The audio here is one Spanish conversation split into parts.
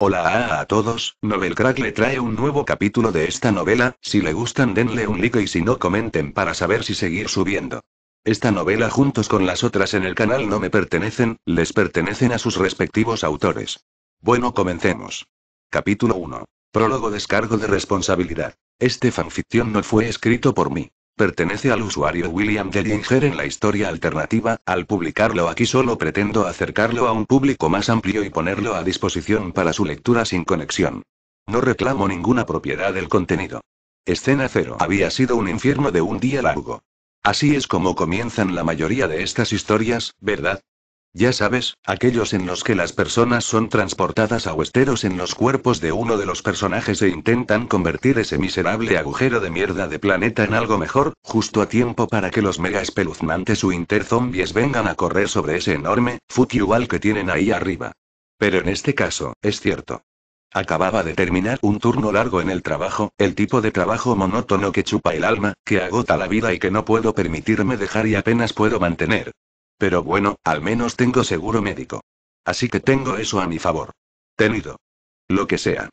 Hola a, todos, Novel Crack le trae un nuevo capítulo de esta novela, si le gustan denle un like y si no comenten para saber si seguir subiendo. Esta novela juntos con las otras en el canal no me pertenecen, les pertenecen a sus respectivos autores. Bueno comencemos. Capítulo 1. Prólogo Descargo de responsabilidad. Este fanficción no fue escrito por mí. Pertenece al usuario William Ginger en la historia alternativa, al publicarlo aquí solo pretendo acercarlo a un público más amplio y ponerlo a disposición para su lectura sin conexión. No reclamo ninguna propiedad del contenido. Escena cero había sido un infierno de un día largo. Así es como comienzan la mayoría de estas historias, ¿verdad? Ya sabes, aquellos en los que las personas son transportadas a huesteros en los cuerpos de uno de los personajes e intentan convertir ese miserable agujero de mierda de planeta en algo mejor, justo a tiempo para que los mega espeluznantes o interzombies vengan a correr sobre ese enorme, igual que tienen ahí arriba. Pero en este caso, es cierto. Acababa de terminar un turno largo en el trabajo, el tipo de trabajo monótono que chupa el alma, que agota la vida y que no puedo permitirme dejar y apenas puedo mantener. Pero bueno, al menos tengo seguro médico. Así que tengo eso a mi favor. Tenido. Lo que sea.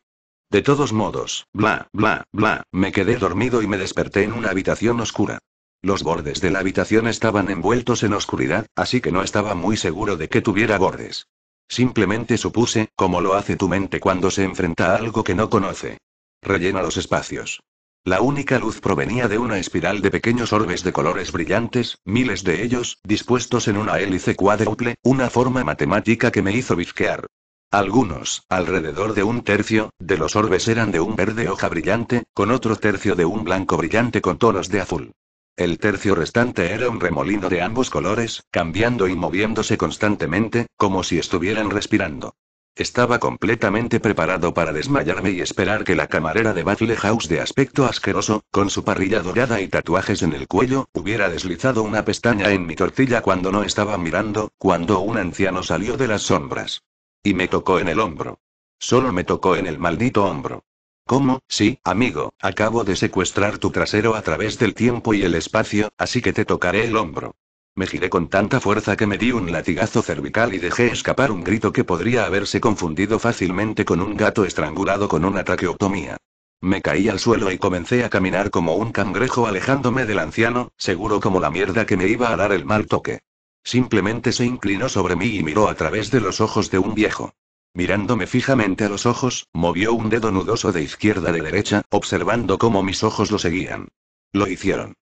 De todos modos, bla, bla, bla, me quedé dormido y me desperté en una habitación oscura. Los bordes de la habitación estaban envueltos en oscuridad, así que no estaba muy seguro de que tuviera bordes. Simplemente supuse, como lo hace tu mente cuando se enfrenta a algo que no conoce. Rellena los espacios. La única luz provenía de una espiral de pequeños orbes de colores brillantes, miles de ellos, dispuestos en una hélice cuádruple, una forma matemática que me hizo visquear. Algunos, alrededor de un tercio, de los orbes eran de un verde hoja brillante, con otro tercio de un blanco brillante con tonos de azul. El tercio restante era un remolino de ambos colores, cambiando y moviéndose constantemente, como si estuvieran respirando. Estaba completamente preparado para desmayarme y esperar que la camarera de Battle House de aspecto asqueroso, con su parrilla dorada y tatuajes en el cuello, hubiera deslizado una pestaña en mi tortilla cuando no estaba mirando, cuando un anciano salió de las sombras. Y me tocó en el hombro. Solo me tocó en el maldito hombro. ¿Cómo? Sí, amigo, acabo de secuestrar tu trasero a través del tiempo y el espacio, así que te tocaré el hombro. Me giré con tanta fuerza que me di un latigazo cervical y dejé escapar un grito que podría haberse confundido fácilmente con un gato estrangulado con una traqueotomía. Me caí al suelo y comencé a caminar como un cangrejo alejándome del anciano, seguro como la mierda que me iba a dar el mal toque. Simplemente se inclinó sobre mí y miró a través de los ojos de un viejo. Mirándome fijamente a los ojos, movió un dedo nudoso de izquierda de derecha, observando cómo mis ojos lo seguían. Lo hicieron.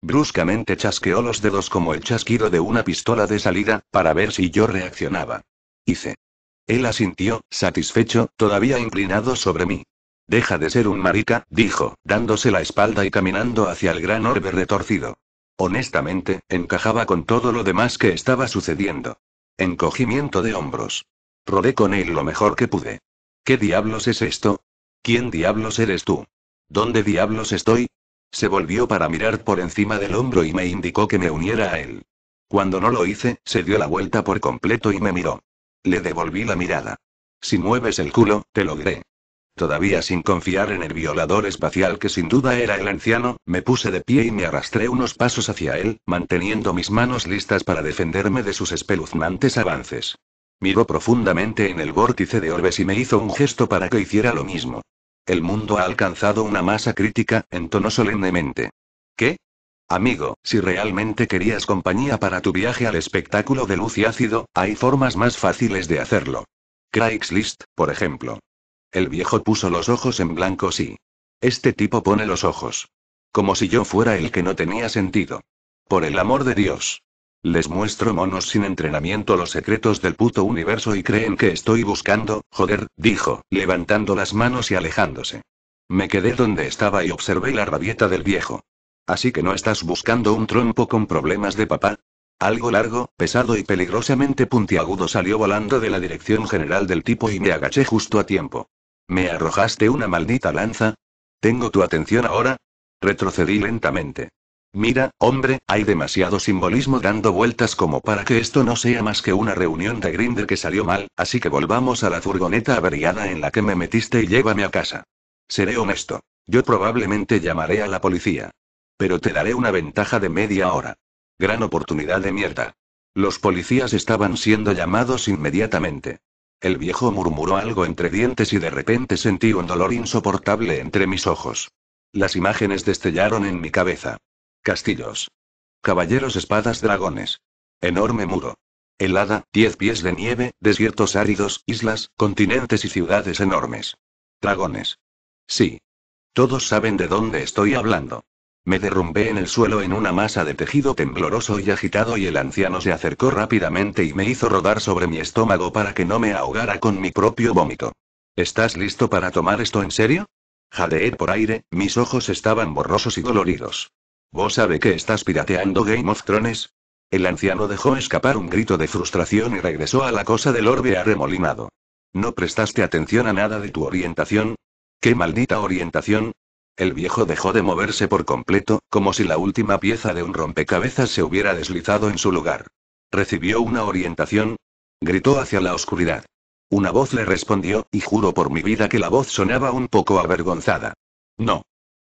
Bruscamente chasqueó los dedos como el chasquido de una pistola de salida, para ver si yo reaccionaba. Hice. Él asintió, satisfecho, todavía inclinado sobre mí. Deja de ser un marica, dijo, dándose la espalda y caminando hacia el gran orbe retorcido. Honestamente, encajaba con todo lo demás que estaba sucediendo. Encogimiento de hombros. Rodé con él lo mejor que pude. ¿Qué diablos es esto? ¿Quién diablos eres tú? ¿Dónde diablos estoy? Se volvió para mirar por encima del hombro y me indicó que me uniera a él. Cuando no lo hice, se dio la vuelta por completo y me miró. Le devolví la mirada. Si mueves el culo, te logré. Todavía sin confiar en el violador espacial que sin duda era el anciano, me puse de pie y me arrastré unos pasos hacia él, manteniendo mis manos listas para defenderme de sus espeluznantes avances. Miró profundamente en el vórtice de orbes y me hizo un gesto para que hiciera lo mismo. El mundo ha alcanzado una masa crítica, entonó solemnemente. ¿Qué? Amigo, si realmente querías compañía para tu viaje al espectáculo de luz y ácido, hay formas más fáciles de hacerlo. Craigslist, por ejemplo. El viejo puso los ojos en blanco, sí. Este tipo pone los ojos. Como si yo fuera el que no tenía sentido. Por el amor de Dios. Les muestro monos sin entrenamiento los secretos del puto universo y creen que estoy buscando, joder, dijo, levantando las manos y alejándose. Me quedé donde estaba y observé la rabieta del viejo. Así que no estás buscando un trompo con problemas de papá. Algo largo, pesado y peligrosamente puntiagudo salió volando de la dirección general del tipo y me agaché justo a tiempo. ¿Me arrojaste una maldita lanza? ¿Tengo tu atención ahora? Retrocedí lentamente. Mira, hombre, hay demasiado simbolismo dando vueltas como para que esto no sea más que una reunión de Grinder que salió mal, así que volvamos a la furgoneta averiada en la que me metiste y llévame a casa. Seré honesto. Yo probablemente llamaré a la policía. Pero te daré una ventaja de media hora. Gran oportunidad de mierda. Los policías estaban siendo llamados inmediatamente. El viejo murmuró algo entre dientes y de repente sentí un dolor insoportable entre mis ojos. Las imágenes destellaron en mi cabeza. Castillos. Caballeros espadas dragones. Enorme muro. Helada, diez pies de nieve, desiertos áridos, islas, continentes y ciudades enormes. Dragones. Sí. Todos saben de dónde estoy hablando. Me derrumbé en el suelo en una masa de tejido tembloroso y agitado y el anciano se acercó rápidamente y me hizo rodar sobre mi estómago para que no me ahogara con mi propio vómito. ¿Estás listo para tomar esto en serio? Jadeé por aire, mis ojos estaban borrosos y doloridos. ¿Vos sabe que estás pirateando Game of Thrones? El anciano dejó escapar un grito de frustración y regresó a la cosa del orbe arremolinado. ¿No prestaste atención a nada de tu orientación? ¡Qué maldita orientación! El viejo dejó de moverse por completo, como si la última pieza de un rompecabezas se hubiera deslizado en su lugar. ¿Recibió una orientación? Gritó hacia la oscuridad. Una voz le respondió, y juro por mi vida que la voz sonaba un poco avergonzada. No.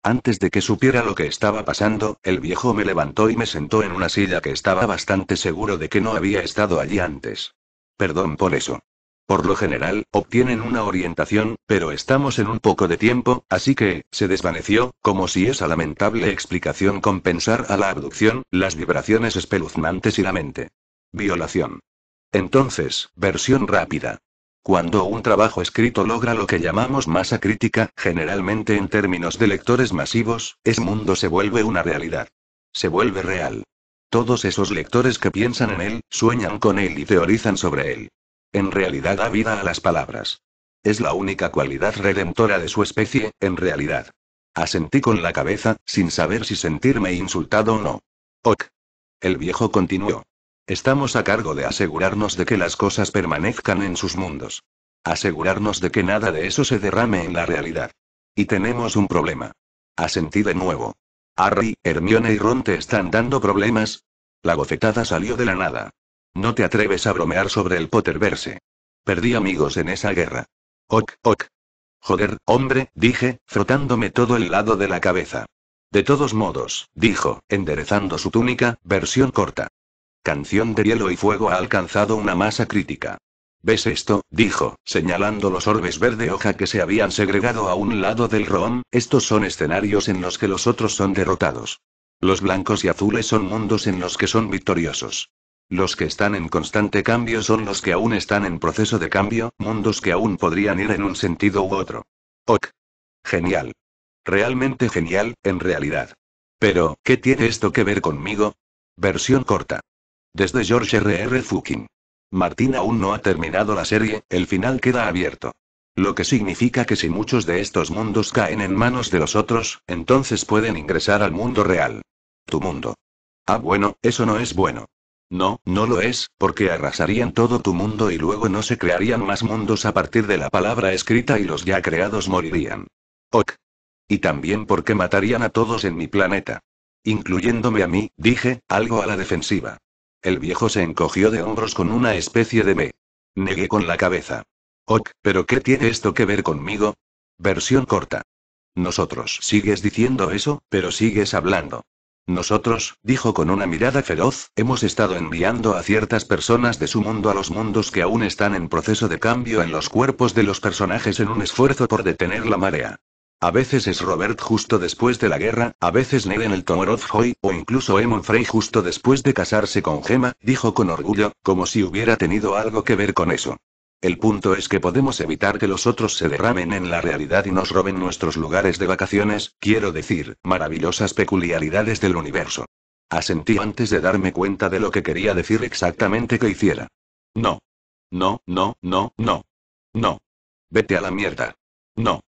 Antes de que supiera lo que estaba pasando, el viejo me levantó y me sentó en una silla que estaba bastante seguro de que no había estado allí antes. Perdón por eso. Por lo general, obtienen una orientación, pero estamos en un poco de tiempo, así que, se desvaneció, como si esa lamentable explicación compensara a la abducción, las vibraciones espeluznantes y la mente. Violación. Entonces, versión rápida. Cuando un trabajo escrito logra lo que llamamos masa crítica, generalmente en términos de lectores masivos, ese mundo se vuelve una realidad. Se vuelve real. Todos esos lectores que piensan en él, sueñan con él y teorizan sobre él. En realidad da vida a las palabras. Es la única cualidad redentora de su especie, en realidad. Asentí con la cabeza, sin saber si sentirme insultado o no. Ok. El viejo continuó. Estamos a cargo de asegurarnos de que las cosas permanezcan en sus mundos. Asegurarnos de que nada de eso se derrame en la realidad. Y tenemos un problema. Asentí de nuevo. Harry, Hermione y Ron te están dando problemas. La bofetada salió de la nada. No te atreves a bromear sobre el Potterverse. Perdí amigos en esa guerra. Ok, ok. Joder, hombre, dije, frotándome todo el lado de la cabeza. De todos modos, dijo, enderezando su túnica, versión corta. Canción de hielo y fuego ha alcanzado una masa crítica. ¿Ves esto? dijo, señalando los orbes verde hoja que se habían segregado a un lado del rom, estos son escenarios en los que los otros son derrotados. Los blancos y azules son mundos en los que son victoriosos. Los que están en constante cambio son los que aún están en proceso de cambio, mundos que aún podrían ir en un sentido u otro. Ok. Genial. Realmente genial, en realidad. Pero, ¿qué tiene esto que ver conmigo? Versión corta. Desde George R.R. R. Fucking. Martin aún no ha terminado la serie, el final queda abierto. Lo que significa que si muchos de estos mundos caen en manos de los otros, entonces pueden ingresar al mundo real. Tu mundo. Ah, bueno, eso no es bueno. No, no lo es, porque arrasarían todo tu mundo y luego no se crearían más mundos a partir de la palabra escrita y los ya creados morirían. Ok. Y también porque matarían a todos en mi planeta. Incluyéndome a mí, dije, algo a la defensiva. El viejo se encogió de hombros con una especie de me. Negué con la cabeza. Ok, pero ¿qué tiene esto que ver conmigo? Versión corta. Nosotros. Sigues diciendo eso, pero sigues hablando. Nosotros, dijo con una mirada feroz, hemos estado enviando a ciertas personas de su mundo a los mundos que aún están en proceso de cambio en los cuerpos de los personajes en un esfuerzo por detener la marea. A veces es Robert justo después de la guerra, a veces Ned en el Joy, o incluso Emon Frey justo después de casarse con Gemma, dijo con orgullo, como si hubiera tenido algo que ver con eso. El punto es que podemos evitar que los otros se derramen en la realidad y nos roben nuestros lugares de vacaciones, quiero decir, maravillosas peculiaridades del universo. Asentí antes de darme cuenta de lo que quería decir exactamente que hiciera. No. No, no, no, no. No. Vete a la mierda. No.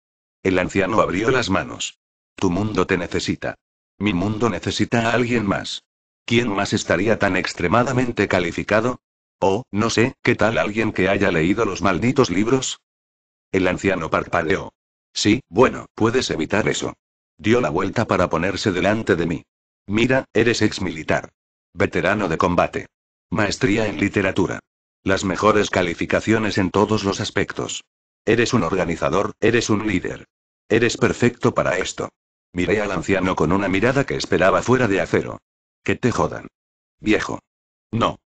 El anciano abrió las manos. Tu mundo te necesita. Mi mundo necesita a alguien más. ¿Quién más estaría tan extremadamente calificado? O, oh, no sé, ¿qué tal alguien que haya leído los malditos libros? El anciano parpadeó. Sí, bueno, puedes evitar eso. Dio la vuelta para ponerse delante de mí. Mira, eres ex militar. Veterano de combate. Maestría en literatura. Las mejores calificaciones en todos los aspectos. Eres un organizador, eres un líder. Eres perfecto para esto. Miré al anciano con una mirada que esperaba fuera de acero. Que te jodan. Viejo. No.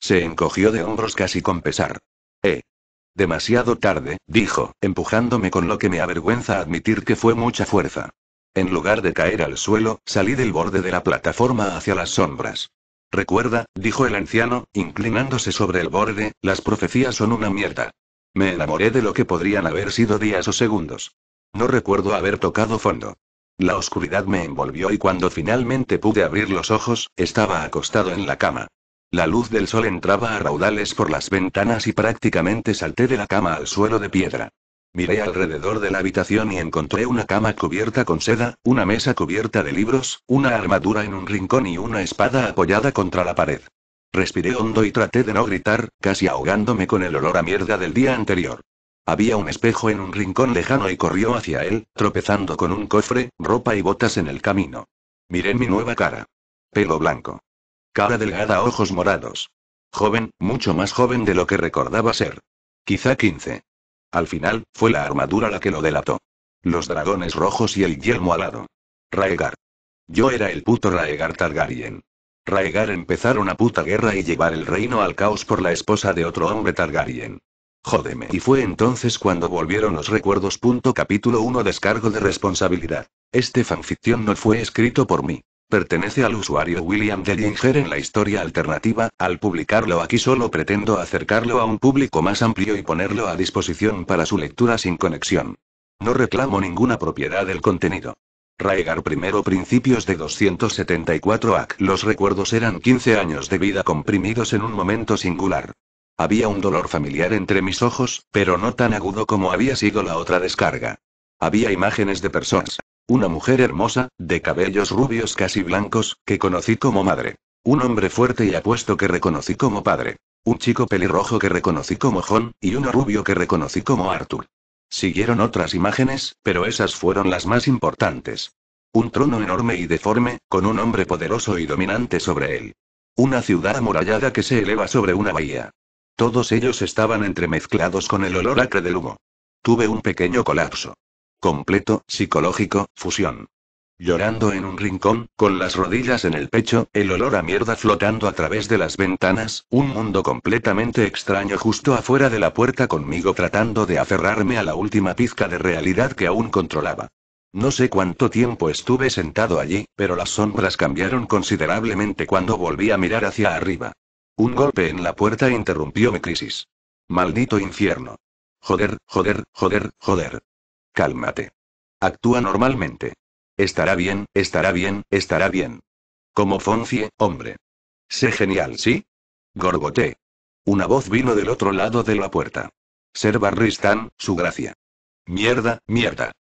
Se encogió de hombros casi con pesar. Eh. Demasiado tarde, dijo, empujándome con lo que me avergüenza admitir que fue mucha fuerza. En lugar de caer al suelo, salí del borde de la plataforma hacia las sombras. Recuerda, dijo el anciano, inclinándose sobre el borde, las profecías son una mierda. Me enamoré de lo que podrían haber sido días o segundos. No recuerdo haber tocado fondo. La oscuridad me envolvió y cuando finalmente pude abrir los ojos, estaba acostado en la cama. La luz del sol entraba a raudales por las ventanas y prácticamente salté de la cama al suelo de piedra. Miré alrededor de la habitación y encontré una cama cubierta con seda, una mesa cubierta de libros, una armadura en un rincón y una espada apoyada contra la pared. Respiré hondo y traté de no gritar, casi ahogándome con el olor a mierda del día anterior. Había un espejo en un rincón lejano y corrió hacia él, tropezando con un cofre, ropa y botas en el camino. Miré mi nueva cara. Pelo blanco. Cara delgada, ojos morados. Joven, mucho más joven de lo que recordaba ser. Quizá 15. Al final, fue la armadura la que lo delató. Los dragones rojos y el yelmo alado. Raegar. Yo era el puto Raegar Targaryen. Raegar empezar una puta guerra y llevar el reino al caos por la esposa de otro hombre Targaryen. Jódeme. Y fue entonces cuando volvieron los recuerdos. capítulo 1 Descargo de responsabilidad. Este fanficción no fue escrito por mí. Pertenece al usuario William Dellinger en la historia alternativa. Al publicarlo aquí solo pretendo acercarlo a un público más amplio y ponerlo a disposición para su lectura sin conexión. No reclamo ninguna propiedad del contenido. Raegar primero. Principios de 274 AC. Los recuerdos eran 15 años de vida comprimidos en un momento singular. Había un dolor familiar entre mis ojos, pero no tan agudo como había sido la otra descarga. Había imágenes de personas. Una mujer hermosa, de cabellos rubios casi blancos, que conocí como madre. Un hombre fuerte y apuesto que reconocí como padre. Un chico pelirrojo que reconocí como John, y uno rubio que reconocí como Arthur. Siguieron otras imágenes, pero esas fueron las más importantes. Un trono enorme y deforme, con un hombre poderoso y dominante sobre él. Una ciudad amurallada que se eleva sobre una bahía. Todos ellos estaban entremezclados con el olor acre del humo. Tuve un pequeño colapso. Completo, psicológico, fusión. Llorando en un rincón, con las rodillas en el pecho, el olor a mierda flotando a través de las ventanas, un mundo completamente extraño justo afuera de la puerta conmigo tratando de aferrarme a la última pizca de realidad que aún controlaba. No sé cuánto tiempo estuve sentado allí, pero las sombras cambiaron considerablemente cuando volví a mirar hacia arriba. Un golpe en la puerta interrumpió mi crisis. Maldito infierno. Joder, joder, joder, joder. Cálmate. Actúa normalmente. Estará bien, estará bien, estará bien. Como Foncie, hombre. Sé genial, ¿sí? Gorgote. Una voz vino del otro lado de la puerta. Ser Barristan, su gracia. Mierda, mierda.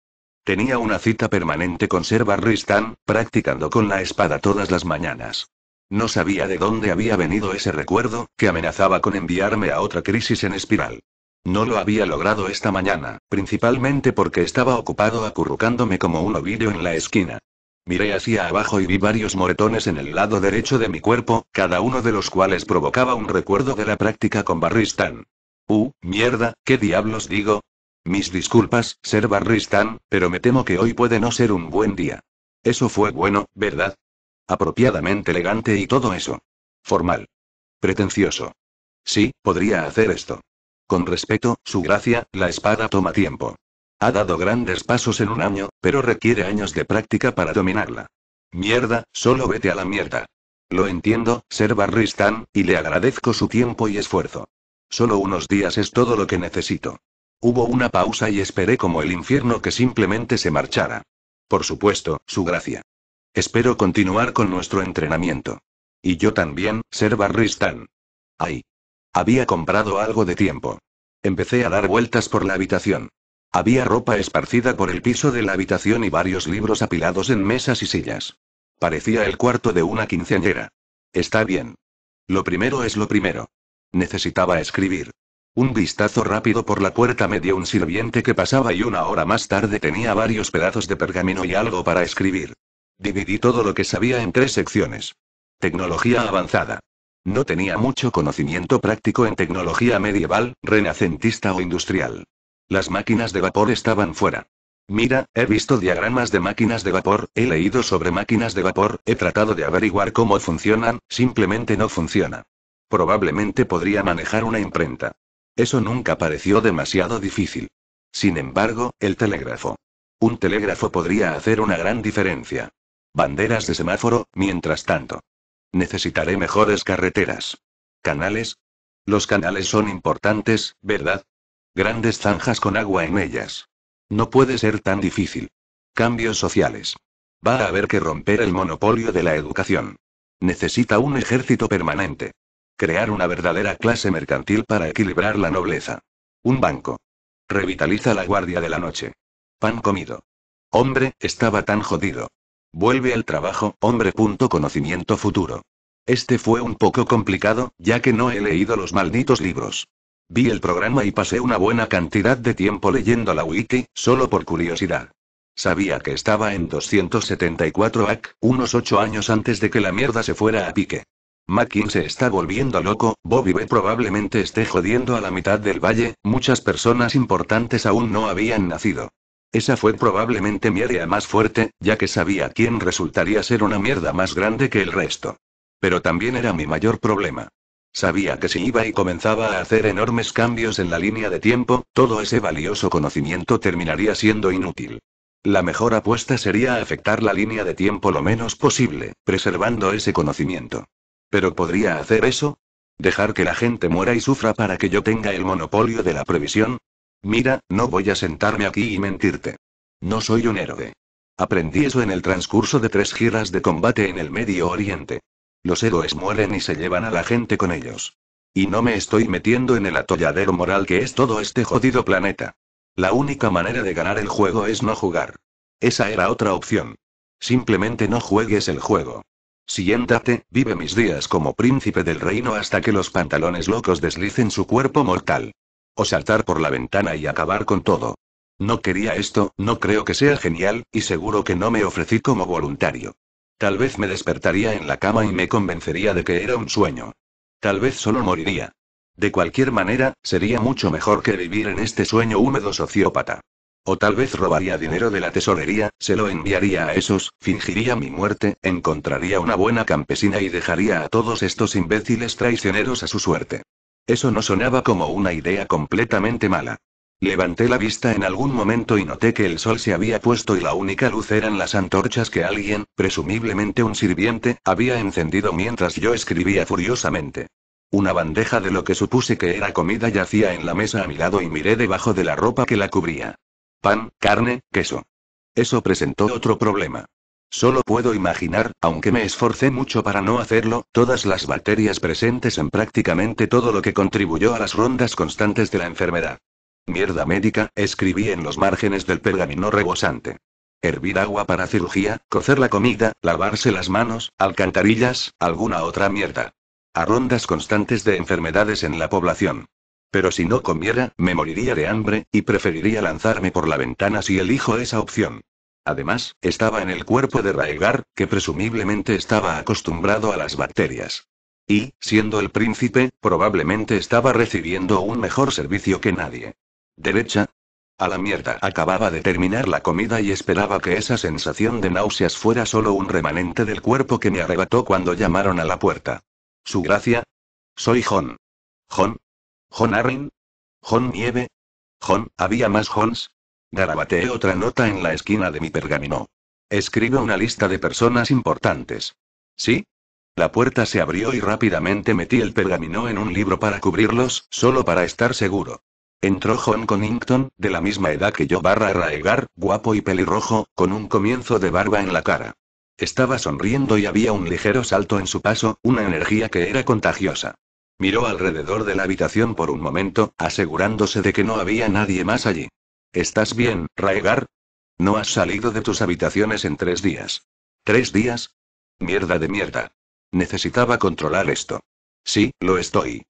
Tenía una cita permanente con Ser Barristan, practicando con la espada todas las mañanas. No sabía de dónde había venido ese recuerdo, que amenazaba con enviarme a otra crisis en espiral. No lo había logrado esta mañana, principalmente porque estaba ocupado acurrucándome como un ovillo en la esquina. Miré hacia abajo y vi varios moretones en el lado derecho de mi cuerpo, cada uno de los cuales provocaba un recuerdo de la práctica con Barristán. Uh, mierda, ¿qué diablos digo? Mis disculpas, ser Barristán, pero me temo que hoy puede no ser un buen día. Eso fue bueno, ¿verdad? Apropiadamente elegante y todo eso. Formal. Pretencioso. Sí, podría hacer esto. Con respeto, su gracia, la espada toma tiempo. Ha dado grandes pasos en un año, pero requiere años de práctica para dominarla. Mierda, solo vete a la mierda. Lo entiendo, ser barristán, y le agradezco su tiempo y esfuerzo. Solo unos días es todo lo que necesito. Hubo una pausa y esperé como el infierno que simplemente se marchara. Por supuesto, su gracia. Espero continuar con nuestro entrenamiento. Y yo también, ser barristán. Ay. Había comprado algo de tiempo. Empecé a dar vueltas por la habitación. Había ropa esparcida por el piso de la habitación y varios libros apilados en mesas y sillas. Parecía el cuarto de una quinceañera. Está bien. Lo primero es lo primero. Necesitaba escribir. Un vistazo rápido por la puerta me dio un sirviente que pasaba y una hora más tarde tenía varios pedazos de pergamino y algo para escribir. Dividí todo lo que sabía en tres secciones. Tecnología avanzada. No tenía mucho conocimiento práctico en tecnología medieval, renacentista o industrial. Las máquinas de vapor estaban fuera. Mira, he visto diagramas de máquinas de vapor, he leído sobre máquinas de vapor, he tratado de averiguar cómo funcionan, simplemente no funciona. Probablemente podría manejar una imprenta. Eso nunca pareció demasiado difícil. Sin embargo, el telégrafo. Un telégrafo podría hacer una gran diferencia. Banderas de semáforo, mientras tanto. Necesitaré mejores carreteras. Canales. Los canales son importantes, ¿verdad? Grandes zanjas con agua en ellas. No puede ser tan difícil. Cambios sociales. Va a haber que romper el monopolio de la educación. Necesita un ejército permanente. Crear una verdadera clase mercantil para equilibrar la nobleza. Un banco. Revitaliza la guardia de la noche. Pan comido. Hombre, estaba tan jodido. Vuelve al trabajo, hombre. Conocimiento futuro. Este fue un poco complicado, ya que no he leído los malditos libros. Vi el programa y pasé una buena cantidad de tiempo leyendo la wiki, solo por curiosidad. Sabía que estaba en 274 AC, unos 8 años antes de que la mierda se fuera a pique. Mackin se está volviendo loco, Bobby B probablemente esté jodiendo a la mitad del valle, muchas personas importantes aún no habían nacido. Esa fue probablemente mi área más fuerte, ya que sabía quién resultaría ser una mierda más grande que el resto. Pero también era mi mayor problema. Sabía que si iba y comenzaba a hacer enormes cambios en la línea de tiempo, todo ese valioso conocimiento terminaría siendo inútil. La mejor apuesta sería afectar la línea de tiempo lo menos posible, preservando ese conocimiento. ¿Pero podría hacer eso? ¿Dejar que la gente muera y sufra para que yo tenga el monopolio de la previsión? Mira, no voy a sentarme aquí y mentirte. No soy un héroe. Aprendí eso en el transcurso de tres giras de combate en el Medio Oriente. Los héroes mueren y se llevan a la gente con ellos. Y no me estoy metiendo en el atolladero moral que es todo este jodido planeta. La única manera de ganar el juego es no jugar. Esa era otra opción. Simplemente no juegues el juego. Siéntate, vive mis días como príncipe del reino hasta que los pantalones locos deslicen su cuerpo mortal. O saltar por la ventana y acabar con todo. No quería esto, no creo que sea genial, y seguro que no me ofrecí como voluntario. Tal vez me despertaría en la cama y me convencería de que era un sueño. Tal vez solo moriría. De cualquier manera, sería mucho mejor que vivir en este sueño húmedo sociópata. O tal vez robaría dinero de la tesorería, se lo enviaría a esos, fingiría mi muerte, encontraría una buena campesina y dejaría a todos estos imbéciles traicioneros a su suerte. Eso no sonaba como una idea completamente mala. Levanté la vista en algún momento y noté que el sol se había puesto y la única luz eran las antorchas que alguien, presumiblemente un sirviente, había encendido mientras yo escribía furiosamente. Una bandeja de lo que supuse que era comida yacía en la mesa a mi lado y miré debajo de la ropa que la cubría. Pan, carne, queso. Eso presentó otro problema. Solo puedo imaginar, aunque me esforcé mucho para no hacerlo, todas las bacterias presentes en prácticamente todo lo que contribuyó a las rondas constantes de la enfermedad. Mierda médica, escribí en los márgenes del pergamino rebosante. Hervir agua para cirugía, cocer la comida, lavarse las manos, alcantarillas, alguna otra mierda. A rondas constantes de enfermedades en la población. Pero si no comiera, me moriría de hambre, y preferiría lanzarme por la ventana si elijo esa opción. Además, estaba en el cuerpo de Raegar, que presumiblemente estaba acostumbrado a las bacterias. Y, siendo el príncipe, probablemente estaba recibiendo un mejor servicio que nadie. Derecha. A la mierda. Acababa de terminar la comida y esperaba que esa sensación de náuseas fuera solo un remanente del cuerpo que me arrebató cuando llamaron a la puerta. Su gracia. Soy Jon. ¿Jon? ¿Jon Arryn. ¿Jon Nieve. ¿Jon, había más Jons? Garabateé otra nota en la esquina de mi pergamino. Escribo una lista de personas importantes. ¿Sí? La puerta se abrió y rápidamente metí el pergamino en un libro para cubrirlos, solo para estar seguro. Entró John Connington, de la misma edad que yo barra Raegar, guapo y pelirrojo, con un comienzo de barba en la cara. Estaba sonriendo y había un ligero salto en su paso, una energía que era contagiosa. Miró alrededor de la habitación por un momento, asegurándose de que no había nadie más allí. ¿Estás bien, Raegar? No has salido de tus habitaciones en tres días. ¿Tres días? Mierda de mierda. Necesitaba controlar esto. Sí, lo estoy.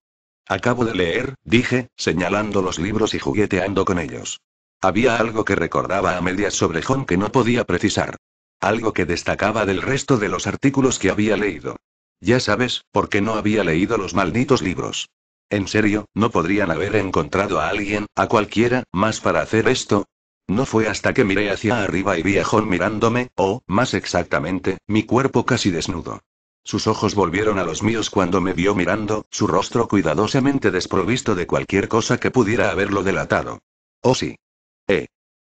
Acabo de leer, dije, señalando los libros y jugueteando con ellos. Había algo que recordaba a medias sobre Jon que no podía precisar. Algo que destacaba del resto de los artículos que había leído. Ya sabes, porque no había leído los malditos libros. En serio, ¿no podrían haber encontrado a alguien, a cualquiera, más para hacer esto? No fue hasta que miré hacia arriba y vi a John mirándome, o, oh, más exactamente, mi cuerpo casi desnudo. Sus ojos volvieron a los míos cuando me vio mirando, su rostro cuidadosamente desprovisto de cualquier cosa que pudiera haberlo delatado. Oh sí. Eh.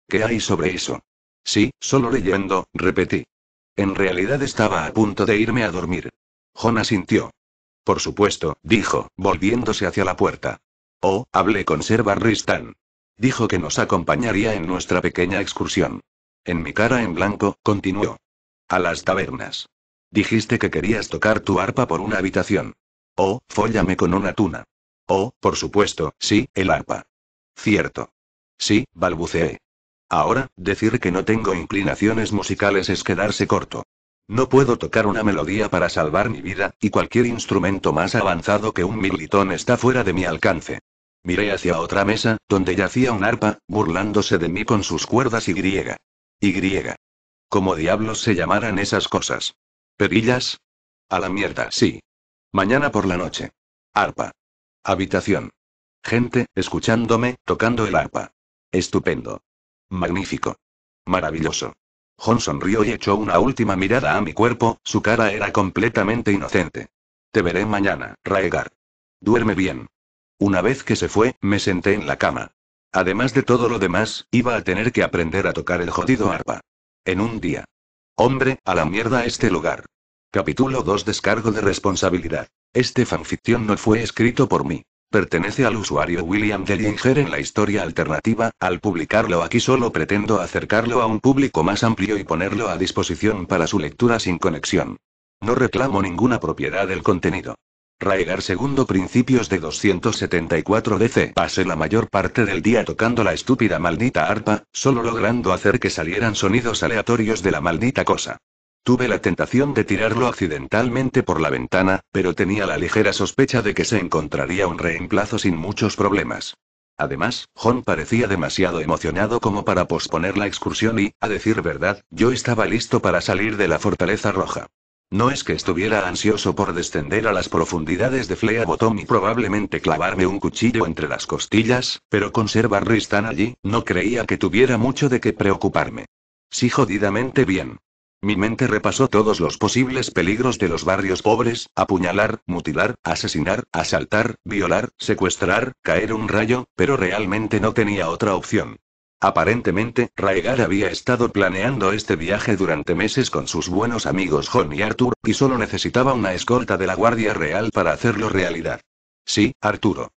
¿Qué hay sobre eso? Sí, solo leyendo, repetí. En realidad estaba a punto de irme a dormir. John asintió. Por supuesto, dijo, volviéndose hacia la puerta. Oh, hablé con Ser Barristan. Dijo que nos acompañaría en nuestra pequeña excursión. En mi cara en blanco, continuó. A las tabernas. Dijiste que querías tocar tu arpa por una habitación. Oh, fóllame con una tuna. Oh, por supuesto, sí, el arpa. Cierto. Sí, balbuceé. Ahora, decir que no tengo inclinaciones musicales es quedarse corto. No puedo tocar una melodía para salvar mi vida, y cualquier instrumento más avanzado que un militón está fuera de mi alcance. Miré hacia otra mesa, donde yacía un arpa, burlándose de mí con sus cuerdas y griega. Y griega. Como diablos se llamaran esas cosas. ¿Perillas? A la mierda, sí. Mañana por la noche. Arpa. Habitación. Gente, escuchándome, tocando el arpa. Estupendo. Magnífico. Maravilloso. John sonrió y echó una última mirada a mi cuerpo, su cara era completamente inocente. Te veré mañana, Raegar. Duerme bien. Una vez que se fue, me senté en la cama. Además de todo lo demás, iba a tener que aprender a tocar el jodido arpa. En un día. Hombre, a la mierda este lugar. Capítulo 2 Descargo de responsabilidad. Este fanficción no fue escrito por mí. Pertenece al usuario William Dellinger en la historia alternativa, al publicarlo aquí solo pretendo acercarlo a un público más amplio y ponerlo a disposición para su lectura sin conexión. No reclamo ninguna propiedad del contenido. Raegar segundo principios de 274 DC. Pasé la mayor parte del día tocando la estúpida maldita arpa, solo logrando hacer que salieran sonidos aleatorios de la maldita cosa. Tuve la tentación de tirarlo accidentalmente por la ventana, pero tenía la ligera sospecha de que se encontraría un reemplazo sin muchos problemas. Además, John parecía demasiado emocionado como para posponer la excursión y, a decir verdad, yo estaba listo para salir de la fortaleza roja. No es que estuviera ansioso por descender a las profundidades de Flea Bottom y probablemente clavarme un cuchillo entre las costillas, pero con Ser allí, no creía que tuviera mucho de qué preocuparme. Sí jodidamente bien. Mi mente repasó todos los posibles peligros de los barrios pobres, apuñalar, mutilar, asesinar, asaltar, violar, secuestrar, caer un rayo, pero realmente no tenía otra opción. Aparentemente, Raegar había estado planeando este viaje durante meses con sus buenos amigos John y Arthur, y solo necesitaba una escolta de la Guardia Real para hacerlo realidad. Sí, Arturo.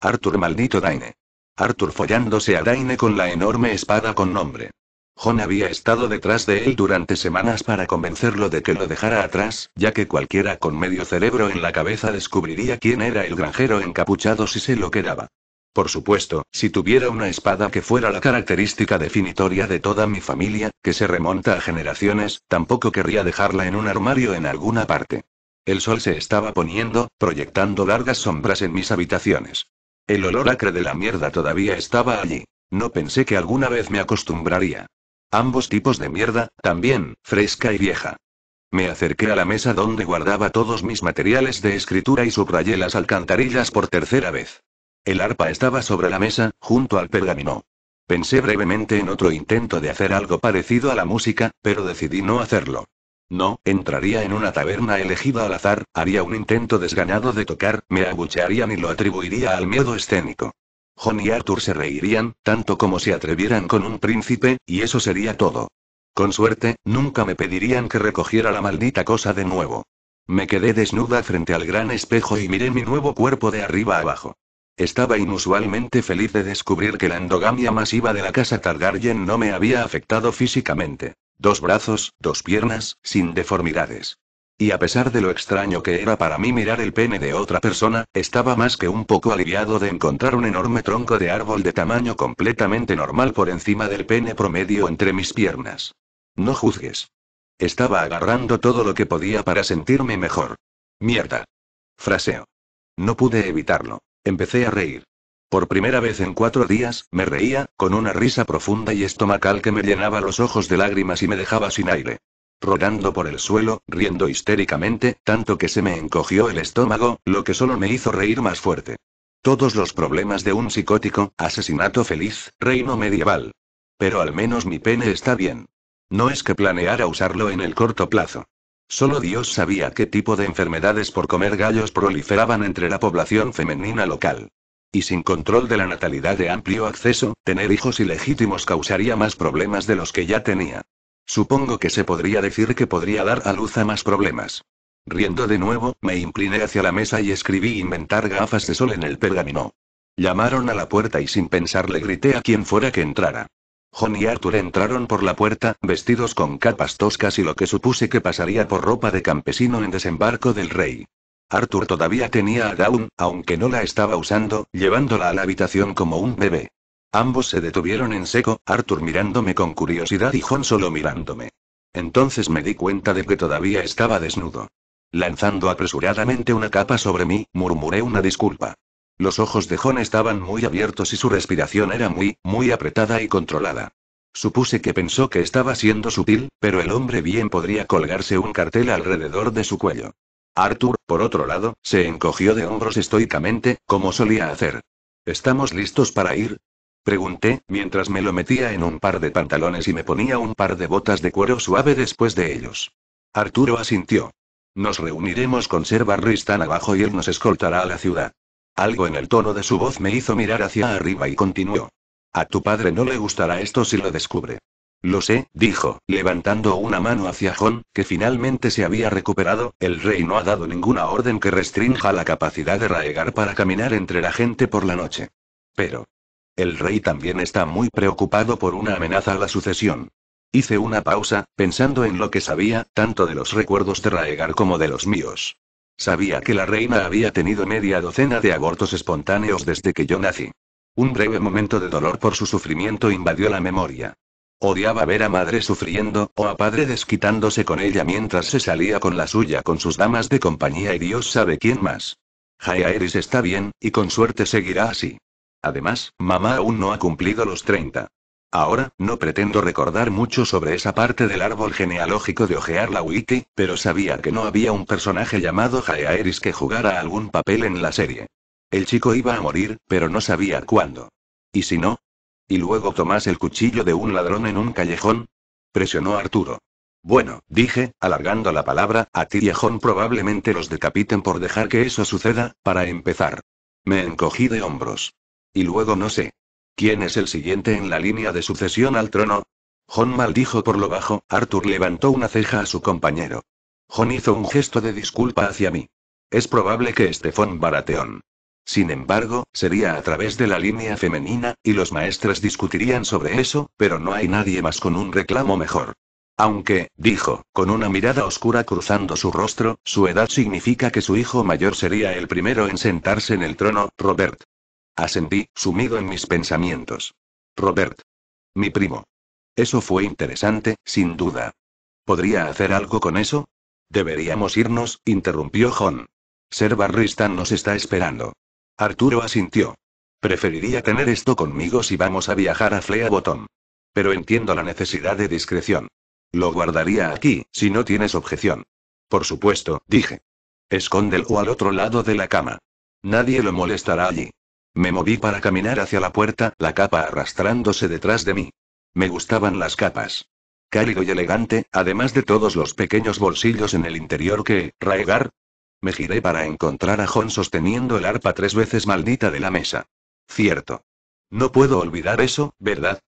Arthur maldito Daine. Arthur follándose a Daine con la enorme espada con nombre. John había estado detrás de él durante semanas para convencerlo de que lo dejara atrás, ya que cualquiera con medio cerebro en la cabeza descubriría quién era el granjero encapuchado si se lo quedaba. Por supuesto, si tuviera una espada que fuera la característica definitoria de toda mi familia, que se remonta a generaciones, tampoco querría dejarla en un armario en alguna parte. El sol se estaba poniendo, proyectando largas sombras en mis habitaciones. El olor acre de la mierda todavía estaba allí. No pensé que alguna vez me acostumbraría. Ambos tipos de mierda, también, fresca y vieja. Me acerqué a la mesa donde guardaba todos mis materiales de escritura y subrayé las alcantarillas por tercera vez. El arpa estaba sobre la mesa, junto al pergamino. Pensé brevemente en otro intento de hacer algo parecido a la música, pero decidí no hacerlo. No, entraría en una taberna elegida al azar, haría un intento desganado de tocar, me abuchearían y lo atribuiría al miedo escénico. John y Arthur se reirían, tanto como se atrevieran con un príncipe, y eso sería todo. Con suerte, nunca me pedirían que recogiera la maldita cosa de nuevo. Me quedé desnuda frente al gran espejo y miré mi nuevo cuerpo de arriba abajo. Estaba inusualmente feliz de descubrir que la endogamia masiva de la casa Targaryen no me había afectado físicamente. Dos brazos, dos piernas, sin deformidades. Y a pesar de lo extraño que era para mí mirar el pene de otra persona, estaba más que un poco aliviado de encontrar un enorme tronco de árbol de tamaño completamente normal por encima del pene promedio entre mis piernas. No juzgues. Estaba agarrando todo lo que podía para sentirme mejor. Mierda. Fraseo. No pude evitarlo. Empecé a reír. Por primera vez en cuatro días, me reía, con una risa profunda y estomacal que me llenaba los ojos de lágrimas y me dejaba sin aire rodando por el suelo, riendo histéricamente, tanto que se me encogió el estómago, lo que solo me hizo reír más fuerte. Todos los problemas de un psicótico, asesinato feliz, reino medieval. Pero al menos mi pene está bien. No es que planeara usarlo en el corto plazo. Solo Dios sabía qué tipo de enfermedades por comer gallos proliferaban entre la población femenina local. Y sin control de la natalidad de amplio acceso, tener hijos ilegítimos causaría más problemas de los que ya tenía. Supongo que se podría decir que podría dar a luz a más problemas. Riendo de nuevo, me incliné hacia la mesa y escribí inventar gafas de sol en el pergamino. Llamaron a la puerta y sin pensar le grité a quien fuera que entrara. John y Arthur entraron por la puerta, vestidos con capas toscas y lo que supuse que pasaría por ropa de campesino en desembarco del rey. Arthur todavía tenía a Dawn, aunque no la estaba usando, llevándola a la habitación como un bebé. Ambos se detuvieron en seco, Arthur mirándome con curiosidad y John solo mirándome. Entonces me di cuenta de que todavía estaba desnudo. Lanzando apresuradamente una capa sobre mí, murmuré una disculpa. Los ojos de John estaban muy abiertos y su respiración era muy, muy apretada y controlada. Supuse que pensó que estaba siendo sutil, pero el hombre bien podría colgarse un cartel alrededor de su cuello. Arthur, por otro lado, se encogió de hombros estoicamente, como solía hacer. ¿Estamos listos para ir? Pregunté, mientras me lo metía en un par de pantalones y me ponía un par de botas de cuero suave después de ellos. Arturo asintió. Nos reuniremos con Ser Barristan abajo y él nos escoltará a la ciudad. Algo en el tono de su voz me hizo mirar hacia arriba y continuó. A tu padre no le gustará esto si lo descubre. Lo sé, dijo, levantando una mano hacia John, que finalmente se había recuperado, el rey no ha dado ninguna orden que restrinja la capacidad de Raegar para caminar entre la gente por la noche. Pero, el rey también está muy preocupado por una amenaza a la sucesión. Hice una pausa, pensando en lo que sabía, tanto de los recuerdos de Raegar como de los míos. Sabía que la reina había tenido media docena de abortos espontáneos desde que yo nací. Un breve momento de dolor por su sufrimiento invadió la memoria. Odiaba ver a madre sufriendo, o a padre desquitándose con ella mientras se salía con la suya con sus damas de compañía y Dios sabe quién más. Jaehaerys está bien, y con suerte seguirá así. Además, mamá aún no ha cumplido los 30. Ahora, no pretendo recordar mucho sobre esa parte del árbol genealógico de ojear la wiki, pero sabía que no había un personaje llamado Jaeaeris que jugara algún papel en la serie. El chico iba a morir, pero no sabía cuándo. ¿Y si no? ¿Y luego tomás el cuchillo de un ladrón en un callejón? Presionó Arturo. Bueno, dije, alargando la palabra, a ti y a probablemente los decapiten por dejar que eso suceda, para empezar. Me encogí de hombros. Y luego no sé. ¿Quién es el siguiente en la línea de sucesión al trono? John maldijo por lo bajo, Arthur levantó una ceja a su compañero. John hizo un gesto de disculpa hacia mí. Es probable que Estefón Barateón. Sin embargo, sería a través de la línea femenina, y los maestras discutirían sobre eso, pero no hay nadie más con un reclamo mejor. Aunque, dijo, con una mirada oscura cruzando su rostro, su edad significa que su hijo mayor sería el primero en sentarse en el trono, Robert. Asentí, sumido en mis pensamientos. Robert. Mi primo. Eso fue interesante, sin duda. ¿Podría hacer algo con eso? Deberíamos irnos, interrumpió John. Ser Barristan nos está esperando. Arturo asintió. Preferiría tener esto conmigo si vamos a viajar a Flea Bottom. Pero entiendo la necesidad de discreción. Lo guardaría aquí, si no tienes objeción. Por supuesto, dije. Escóndelo al otro lado de la cama. Nadie lo molestará allí. Me moví para caminar hacia la puerta, la capa arrastrándose detrás de mí. Me gustaban las capas. Cálido y elegante, además de todos los pequeños bolsillos en el interior que, raegar. Me giré para encontrar a John sosteniendo el arpa tres veces maldita de la mesa. Cierto. No puedo olvidar eso, ¿verdad?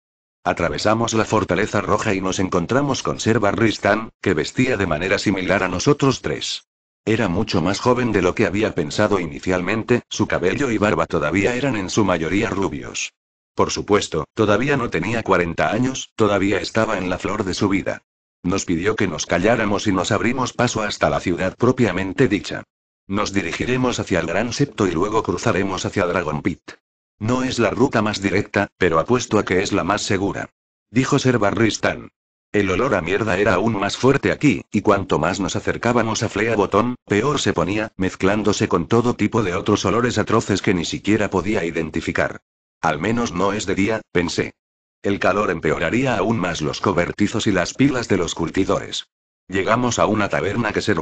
Atravesamos la fortaleza roja y nos encontramos con Ser Barristan, que vestía de manera similar a nosotros tres. Era mucho más joven de lo que había pensado inicialmente, su cabello y barba todavía eran en su mayoría rubios. Por supuesto, todavía no tenía 40 años, todavía estaba en la flor de su vida. Nos pidió que nos calláramos y nos abrimos paso hasta la ciudad propiamente dicha. Nos dirigiremos hacia el Gran Septo y luego cruzaremos hacia Dragon Pit. No es la ruta más directa, pero apuesto a que es la más segura. Dijo Ser Barristan. El olor a mierda era aún más fuerte aquí, y cuanto más nos acercábamos a Flea Botón, peor se ponía, mezclándose con todo tipo de otros olores atroces que ni siquiera podía identificar. Al menos no es de día, pensé. El calor empeoraría aún más los cobertizos y las pilas de los curtidores. Llegamos a una taberna que Ser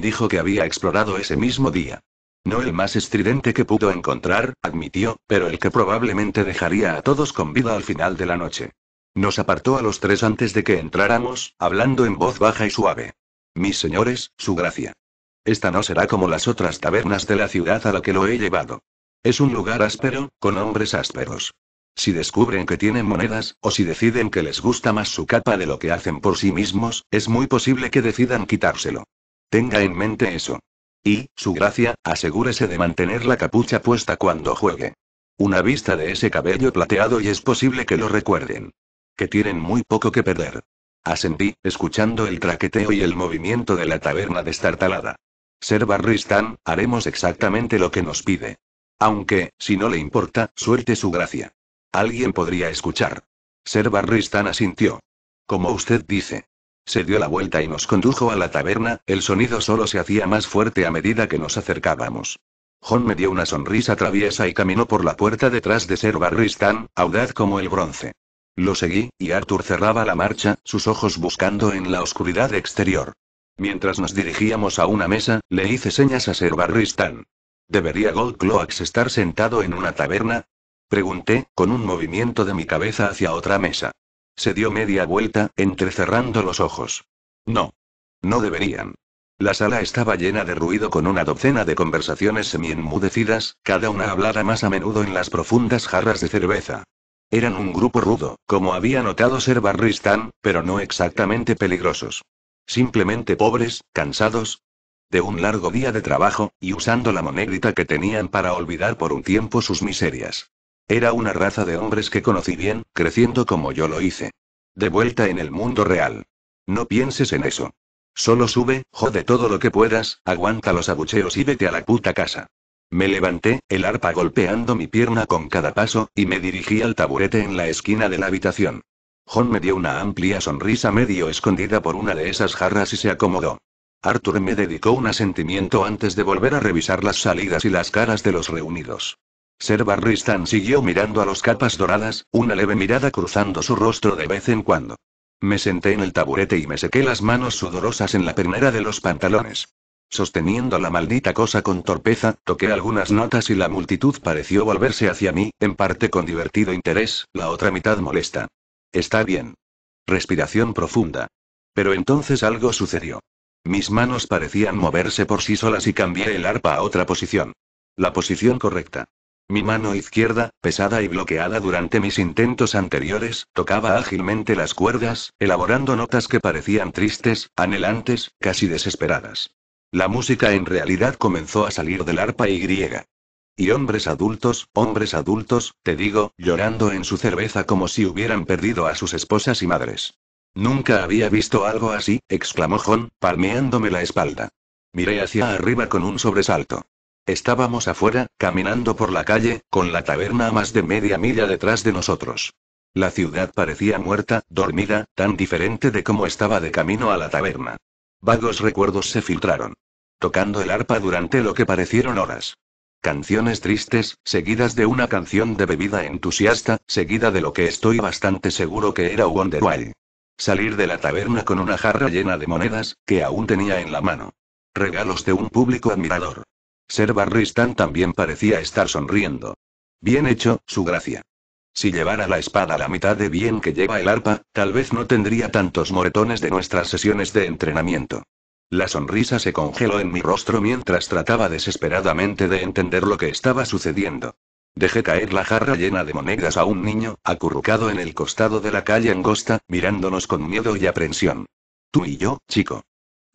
dijo que había explorado ese mismo día. No el más estridente que pudo encontrar, admitió, pero el que probablemente dejaría a todos con vida al final de la noche. Nos apartó a los tres antes de que entráramos, hablando en voz baja y suave. Mis señores, su gracia. Esta no será como las otras tabernas de la ciudad a la que lo he llevado. Es un lugar áspero, con hombres ásperos. Si descubren que tienen monedas, o si deciden que les gusta más su capa de lo que hacen por sí mismos, es muy posible que decidan quitárselo. Tenga en mente eso. Y, su gracia, asegúrese de mantener la capucha puesta cuando juegue. Una vista de ese cabello plateado y es posible que lo recuerden. Que tienen muy poco que perder. Asentí, escuchando el traqueteo y el movimiento de la taberna destartalada. Ser barristán, haremos exactamente lo que nos pide. Aunque, si no le importa, suerte su gracia. Alguien podría escuchar. Ser barristán asintió. Como usted dice. Se dio la vuelta y nos condujo a la taberna, el sonido solo se hacía más fuerte a medida que nos acercábamos. John me dio una sonrisa traviesa y caminó por la puerta detrás de Ser Barristán, audaz como el bronce. Lo seguí, y Arthur cerraba la marcha, sus ojos buscando en la oscuridad exterior. Mientras nos dirigíamos a una mesa, le hice señas a Ser Barristan. ¿Debería Cloaks estar sentado en una taberna? Pregunté, con un movimiento de mi cabeza hacia otra mesa. Se dio media vuelta, entrecerrando los ojos. No. No deberían. La sala estaba llena de ruido con una docena de conversaciones semi-enmudecidas, cada una hablada más a menudo en las profundas jarras de cerveza. Eran un grupo rudo, como había notado ser Barristan, pero no exactamente peligrosos. Simplemente pobres, cansados, de un largo día de trabajo, y usando la monedita que tenían para olvidar por un tiempo sus miserias. Era una raza de hombres que conocí bien, creciendo como yo lo hice. De vuelta en el mundo real. No pienses en eso. Solo sube, jode todo lo que puedas, aguanta los abucheos y vete a la puta casa. Me levanté, el arpa golpeando mi pierna con cada paso, y me dirigí al taburete en la esquina de la habitación. John me dio una amplia sonrisa medio escondida por una de esas jarras y se acomodó. Arthur me dedicó un asentimiento antes de volver a revisar las salidas y las caras de los reunidos. Ser Barristan siguió mirando a los capas doradas, una leve mirada cruzando su rostro de vez en cuando. Me senté en el taburete y me sequé las manos sudorosas en la pernera de los pantalones. Sosteniendo la maldita cosa con torpeza, toqué algunas notas y la multitud pareció volverse hacia mí, en parte con divertido interés, la otra mitad molesta. Está bien. Respiración profunda. Pero entonces algo sucedió. Mis manos parecían moverse por sí solas y cambié el arpa a otra posición. La posición correcta. Mi mano izquierda, pesada y bloqueada durante mis intentos anteriores, tocaba ágilmente las cuerdas, elaborando notas que parecían tristes, anhelantes, casi desesperadas. La música en realidad comenzó a salir del arpa y griega. Y hombres adultos, hombres adultos, te digo, llorando en su cerveza como si hubieran perdido a sus esposas y madres. Nunca había visto algo así, exclamó John, palmeándome la espalda. Miré hacia arriba con un sobresalto. Estábamos afuera, caminando por la calle, con la taberna a más de media milla detrás de nosotros. La ciudad parecía muerta, dormida, tan diferente de como estaba de camino a la taberna. Vagos recuerdos se filtraron. Tocando el arpa durante lo que parecieron horas. Canciones tristes, seguidas de una canción de bebida entusiasta, seguida de lo que estoy bastante seguro que era Wonderwall. Salir de la taberna con una jarra llena de monedas, que aún tenía en la mano. Regalos de un público admirador. Ser Barristan también parecía estar sonriendo. Bien hecho, su gracia. Si llevara la espada la mitad de bien que lleva el arpa, tal vez no tendría tantos moretones de nuestras sesiones de entrenamiento. La sonrisa se congeló en mi rostro mientras trataba desesperadamente de entender lo que estaba sucediendo. Dejé caer la jarra llena de monedas a un niño, acurrucado en el costado de la calle angosta, mirándonos con miedo y aprensión. Tú y yo, chico.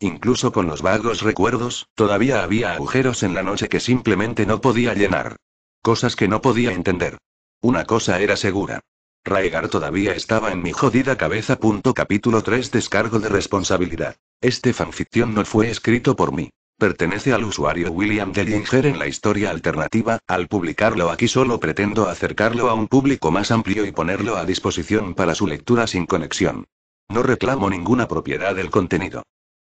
Incluso con los vagos recuerdos, todavía había agujeros en la noche que simplemente no podía llenar. Cosas que no podía entender. Una cosa era segura. Raegar todavía estaba en mi jodida cabeza. capítulo 3 Descargo de responsabilidad. Este fanficción no fue escrito por mí. Pertenece al usuario William Dellinger en la historia alternativa. Al publicarlo aquí solo pretendo acercarlo a un público más amplio y ponerlo a disposición para su lectura sin conexión. No reclamo ninguna propiedad del contenido.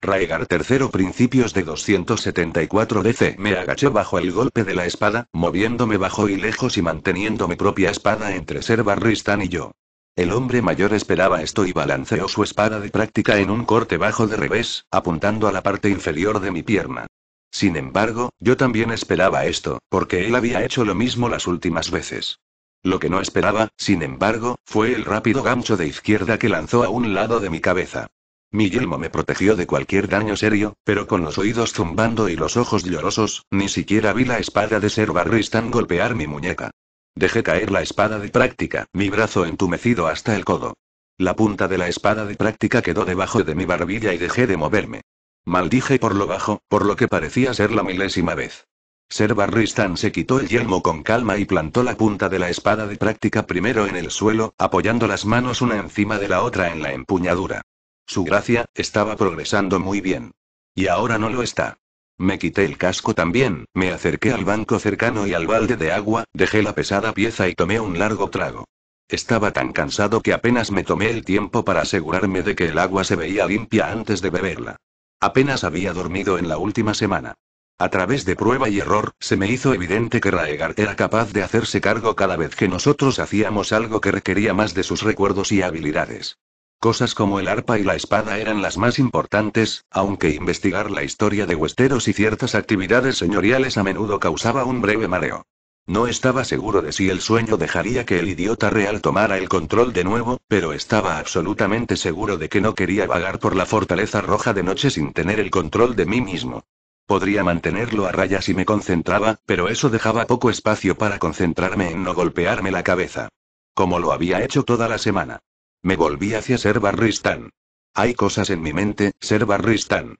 Raegar III principios de 274 DC. Me agaché bajo el golpe de la espada, moviéndome bajo y lejos y manteniendo mi propia espada entre Ser Barristan y yo. El hombre mayor esperaba esto y balanceó su espada de práctica en un corte bajo de revés, apuntando a la parte inferior de mi pierna. Sin embargo, yo también esperaba esto, porque él había hecho lo mismo las últimas veces. Lo que no esperaba, sin embargo, fue el rápido gancho de izquierda que lanzó a un lado de mi cabeza. Mi yelmo me protegió de cualquier daño serio, pero con los oídos zumbando y los ojos llorosos, ni siquiera vi la espada de Ser Barristan golpear mi muñeca. Dejé caer la espada de práctica, mi brazo entumecido hasta el codo. La punta de la espada de práctica quedó debajo de mi barbilla y dejé de moverme. Maldije por lo bajo, por lo que parecía ser la milésima vez. Ser Barristan se quitó el yelmo con calma y plantó la punta de la espada de práctica primero en el suelo, apoyando las manos una encima de la otra en la empuñadura. Su gracia, estaba progresando muy bien. Y ahora no lo está. Me quité el casco también, me acerqué al banco cercano y al balde de agua, dejé la pesada pieza y tomé un largo trago. Estaba tan cansado que apenas me tomé el tiempo para asegurarme de que el agua se veía limpia antes de beberla. Apenas había dormido en la última semana. A través de prueba y error, se me hizo evidente que Raegar era capaz de hacerse cargo cada vez que nosotros hacíamos algo que requería más de sus recuerdos y habilidades. Cosas como el arpa y la espada eran las más importantes, aunque investigar la historia de huesteros y ciertas actividades señoriales a menudo causaba un breve mareo. No estaba seguro de si el sueño dejaría que el idiota real tomara el control de nuevo, pero estaba absolutamente seguro de que no quería vagar por la fortaleza roja de noche sin tener el control de mí mismo. Podría mantenerlo a raya si me concentraba, pero eso dejaba poco espacio para concentrarme en no golpearme la cabeza. Como lo había hecho toda la semana. Me volví hacia barristán. Hay cosas en mi mente, ser barristán.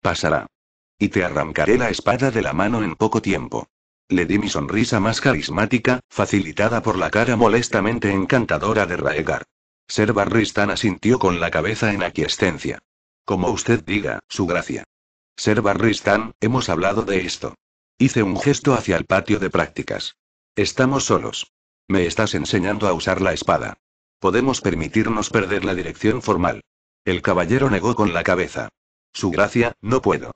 Pasará. Y te arrancaré la espada de la mano en poco tiempo. Le di mi sonrisa más carismática, facilitada por la cara molestamente encantadora de Raegar. barristán asintió con la cabeza en aquiescencia. Como usted diga, su gracia. Ser barristán, hemos hablado de esto. Hice un gesto hacia el patio de prácticas. Estamos solos. Me estás enseñando a usar la espada. Podemos permitirnos perder la dirección formal. El caballero negó con la cabeza. Su gracia, no puedo.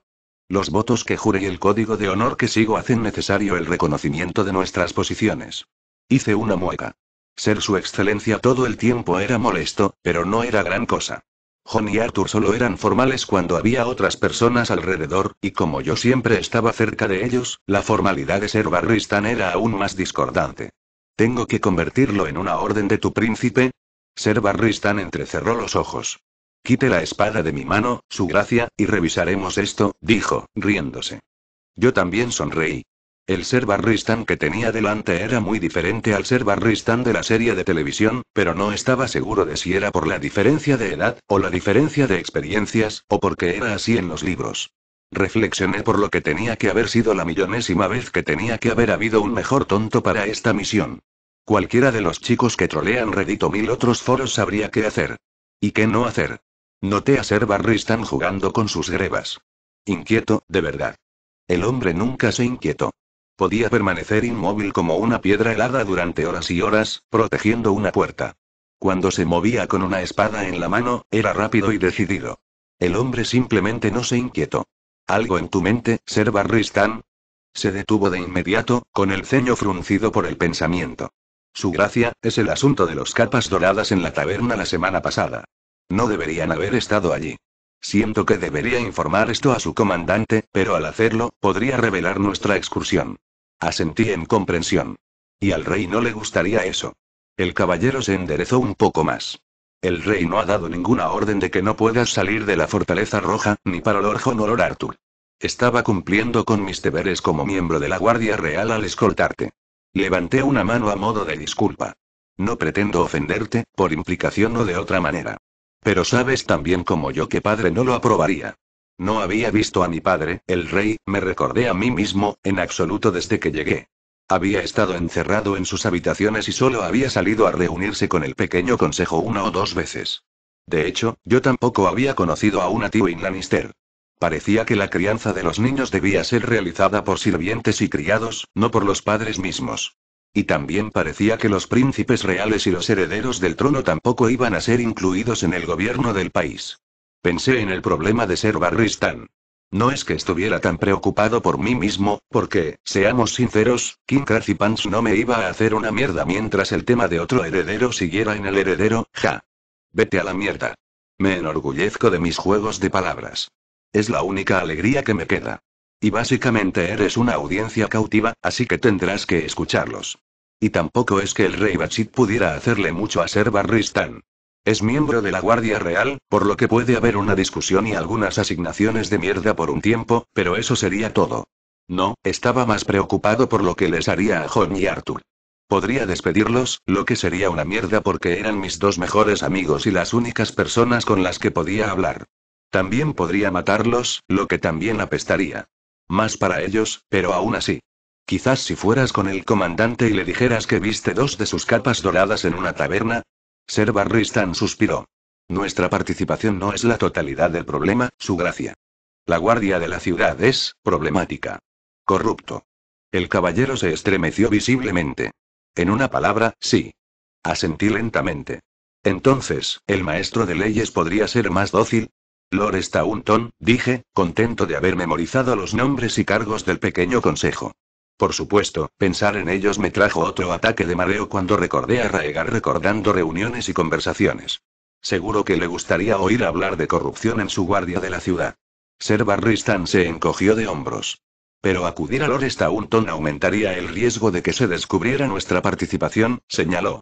Los votos que jure y el código de honor que sigo hacen necesario el reconocimiento de nuestras posiciones. Hice una mueca. Ser su excelencia todo el tiempo era molesto, pero no era gran cosa. John y Arthur solo eran formales cuando había otras personas alrededor, y como yo siempre estaba cerca de ellos, la formalidad de ser barristan era aún más discordante. ¿Tengo que convertirlo en una orden de tu príncipe? Ser Barristan entrecerró los ojos. Quite la espada de mi mano, su gracia, y revisaremos esto, dijo, riéndose. Yo también sonreí. El ser Barristan que tenía delante era muy diferente al ser Barristan de la serie de televisión, pero no estaba seguro de si era por la diferencia de edad, o la diferencia de experiencias, o porque era así en los libros. Reflexioné por lo que tenía que haber sido la millonésima vez que tenía que haber habido un mejor tonto para esta misión. Cualquiera de los chicos que trolean Reddit o mil otros foros sabría qué hacer. Y qué no hacer. Noté a Ser Barristan jugando con sus grebas. Inquieto, de verdad. El hombre nunca se inquietó. Podía permanecer inmóvil como una piedra helada durante horas y horas, protegiendo una puerta. Cuando se movía con una espada en la mano, era rápido y decidido. El hombre simplemente no se inquietó. ¿Algo en tu mente, Ser Barristan? Se detuvo de inmediato, con el ceño fruncido por el pensamiento. Su gracia, es el asunto de los capas doradas en la taberna la semana pasada. No deberían haber estado allí. Siento que debería informar esto a su comandante, pero al hacerlo, podría revelar nuestra excursión. Asentí en comprensión. Y al rey no le gustaría eso. El caballero se enderezó un poco más. El rey no ha dado ninguna orden de que no puedas salir de la fortaleza roja, ni para Lord ni o Arthur. Estaba cumpliendo con mis deberes como miembro de la Guardia Real al escoltarte. Levanté una mano a modo de disculpa. No pretendo ofenderte, por implicación o de otra manera. Pero sabes tan bien como yo que padre no lo aprobaría. No había visto a mi padre, el rey, me recordé a mí mismo, en absoluto desde que llegué. Había estado encerrado en sus habitaciones y solo había salido a reunirse con el pequeño consejo una o dos veces. De hecho, yo tampoco había conocido a una Tywin Lannister. Parecía que la crianza de los niños debía ser realizada por sirvientes y criados, no por los padres mismos. Y también parecía que los príncipes reales y los herederos del trono tampoco iban a ser incluidos en el gobierno del país. Pensé en el problema de ser Barristan. No es que estuviera tan preocupado por mí mismo, porque, seamos sinceros, King Cathy Pants no me iba a hacer una mierda mientras el tema de otro heredero siguiera en el heredero, ja. Vete a la mierda. Me enorgullezco de mis juegos de palabras. Es la única alegría que me queda. Y básicamente eres una audiencia cautiva, así que tendrás que escucharlos. Y tampoco es que el rey Bachit pudiera hacerle mucho a Ser Barristan. Es miembro de la Guardia Real, por lo que puede haber una discusión y algunas asignaciones de mierda por un tiempo, pero eso sería todo. No, estaba más preocupado por lo que les haría a John y Arthur. Podría despedirlos, lo que sería una mierda porque eran mis dos mejores amigos y las únicas personas con las que podía hablar. También podría matarlos, lo que también apestaría. Más para ellos, pero aún así. Quizás si fueras con el comandante y le dijeras que viste dos de sus capas doradas en una taberna, ser Barristan suspiró. Nuestra participación no es la totalidad del problema, su gracia. La guardia de la ciudad es problemática. Corrupto. El caballero se estremeció visiblemente. En una palabra, sí. Asentí lentamente. Entonces, ¿el maestro de leyes podría ser más dócil? Lord Staunton, dije, contento de haber memorizado los nombres y cargos del pequeño consejo. Por supuesto, pensar en ellos me trajo otro ataque de mareo cuando recordé a Raegar recordando reuniones y conversaciones. Seguro que le gustaría oír hablar de corrupción en su guardia de la ciudad. Ser Barristan se encogió de hombros. Pero acudir a Lord Staunton aumentaría el riesgo de que se descubriera nuestra participación, señaló.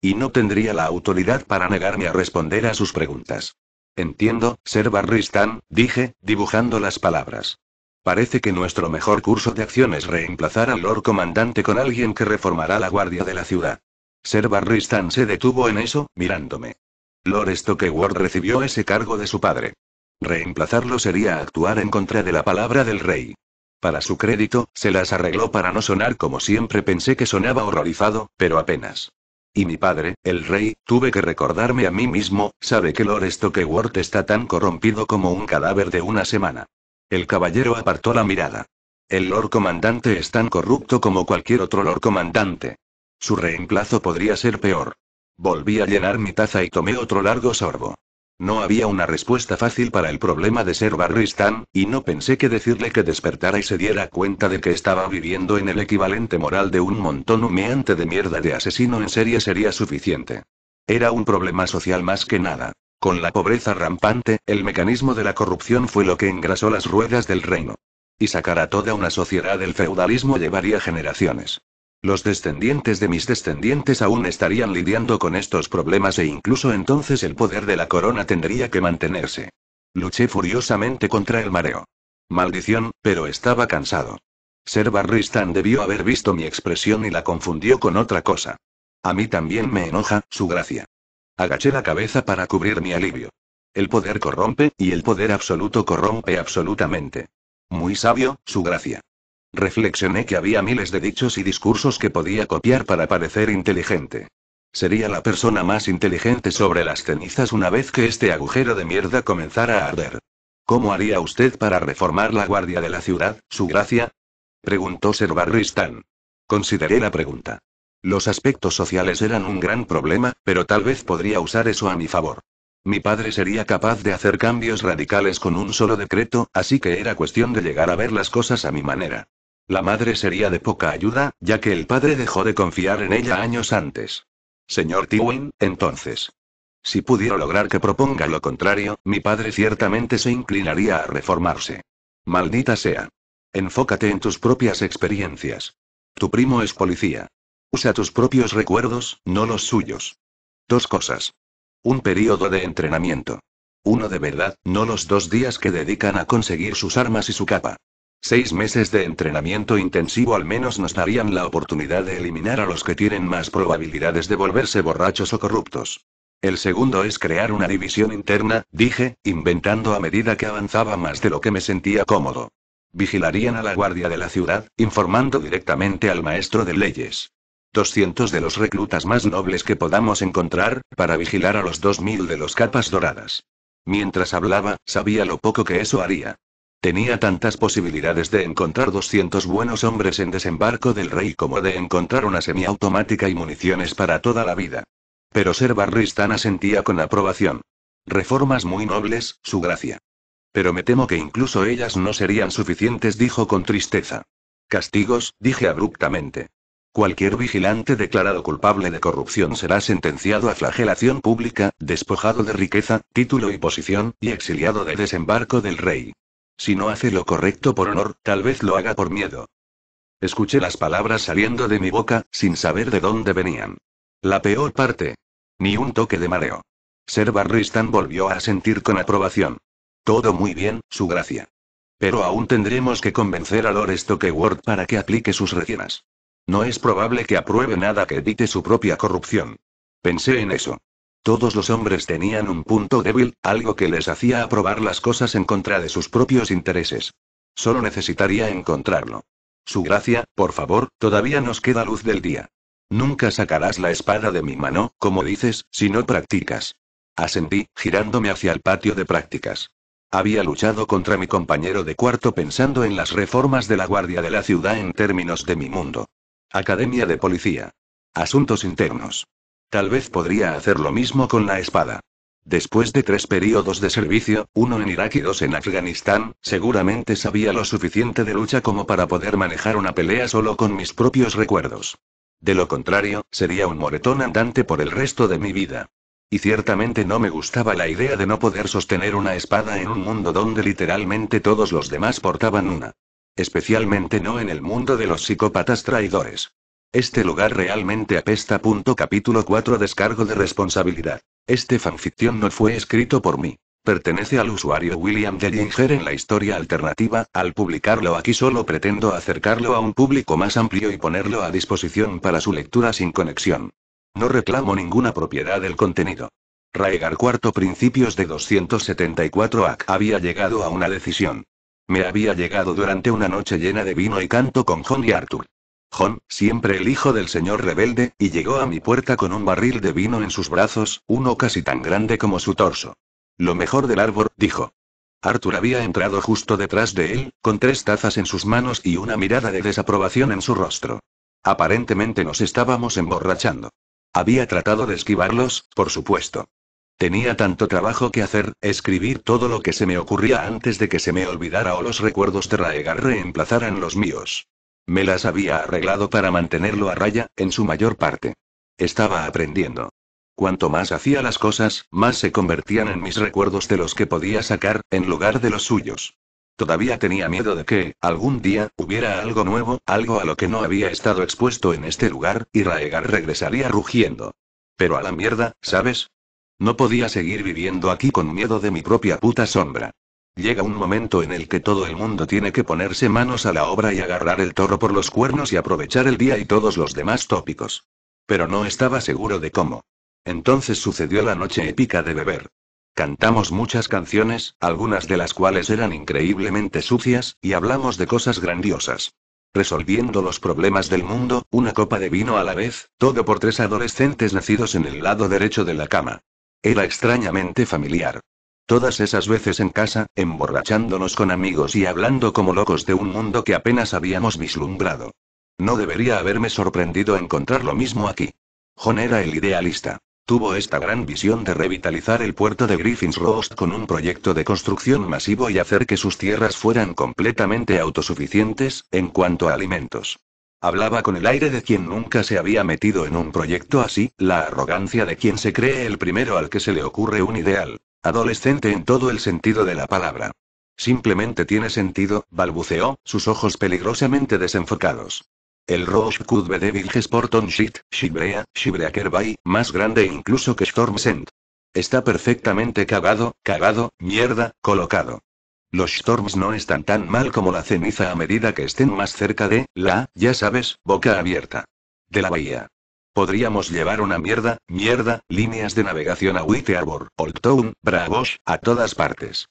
Y no tendría la autoridad para negarme a responder a sus preguntas. Entiendo, ser Barristan, dije, dibujando las palabras. Parece que nuestro mejor curso de acción es reemplazar al Lord Comandante con alguien que reformará la guardia de la ciudad. Ser Barristan se detuvo en eso, mirándome. Lord Stokeworth recibió ese cargo de su padre. Reemplazarlo sería actuar en contra de la palabra del rey. Para su crédito, se las arregló para no sonar como siempre pensé que sonaba horrorizado, pero apenas. Y mi padre, el rey, tuve que recordarme a mí mismo, sabe que Lord Stokeworth está tan corrompido como un cadáver de una semana. El caballero apartó la mirada. El Lord Comandante es tan corrupto como cualquier otro Lord Comandante. Su reemplazo podría ser peor. Volví a llenar mi taza y tomé otro largo sorbo. No había una respuesta fácil para el problema de ser barristán, y no pensé que decirle que despertara y se diera cuenta de que estaba viviendo en el equivalente moral de un montón humeante de mierda de asesino en serie sería suficiente. Era un problema social más que nada. Con la pobreza rampante, el mecanismo de la corrupción fue lo que engrasó las ruedas del reino. Y sacar a toda una sociedad del feudalismo llevaría generaciones. Los descendientes de mis descendientes aún estarían lidiando con estos problemas e incluso entonces el poder de la corona tendría que mantenerse. Luché furiosamente contra el mareo. Maldición, pero estaba cansado. Ser Barristan debió haber visto mi expresión y la confundió con otra cosa. A mí también me enoja, su gracia. Agaché la cabeza para cubrir mi alivio. El poder corrompe, y el poder absoluto corrompe absolutamente. Muy sabio, su gracia. Reflexioné que había miles de dichos y discursos que podía copiar para parecer inteligente. Sería la persona más inteligente sobre las cenizas una vez que este agujero de mierda comenzara a arder. ¿Cómo haría usted para reformar la guardia de la ciudad, su gracia? preguntó Ser Consideré la pregunta. Los aspectos sociales eran un gran problema, pero tal vez podría usar eso a mi favor. Mi padre sería capaz de hacer cambios radicales con un solo decreto, así que era cuestión de llegar a ver las cosas a mi manera. La madre sería de poca ayuda, ya que el padre dejó de confiar en ella años antes. Señor Tewin, entonces. Si pudiera lograr que proponga lo contrario, mi padre ciertamente se inclinaría a reformarse. Maldita sea. Enfócate en tus propias experiencias. Tu primo es policía. Usa tus propios recuerdos, no los suyos. Dos cosas. Un periodo de entrenamiento. Uno de verdad, no los dos días que dedican a conseguir sus armas y su capa. Seis meses de entrenamiento intensivo al menos nos darían la oportunidad de eliminar a los que tienen más probabilidades de volverse borrachos o corruptos. El segundo es crear una división interna, dije, inventando a medida que avanzaba más de lo que me sentía cómodo. Vigilarían a la guardia de la ciudad, informando directamente al maestro de leyes. 200 de los reclutas más nobles que podamos encontrar, para vigilar a los 2000 de los capas doradas. Mientras hablaba, sabía lo poco que eso haría. Tenía tantas posibilidades de encontrar 200 buenos hombres en desembarco del rey como de encontrar una semiautomática y municiones para toda la vida. Pero ser barristana sentía con aprobación. Reformas muy nobles, su gracia. Pero me temo que incluso ellas no serían suficientes, dijo con tristeza. Castigos, dije abruptamente. Cualquier vigilante declarado culpable de corrupción será sentenciado a flagelación pública, despojado de riqueza, título y posición, y exiliado de desembarco del rey. Si no hace lo correcto por honor, tal vez lo haga por miedo. Escuché las palabras saliendo de mi boca, sin saber de dónde venían. La peor parte. Ni un toque de mareo. Ser Barristan volvió a sentir con aprobación. Todo muy bien, su gracia. Pero aún tendremos que convencer a Lord Ward para que aplique sus reglas. No es probable que apruebe nada que evite su propia corrupción. Pensé en eso. Todos los hombres tenían un punto débil, algo que les hacía aprobar las cosas en contra de sus propios intereses. Solo necesitaría encontrarlo. Su gracia, por favor, todavía nos queda luz del día. Nunca sacarás la espada de mi mano, como dices, si no practicas. Asentí, girándome hacia el patio de prácticas. Había luchado contra mi compañero de cuarto pensando en las reformas de la guardia de la ciudad en términos de mi mundo. Academia de Policía. Asuntos internos. Tal vez podría hacer lo mismo con la espada. Después de tres periodos de servicio, uno en Irak y dos en Afganistán, seguramente sabía lo suficiente de lucha como para poder manejar una pelea solo con mis propios recuerdos. De lo contrario, sería un moretón andante por el resto de mi vida. Y ciertamente no me gustaba la idea de no poder sostener una espada en un mundo donde literalmente todos los demás portaban una. Especialmente no en el mundo de los psicópatas traidores. Este lugar realmente apesta. capítulo 4 Descargo de responsabilidad. Este fanficción no fue escrito por mí. Pertenece al usuario William Dellinger en la historia alternativa. Al publicarlo aquí solo pretendo acercarlo a un público más amplio y ponerlo a disposición para su lectura sin conexión. No reclamo ninguna propiedad del contenido. Raegar IV principios de 274 AC había llegado a una decisión. Me había llegado durante una noche llena de vino y canto con John y Arthur. John, siempre el hijo del señor rebelde, y llegó a mi puerta con un barril de vino en sus brazos, uno casi tan grande como su torso. Lo mejor del árbol, dijo. Arthur había entrado justo detrás de él, con tres tazas en sus manos y una mirada de desaprobación en su rostro. Aparentemente nos estábamos emborrachando. Había tratado de esquivarlos, por supuesto. Tenía tanto trabajo que hacer, escribir todo lo que se me ocurría antes de que se me olvidara o los recuerdos de Raegar reemplazaran los míos. Me las había arreglado para mantenerlo a raya, en su mayor parte. Estaba aprendiendo. Cuanto más hacía las cosas, más se convertían en mis recuerdos de los que podía sacar, en lugar de los suyos. Todavía tenía miedo de que, algún día, hubiera algo nuevo, algo a lo que no había estado expuesto en este lugar, y Raegar regresaría rugiendo. Pero a la mierda, ¿sabes? No podía seguir viviendo aquí con miedo de mi propia puta sombra. Llega un momento en el que todo el mundo tiene que ponerse manos a la obra y agarrar el toro por los cuernos y aprovechar el día y todos los demás tópicos. Pero no estaba seguro de cómo. Entonces sucedió la noche épica de beber. Cantamos muchas canciones, algunas de las cuales eran increíblemente sucias, y hablamos de cosas grandiosas. Resolviendo los problemas del mundo, una copa de vino a la vez, todo por tres adolescentes nacidos en el lado derecho de la cama. Era extrañamente familiar. Todas esas veces en casa, emborrachándonos con amigos y hablando como locos de un mundo que apenas habíamos vislumbrado. No debería haberme sorprendido encontrar lo mismo aquí. John era el idealista. Tuvo esta gran visión de revitalizar el puerto de Griffin's Roast con un proyecto de construcción masivo y hacer que sus tierras fueran completamente autosuficientes, en cuanto a alimentos. Hablaba con el aire de quien nunca se había metido en un proyecto así, la arrogancia de quien se cree el primero al que se le ocurre un ideal. Adolescente en todo el sentido de la palabra. Simplemente tiene sentido, balbuceó, sus ojos peligrosamente desenfocados. El Roche Kudbe de devil shit, Shibrea, Shibreaker más grande incluso que Stormsend. Está perfectamente cagado, cagado, mierda, colocado. Los Storms no están tan mal como la ceniza a medida que estén más cerca de la, ya sabes, boca abierta. De la bahía. Podríamos llevar una mierda, mierda, líneas de navegación a White Arbor, Old Town, Bravos, a todas partes.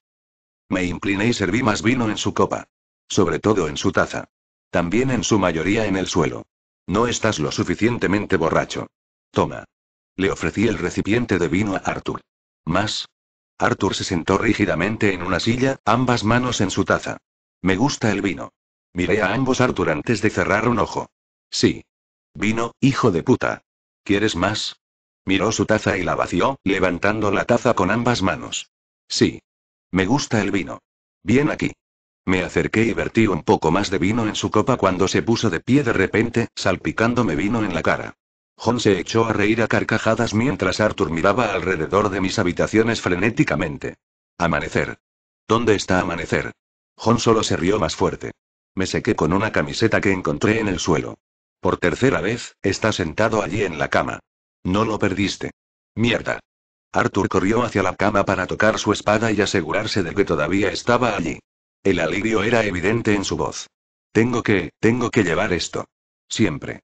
Me incliné y serví más vino en su copa. Sobre todo en su taza. También en su mayoría en el suelo. No estás lo suficientemente borracho. Toma. Le ofrecí el recipiente de vino a Arthur. Más, Arthur se sentó rígidamente en una silla, ambas manos en su taza. Me gusta el vino. Miré a ambos Arthur antes de cerrar un ojo. Sí. Vino, hijo de puta. ¿Quieres más? Miró su taza y la vació, levantando la taza con ambas manos. Sí. Me gusta el vino. Bien aquí. Me acerqué y vertí un poco más de vino en su copa cuando se puso de pie de repente, salpicándome vino en la cara. John se echó a reír a carcajadas mientras Arthur miraba alrededor de mis habitaciones frenéticamente. Amanecer. ¿Dónde está amanecer? John solo se rió más fuerte. Me sequé con una camiseta que encontré en el suelo. Por tercera vez, está sentado allí en la cama. No lo perdiste. Mierda. Arthur corrió hacia la cama para tocar su espada y asegurarse de que todavía estaba allí. El alivio era evidente en su voz. Tengo que, tengo que llevar esto. Siempre.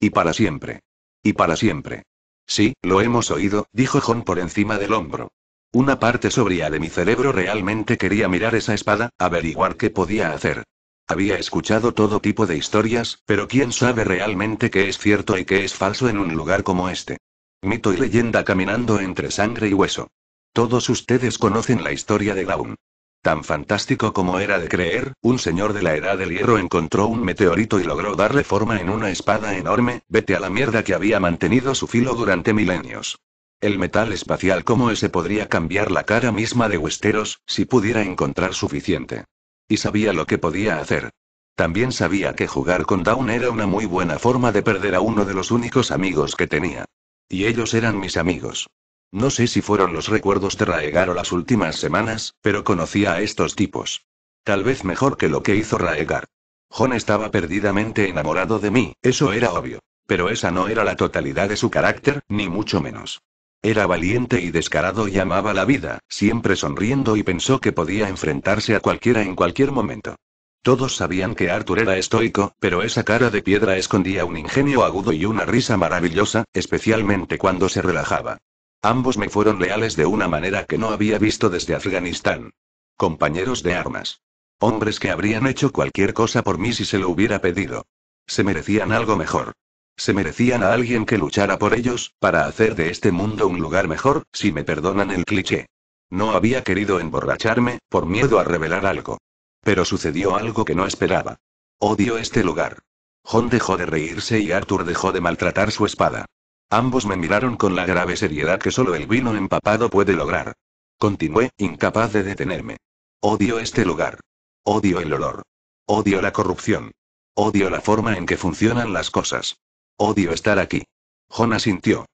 Y para siempre. Y para siempre. Sí, lo hemos oído, dijo Jon por encima del hombro. Una parte sobria de mi cerebro realmente quería mirar esa espada, averiguar qué podía hacer. Había escuchado todo tipo de historias, pero quién sabe realmente qué es cierto y qué es falso en un lugar como este. Mito y leyenda caminando entre sangre y hueso. Todos ustedes conocen la historia de Gaun. Tan fantástico como era de creer, un señor de la edad del hierro encontró un meteorito y logró darle forma en una espada enorme, vete a la mierda que había mantenido su filo durante milenios. El metal espacial como ese podría cambiar la cara misma de Westeros, si pudiera encontrar suficiente. Y sabía lo que podía hacer. También sabía que jugar con Dawn era una muy buena forma de perder a uno de los únicos amigos que tenía. Y ellos eran mis amigos. No sé si fueron los recuerdos de Raegar o las últimas semanas, pero conocía a estos tipos. Tal vez mejor que lo que hizo Raegar. Jon estaba perdidamente enamorado de mí, eso era obvio. Pero esa no era la totalidad de su carácter, ni mucho menos. Era valiente y descarado y amaba la vida, siempre sonriendo y pensó que podía enfrentarse a cualquiera en cualquier momento. Todos sabían que Arthur era estoico, pero esa cara de piedra escondía un ingenio agudo y una risa maravillosa, especialmente cuando se relajaba. Ambos me fueron leales de una manera que no había visto desde Afganistán. Compañeros de armas. Hombres que habrían hecho cualquier cosa por mí si se lo hubiera pedido. Se merecían algo mejor. Se merecían a alguien que luchara por ellos, para hacer de este mundo un lugar mejor, si me perdonan el cliché. No había querido emborracharme, por miedo a revelar algo. Pero sucedió algo que no esperaba. Odio este lugar. John dejó de reírse y Arthur dejó de maltratar su espada. Ambos me miraron con la grave seriedad que solo el vino empapado puede lograr. Continué, incapaz de detenerme. Odio este lugar. Odio el olor. Odio la corrupción. Odio la forma en que funcionan las cosas. Odio estar aquí. John asintió.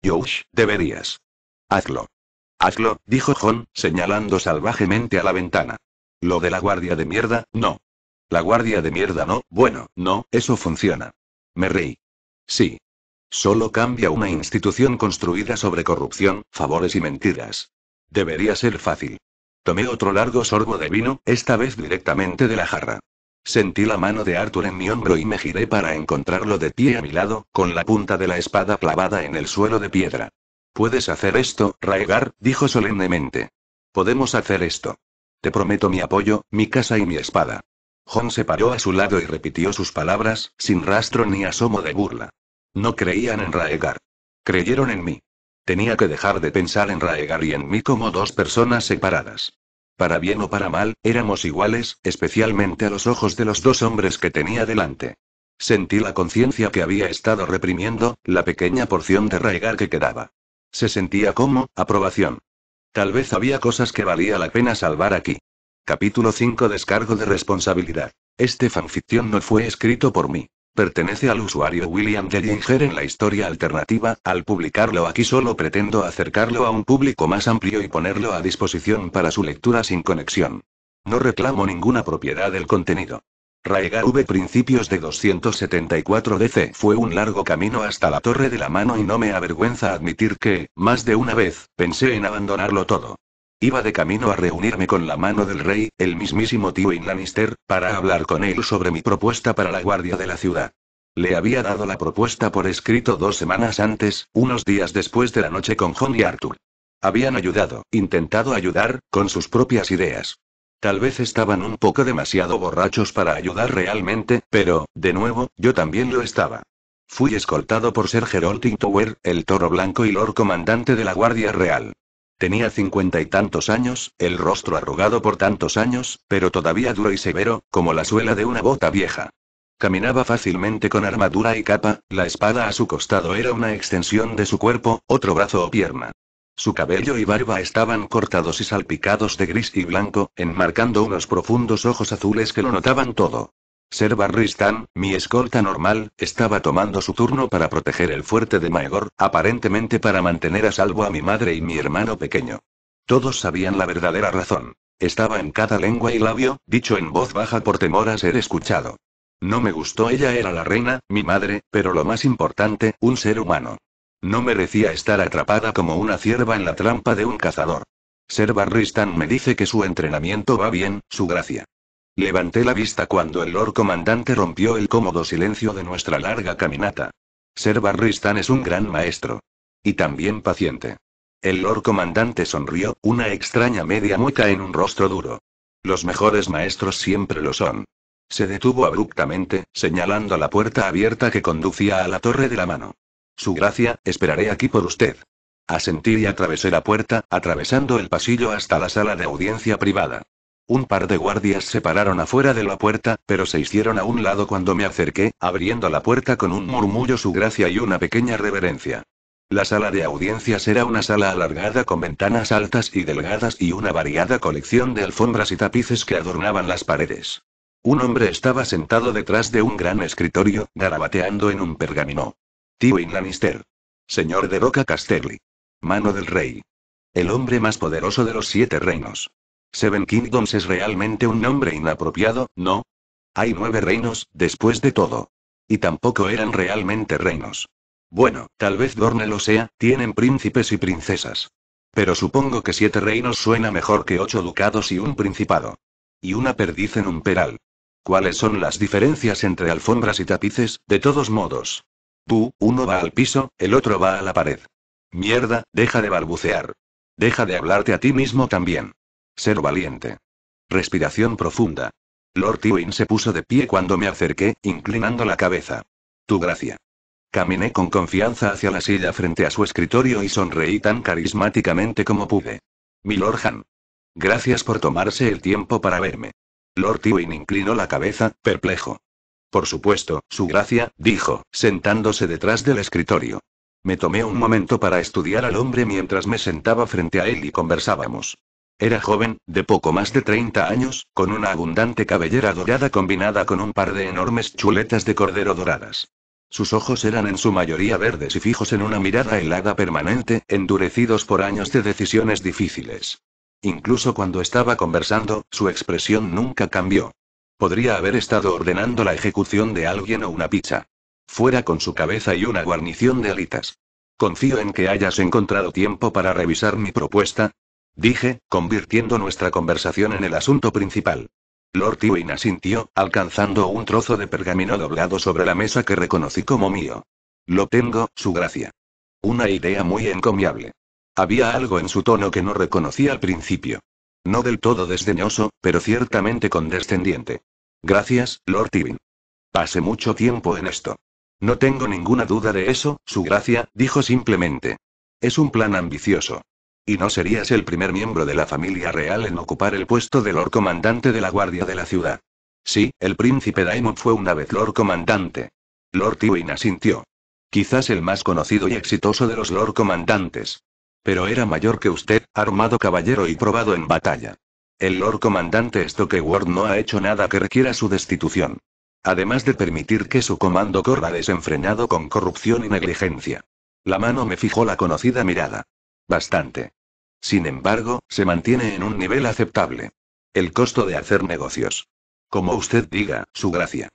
Yush, deberías. Hazlo. Hazlo, dijo Jon, señalando salvajemente a la ventana. Lo de la guardia de mierda, no. La guardia de mierda no, bueno, no, eso funciona. Me reí. Sí. Solo cambia una institución construida sobre corrupción, favores y mentiras. Debería ser fácil. Tomé otro largo sorbo de vino, esta vez directamente de la jarra. Sentí la mano de Arthur en mi hombro y me giré para encontrarlo de pie a mi lado, con la punta de la espada clavada en el suelo de piedra. Puedes hacer esto, Raegar, dijo solemnemente. Podemos hacer esto. Te prometo mi apoyo, mi casa y mi espada. John se paró a su lado y repitió sus palabras, sin rastro ni asomo de burla. No creían en Raegar. Creyeron en mí. Tenía que dejar de pensar en Raegar y en mí como dos personas separadas. Para bien o para mal, éramos iguales, especialmente a los ojos de los dos hombres que tenía delante. Sentí la conciencia que había estado reprimiendo, la pequeña porción de Raegar que quedaba. Se sentía como, aprobación. Tal vez había cosas que valía la pena salvar aquí. Capítulo 5 Descargo de responsabilidad. Este fanficción no fue escrito por mí. Pertenece al usuario William Jellinger en la historia alternativa, al publicarlo aquí solo pretendo acercarlo a un público más amplio y ponerlo a disposición para su lectura sin conexión. No reclamo ninguna propiedad del contenido. Raegar V principios de 274 DC fue un largo camino hasta la Torre de la Mano y no me avergüenza admitir que, más de una vez, pensé en abandonarlo todo. Iba de camino a reunirme con la mano del rey, el mismísimo tío Lannister, para hablar con él sobre mi propuesta para la guardia de la ciudad. Le había dado la propuesta por escrito dos semanas antes, unos días después de la noche con John y Arthur. Habían ayudado, intentado ayudar, con sus propias ideas. Tal vez estaban un poco demasiado borrachos para ayudar realmente, pero, de nuevo, yo también lo estaba. Fui escoltado por Ser Gerold Tower, el toro blanco y Lord Comandante de la Guardia Real. Tenía cincuenta y tantos años, el rostro arrugado por tantos años, pero todavía duro y severo, como la suela de una bota vieja. Caminaba fácilmente con armadura y capa, la espada a su costado era una extensión de su cuerpo, otro brazo o pierna. Su cabello y barba estaban cortados y salpicados de gris y blanco, enmarcando unos profundos ojos azules que lo notaban todo. Ser Barristan, mi escolta normal, estaba tomando su turno para proteger el fuerte de Maegor, aparentemente para mantener a salvo a mi madre y mi hermano pequeño. Todos sabían la verdadera razón. Estaba en cada lengua y labio, dicho en voz baja por temor a ser escuchado. No me gustó ella era la reina, mi madre, pero lo más importante, un ser humano. No merecía estar atrapada como una cierva en la trampa de un cazador. Ser Barristan me dice que su entrenamiento va bien, su gracia. Levanté la vista cuando el Lord Comandante rompió el cómodo silencio de nuestra larga caminata. Ser Barristan es un gran maestro. Y también paciente. El Lord Comandante sonrió, una extraña media mueca en un rostro duro. Los mejores maestros siempre lo son. Se detuvo abruptamente, señalando la puerta abierta que conducía a la torre de la mano. Su gracia, esperaré aquí por usted. Asentí y atravesé la puerta, atravesando el pasillo hasta la sala de audiencia privada. Un par de guardias se pararon afuera de la puerta, pero se hicieron a un lado cuando me acerqué, abriendo la puerta con un murmullo su gracia y una pequeña reverencia. La sala de audiencias era una sala alargada con ventanas altas y delgadas y una variada colección de alfombras y tapices que adornaban las paredes. Un hombre estaba sentado detrás de un gran escritorio, garabateando en un pergamino. Tío Lannister. Señor de Boca Casterly. Mano del rey. El hombre más poderoso de los siete reinos. Seven Kingdoms es realmente un nombre inapropiado, ¿no? Hay nueve reinos, después de todo. Y tampoco eran realmente reinos. Bueno, tal vez Dorne lo sea, tienen príncipes y princesas. Pero supongo que siete reinos suena mejor que ocho ducados y un principado. Y una perdiz en un peral. ¿Cuáles son las diferencias entre alfombras y tapices, de todos modos? Tú, uno va al piso, el otro va a la pared. Mierda, deja de balbucear. Deja de hablarte a ti mismo también. Ser valiente. Respiración profunda. Lord Tywin se puso de pie cuando me acerqué, inclinando la cabeza. Tu gracia. Caminé con confianza hacia la silla frente a su escritorio y sonreí tan carismáticamente como pude. Milord Han. Gracias por tomarse el tiempo para verme. Lord Tywin inclinó la cabeza, perplejo. Por supuesto, su gracia, dijo, sentándose detrás del escritorio. Me tomé un momento para estudiar al hombre mientras me sentaba frente a él y conversábamos. Era joven, de poco más de 30 años, con una abundante cabellera dorada combinada con un par de enormes chuletas de cordero doradas. Sus ojos eran en su mayoría verdes y fijos en una mirada helada permanente, endurecidos por años de decisiones difíciles. Incluso cuando estaba conversando, su expresión nunca cambió. Podría haber estado ordenando la ejecución de alguien o una pizza. Fuera con su cabeza y una guarnición de alitas. Confío en que hayas encontrado tiempo para revisar mi propuesta, Dije, convirtiendo nuestra conversación en el asunto principal. Lord Ewing asintió, alcanzando un trozo de pergamino doblado sobre la mesa que reconocí como mío. Lo tengo, su gracia. Una idea muy encomiable. Había algo en su tono que no reconocí al principio. No del todo desdeñoso, pero ciertamente condescendiente. Gracias, Lord Ewing. Pasé mucho tiempo en esto. No tengo ninguna duda de eso, su gracia, dijo simplemente. Es un plan ambicioso. Y no serías el primer miembro de la familia real en ocupar el puesto de Lord Comandante de la Guardia de la Ciudad. Sí, el príncipe Daimon fue una vez Lord Comandante. Lord Tywin asintió. Quizás el más conocido y exitoso de los Lord Comandantes. Pero era mayor que usted, armado caballero y probado en batalla. El Lord Comandante Stokeworth no ha hecho nada que requiera su destitución. Además de permitir que su comando corra desenfrenado con corrupción y negligencia. La mano me fijó la conocida mirada bastante. Sin embargo, se mantiene en un nivel aceptable. El costo de hacer negocios. Como usted diga, su gracia.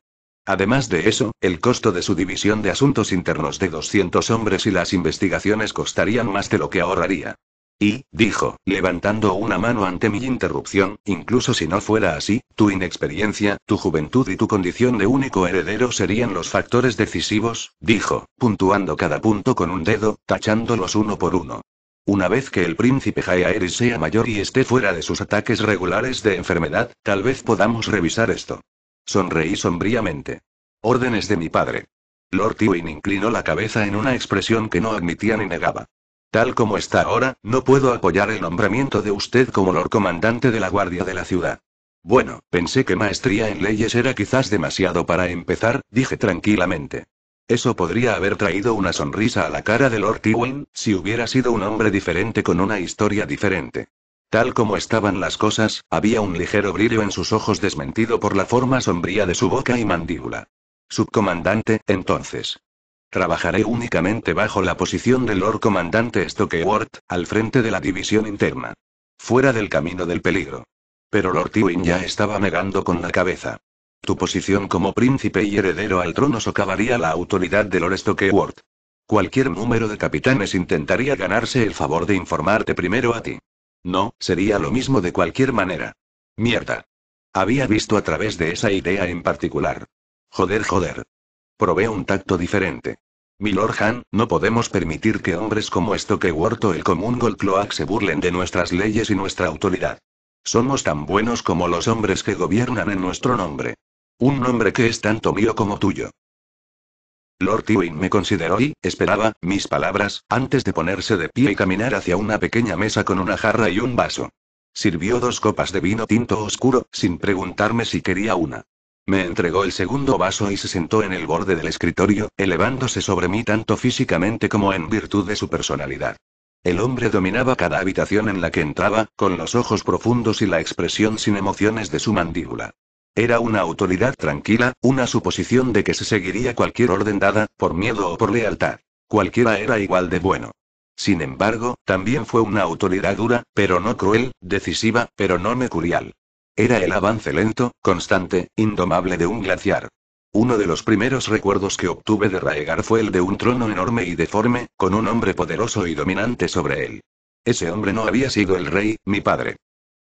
Además de eso, el costo de su división de asuntos internos de 200 hombres y las investigaciones costarían más de lo que ahorraría. Y, dijo, levantando una mano ante mi interrupción, incluso si no fuera así, tu inexperiencia, tu juventud y tu condición de único heredero serían los factores decisivos, dijo, puntuando cada punto con un dedo, tachándolos uno por uno. Una vez que el príncipe Jaehaerys sea mayor y esté fuera de sus ataques regulares de enfermedad, tal vez podamos revisar esto. Sonreí sombríamente. Órdenes de mi padre. Lord Tywin inclinó la cabeza en una expresión que no admitía ni negaba. Tal como está ahora, no puedo apoyar el nombramiento de usted como Lord Comandante de la Guardia de la Ciudad. Bueno, pensé que maestría en leyes era quizás demasiado para empezar, dije tranquilamente. Eso podría haber traído una sonrisa a la cara de Lord Tywin, si hubiera sido un hombre diferente con una historia diferente. Tal como estaban las cosas, había un ligero brillo en sus ojos desmentido por la forma sombría de su boca y mandíbula. Subcomandante, entonces. Trabajaré únicamente bajo la posición del Lord Comandante Stokeworth, al frente de la división interna. Fuera del camino del peligro. Pero Lord Tywin ya estaba negando con la cabeza. Tu posición como príncipe y heredero al trono socavaría la autoridad de Lord Stokeworth. Cualquier número de capitanes intentaría ganarse el favor de informarte primero a ti. No, sería lo mismo de cualquier manera. Mierda. Había visto a través de esa idea en particular. Joder, joder. Probé un tacto diferente. Milord Han, no podemos permitir que hombres como Stokeworth o el común golcloak se burlen de nuestras leyes y nuestra autoridad. Somos tan buenos como los hombres que gobiernan en nuestro nombre. Un nombre que es tanto mío como tuyo. Lord Ewing me consideró y, esperaba, mis palabras, antes de ponerse de pie y caminar hacia una pequeña mesa con una jarra y un vaso. Sirvió dos copas de vino tinto oscuro, sin preguntarme si quería una. Me entregó el segundo vaso y se sentó en el borde del escritorio, elevándose sobre mí tanto físicamente como en virtud de su personalidad. El hombre dominaba cada habitación en la que entraba, con los ojos profundos y la expresión sin emociones de su mandíbula. Era una autoridad tranquila, una suposición de que se seguiría cualquier orden dada, por miedo o por lealtad. Cualquiera era igual de bueno. Sin embargo, también fue una autoridad dura, pero no cruel, decisiva, pero no mercurial. Era el avance lento, constante, indomable de un glaciar. Uno de los primeros recuerdos que obtuve de Raegar fue el de un trono enorme y deforme, con un hombre poderoso y dominante sobre él. Ese hombre no había sido el rey, mi padre.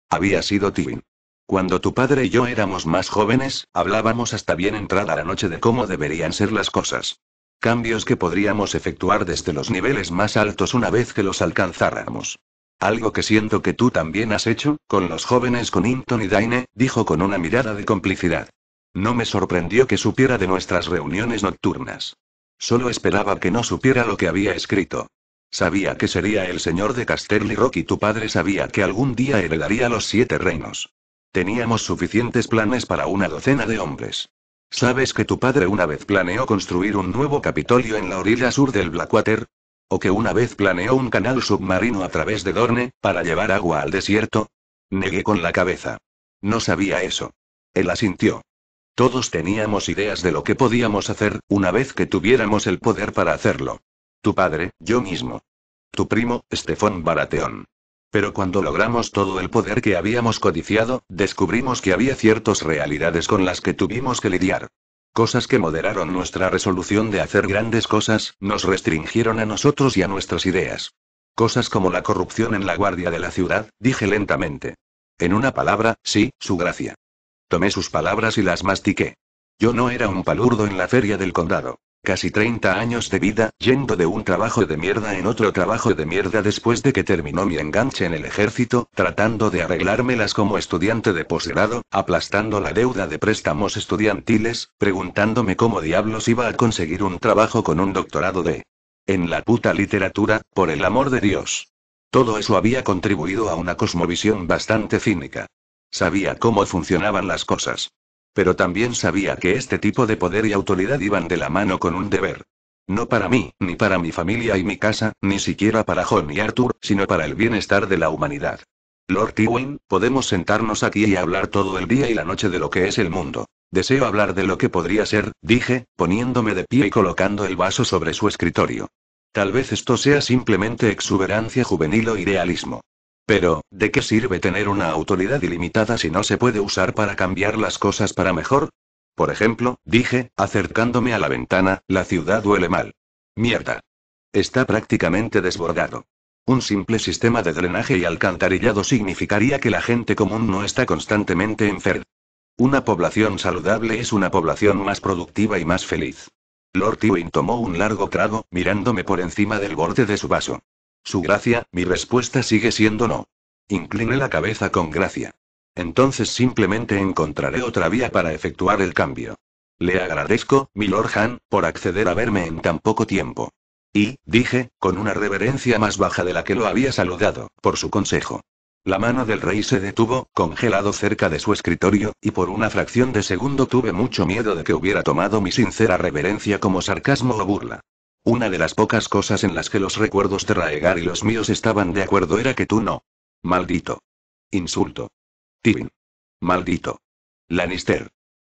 Había sido Tywin. Cuando tu padre y yo éramos más jóvenes, hablábamos hasta bien entrada la noche de cómo deberían ser las cosas. Cambios que podríamos efectuar desde los niveles más altos una vez que los alcanzáramos. Algo que siento que tú también has hecho, con los jóvenes con Inton y Daine, dijo con una mirada de complicidad. No me sorprendió que supiera de nuestras reuniones nocturnas. Solo esperaba que no supiera lo que había escrito. Sabía que sería el señor de Casterly Rock y tu padre sabía que algún día heredaría los siete reinos. Teníamos suficientes planes para una docena de hombres. ¿Sabes que tu padre una vez planeó construir un nuevo Capitolio en la orilla sur del Blackwater? ¿O que una vez planeó un canal submarino a través de Dorne, para llevar agua al desierto? Negué con la cabeza. No sabía eso. Él asintió. Todos teníamos ideas de lo que podíamos hacer, una vez que tuviéramos el poder para hacerlo. Tu padre, yo mismo. Tu primo, Estefón Barateón. Pero cuando logramos todo el poder que habíamos codiciado, descubrimos que había ciertas realidades con las que tuvimos que lidiar. Cosas que moderaron nuestra resolución de hacer grandes cosas, nos restringieron a nosotros y a nuestras ideas. Cosas como la corrupción en la guardia de la ciudad, dije lentamente. En una palabra, sí, su gracia. Tomé sus palabras y las mastiqué. Yo no era un palurdo en la feria del condado casi 30 años de vida, yendo de un trabajo de mierda en otro trabajo de mierda después de que terminó mi enganche en el ejército, tratando de arreglármelas como estudiante de posgrado, aplastando la deuda de préstamos estudiantiles, preguntándome cómo diablos iba a conseguir un trabajo con un doctorado de... En la puta literatura, por el amor de Dios. Todo eso había contribuido a una cosmovisión bastante cínica. Sabía cómo funcionaban las cosas pero también sabía que este tipo de poder y autoridad iban de la mano con un deber. No para mí, ni para mi familia y mi casa, ni siquiera para John y Arthur, sino para el bienestar de la humanidad. Lord Tywin, podemos sentarnos aquí y hablar todo el día y la noche de lo que es el mundo. Deseo hablar de lo que podría ser, dije, poniéndome de pie y colocando el vaso sobre su escritorio. Tal vez esto sea simplemente exuberancia juvenil o idealismo. Pero, ¿de qué sirve tener una autoridad ilimitada si no se puede usar para cambiar las cosas para mejor? Por ejemplo, dije, acercándome a la ventana, la ciudad duele mal. Mierda. Está prácticamente desbordado. Un simple sistema de drenaje y alcantarillado significaría que la gente común no está constantemente enferma. Una población saludable es una población más productiva y más feliz. Lord Ewing tomó un largo trago, mirándome por encima del borde de su vaso. Su gracia, mi respuesta sigue siendo no. Incliné la cabeza con gracia. Entonces simplemente encontraré otra vía para efectuar el cambio. Le agradezco, Lord Han, por acceder a verme en tan poco tiempo. Y, dije, con una reverencia más baja de la que lo había saludado, por su consejo. La mano del rey se detuvo, congelado cerca de su escritorio, y por una fracción de segundo tuve mucho miedo de que hubiera tomado mi sincera reverencia como sarcasmo o burla. Una de las pocas cosas en las que los recuerdos de Raegar y los míos estaban de acuerdo era que tú no. Maldito. Insulto. Tibin. Maldito. Lannister.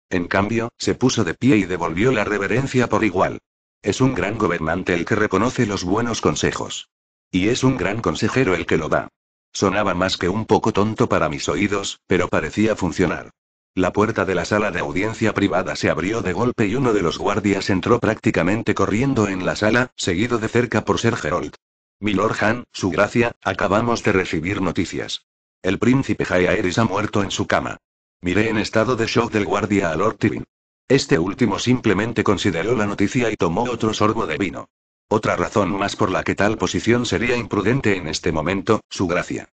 En cambio, se puso de pie y devolvió la reverencia por igual. Es un gran gobernante el que reconoce los buenos consejos. Y es un gran consejero el que lo da. Sonaba más que un poco tonto para mis oídos, pero parecía funcionar. La puerta de la sala de audiencia privada se abrió de golpe y uno de los guardias entró prácticamente corriendo en la sala, seguido de cerca por Ser Gerold. Milord Han, su gracia, acabamos de recibir noticias. El príncipe Jaehaerys ha muerto en su cama. Miré en estado de shock del guardia a Lord Tibin. Este último simplemente consideró la noticia y tomó otro sorbo de vino. Otra razón más por la que tal posición sería imprudente en este momento, su gracia.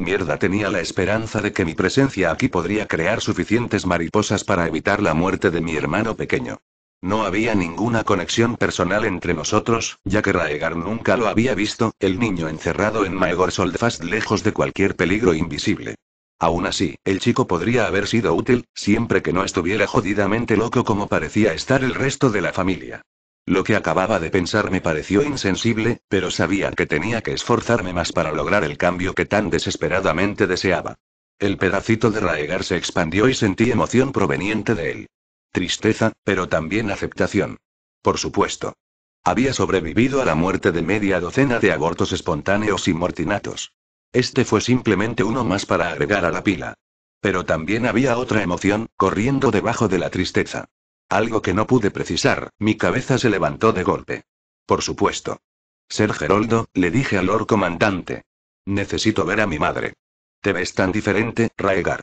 Mierda tenía la esperanza de que mi presencia aquí podría crear suficientes mariposas para evitar la muerte de mi hermano pequeño. No había ninguna conexión personal entre nosotros, ya que Raegar nunca lo había visto, el niño encerrado en Maegor Soldfast lejos de cualquier peligro invisible. Aún así, el chico podría haber sido útil, siempre que no estuviera jodidamente loco como parecía estar el resto de la familia. Lo que acababa de pensar me pareció insensible, pero sabía que tenía que esforzarme más para lograr el cambio que tan desesperadamente deseaba. El pedacito de Raegar se expandió y sentí emoción proveniente de él. Tristeza, pero también aceptación. Por supuesto. Había sobrevivido a la muerte de media docena de abortos espontáneos y mortinatos. Este fue simplemente uno más para agregar a la pila. Pero también había otra emoción, corriendo debajo de la tristeza. Algo que no pude precisar, mi cabeza se levantó de golpe. Por supuesto. Ser Geroldo, le dije al Lord Comandante. Necesito ver a mi madre. Te ves tan diferente, Raegar.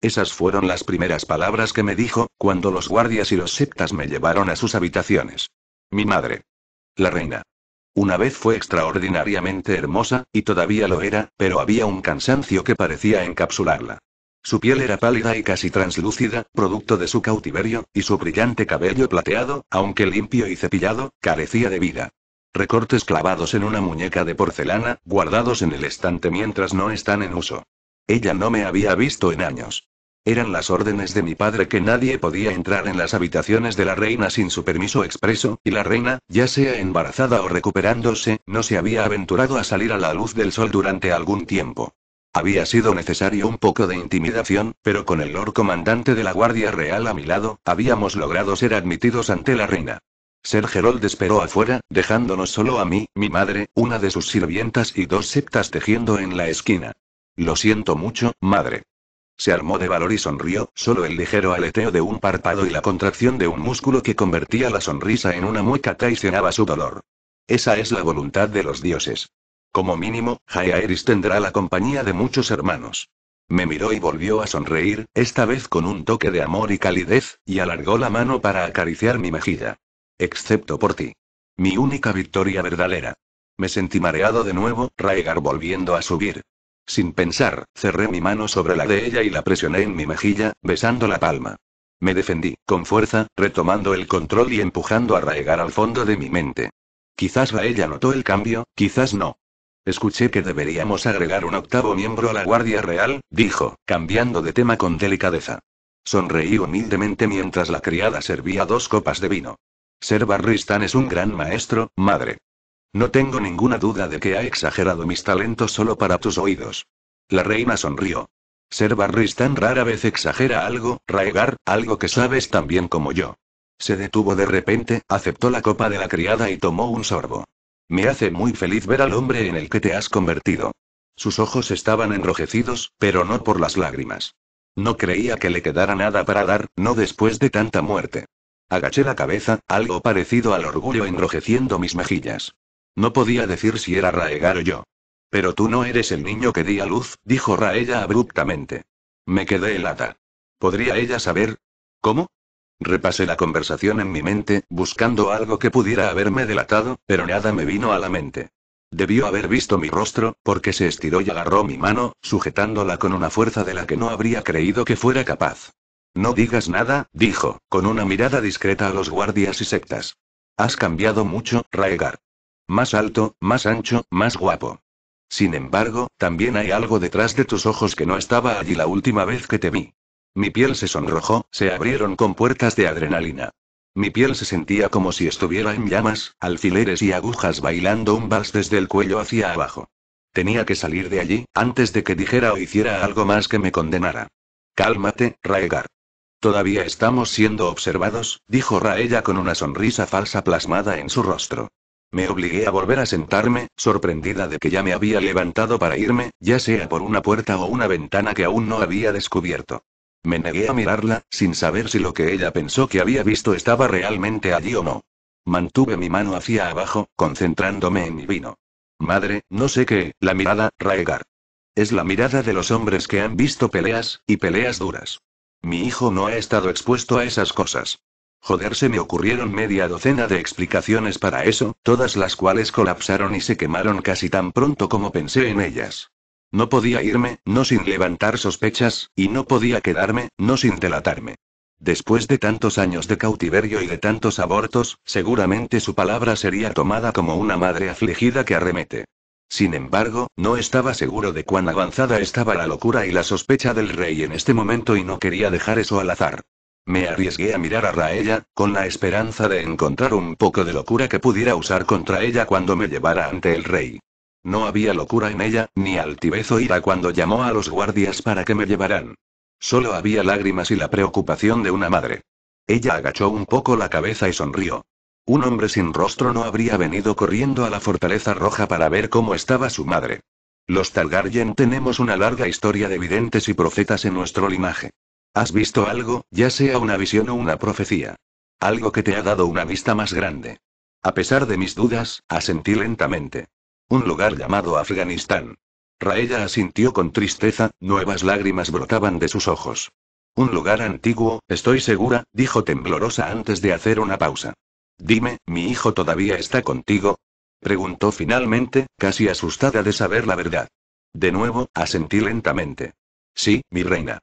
Esas fueron las primeras palabras que me dijo, cuando los guardias y los septas me llevaron a sus habitaciones. Mi madre. La reina. Una vez fue extraordinariamente hermosa, y todavía lo era, pero había un cansancio que parecía encapsularla. Su piel era pálida y casi translúcida, producto de su cautiverio, y su brillante cabello plateado, aunque limpio y cepillado, carecía de vida. Recortes clavados en una muñeca de porcelana, guardados en el estante mientras no están en uso. Ella no me había visto en años. Eran las órdenes de mi padre que nadie podía entrar en las habitaciones de la reina sin su permiso expreso, y la reina, ya sea embarazada o recuperándose, no se había aventurado a salir a la luz del sol durante algún tiempo. Había sido necesario un poco de intimidación, pero con el Lord Comandante de la Guardia Real a mi lado, habíamos logrado ser admitidos ante la reina. Ser Gerold esperó afuera, dejándonos solo a mí, mi madre, una de sus sirvientas y dos septas tejiendo en la esquina. Lo siento mucho, madre. Se armó de valor y sonrió, solo el ligero aleteo de un párpado y la contracción de un músculo que convertía la sonrisa en una mueca traicionaba su dolor. Esa es la voluntad de los dioses. Como mínimo, Eris tendrá la compañía de muchos hermanos. Me miró y volvió a sonreír, esta vez con un toque de amor y calidez, y alargó la mano para acariciar mi mejilla. Excepto por ti. Mi única victoria verdadera. Me sentí mareado de nuevo, Raegar volviendo a subir. Sin pensar, cerré mi mano sobre la de ella y la presioné en mi mejilla, besando la palma. Me defendí, con fuerza, retomando el control y empujando a Raegar al fondo de mi mente. Quizás Raella notó el cambio, quizás no. Escuché que deberíamos agregar un octavo miembro a la Guardia Real, dijo, cambiando de tema con delicadeza. Sonreí humildemente mientras la criada servía dos copas de vino. Ser barristán es un gran maestro, madre. No tengo ninguna duda de que ha exagerado mis talentos solo para tus oídos. La reina sonrió. Ser barristán rara vez exagera algo, Raegar, algo que sabes tan bien como yo. Se detuvo de repente, aceptó la copa de la criada y tomó un sorbo. Me hace muy feliz ver al hombre en el que te has convertido. Sus ojos estaban enrojecidos, pero no por las lágrimas. No creía que le quedara nada para dar, no después de tanta muerte. Agaché la cabeza, algo parecido al orgullo enrojeciendo mis mejillas. No podía decir si era Raegar o yo. Pero tú no eres el niño que di a luz, dijo Raella abruptamente. Me quedé helada. ¿Podría ella saber? ¿Cómo? Repasé la conversación en mi mente, buscando algo que pudiera haberme delatado, pero nada me vino a la mente. Debió haber visto mi rostro, porque se estiró y agarró mi mano, sujetándola con una fuerza de la que no habría creído que fuera capaz. No digas nada, dijo, con una mirada discreta a los guardias y sectas. Has cambiado mucho, Raegar. Más alto, más ancho, más guapo. Sin embargo, también hay algo detrás de tus ojos que no estaba allí la última vez que te vi. Mi piel se sonrojó, se abrieron con puertas de adrenalina. Mi piel se sentía como si estuviera en llamas, alfileres y agujas bailando un vals desde el cuello hacia abajo. Tenía que salir de allí, antes de que dijera o hiciera algo más que me condenara. Cálmate, Raegar. Todavía estamos siendo observados, dijo Raella con una sonrisa falsa plasmada en su rostro. Me obligué a volver a sentarme, sorprendida de que ya me había levantado para irme, ya sea por una puerta o una ventana que aún no había descubierto. Me negué a mirarla, sin saber si lo que ella pensó que había visto estaba realmente allí o no. Mantuve mi mano hacia abajo, concentrándome en mi vino. Madre, no sé qué, la mirada, Raegar. Es la mirada de los hombres que han visto peleas, y peleas duras. Mi hijo no ha estado expuesto a esas cosas. Joder, se me ocurrieron media docena de explicaciones para eso, todas las cuales colapsaron y se quemaron casi tan pronto como pensé en ellas. No podía irme, no sin levantar sospechas, y no podía quedarme, no sin delatarme. Después de tantos años de cautiverio y de tantos abortos, seguramente su palabra sería tomada como una madre afligida que arremete. Sin embargo, no estaba seguro de cuán avanzada estaba la locura y la sospecha del rey en este momento y no quería dejar eso al azar. Me arriesgué a mirar a Raella, con la esperanza de encontrar un poco de locura que pudiera usar contra ella cuando me llevara ante el rey. No había locura en ella, ni altivez o ira cuando llamó a los guardias para que me llevaran. Solo había lágrimas y la preocupación de una madre. Ella agachó un poco la cabeza y sonrió. Un hombre sin rostro no habría venido corriendo a la fortaleza roja para ver cómo estaba su madre. Los Targaryen tenemos una larga historia de videntes y profetas en nuestro linaje. Has visto algo, ya sea una visión o una profecía. Algo que te ha dado una vista más grande. A pesar de mis dudas, asentí lentamente. Un lugar llamado Afganistán. Raella asintió con tristeza, nuevas lágrimas brotaban de sus ojos. Un lugar antiguo, estoy segura, dijo temblorosa antes de hacer una pausa. Dime, ¿mi hijo todavía está contigo? preguntó finalmente, casi asustada de saber la verdad. De nuevo, asentí lentamente. Sí, mi reina.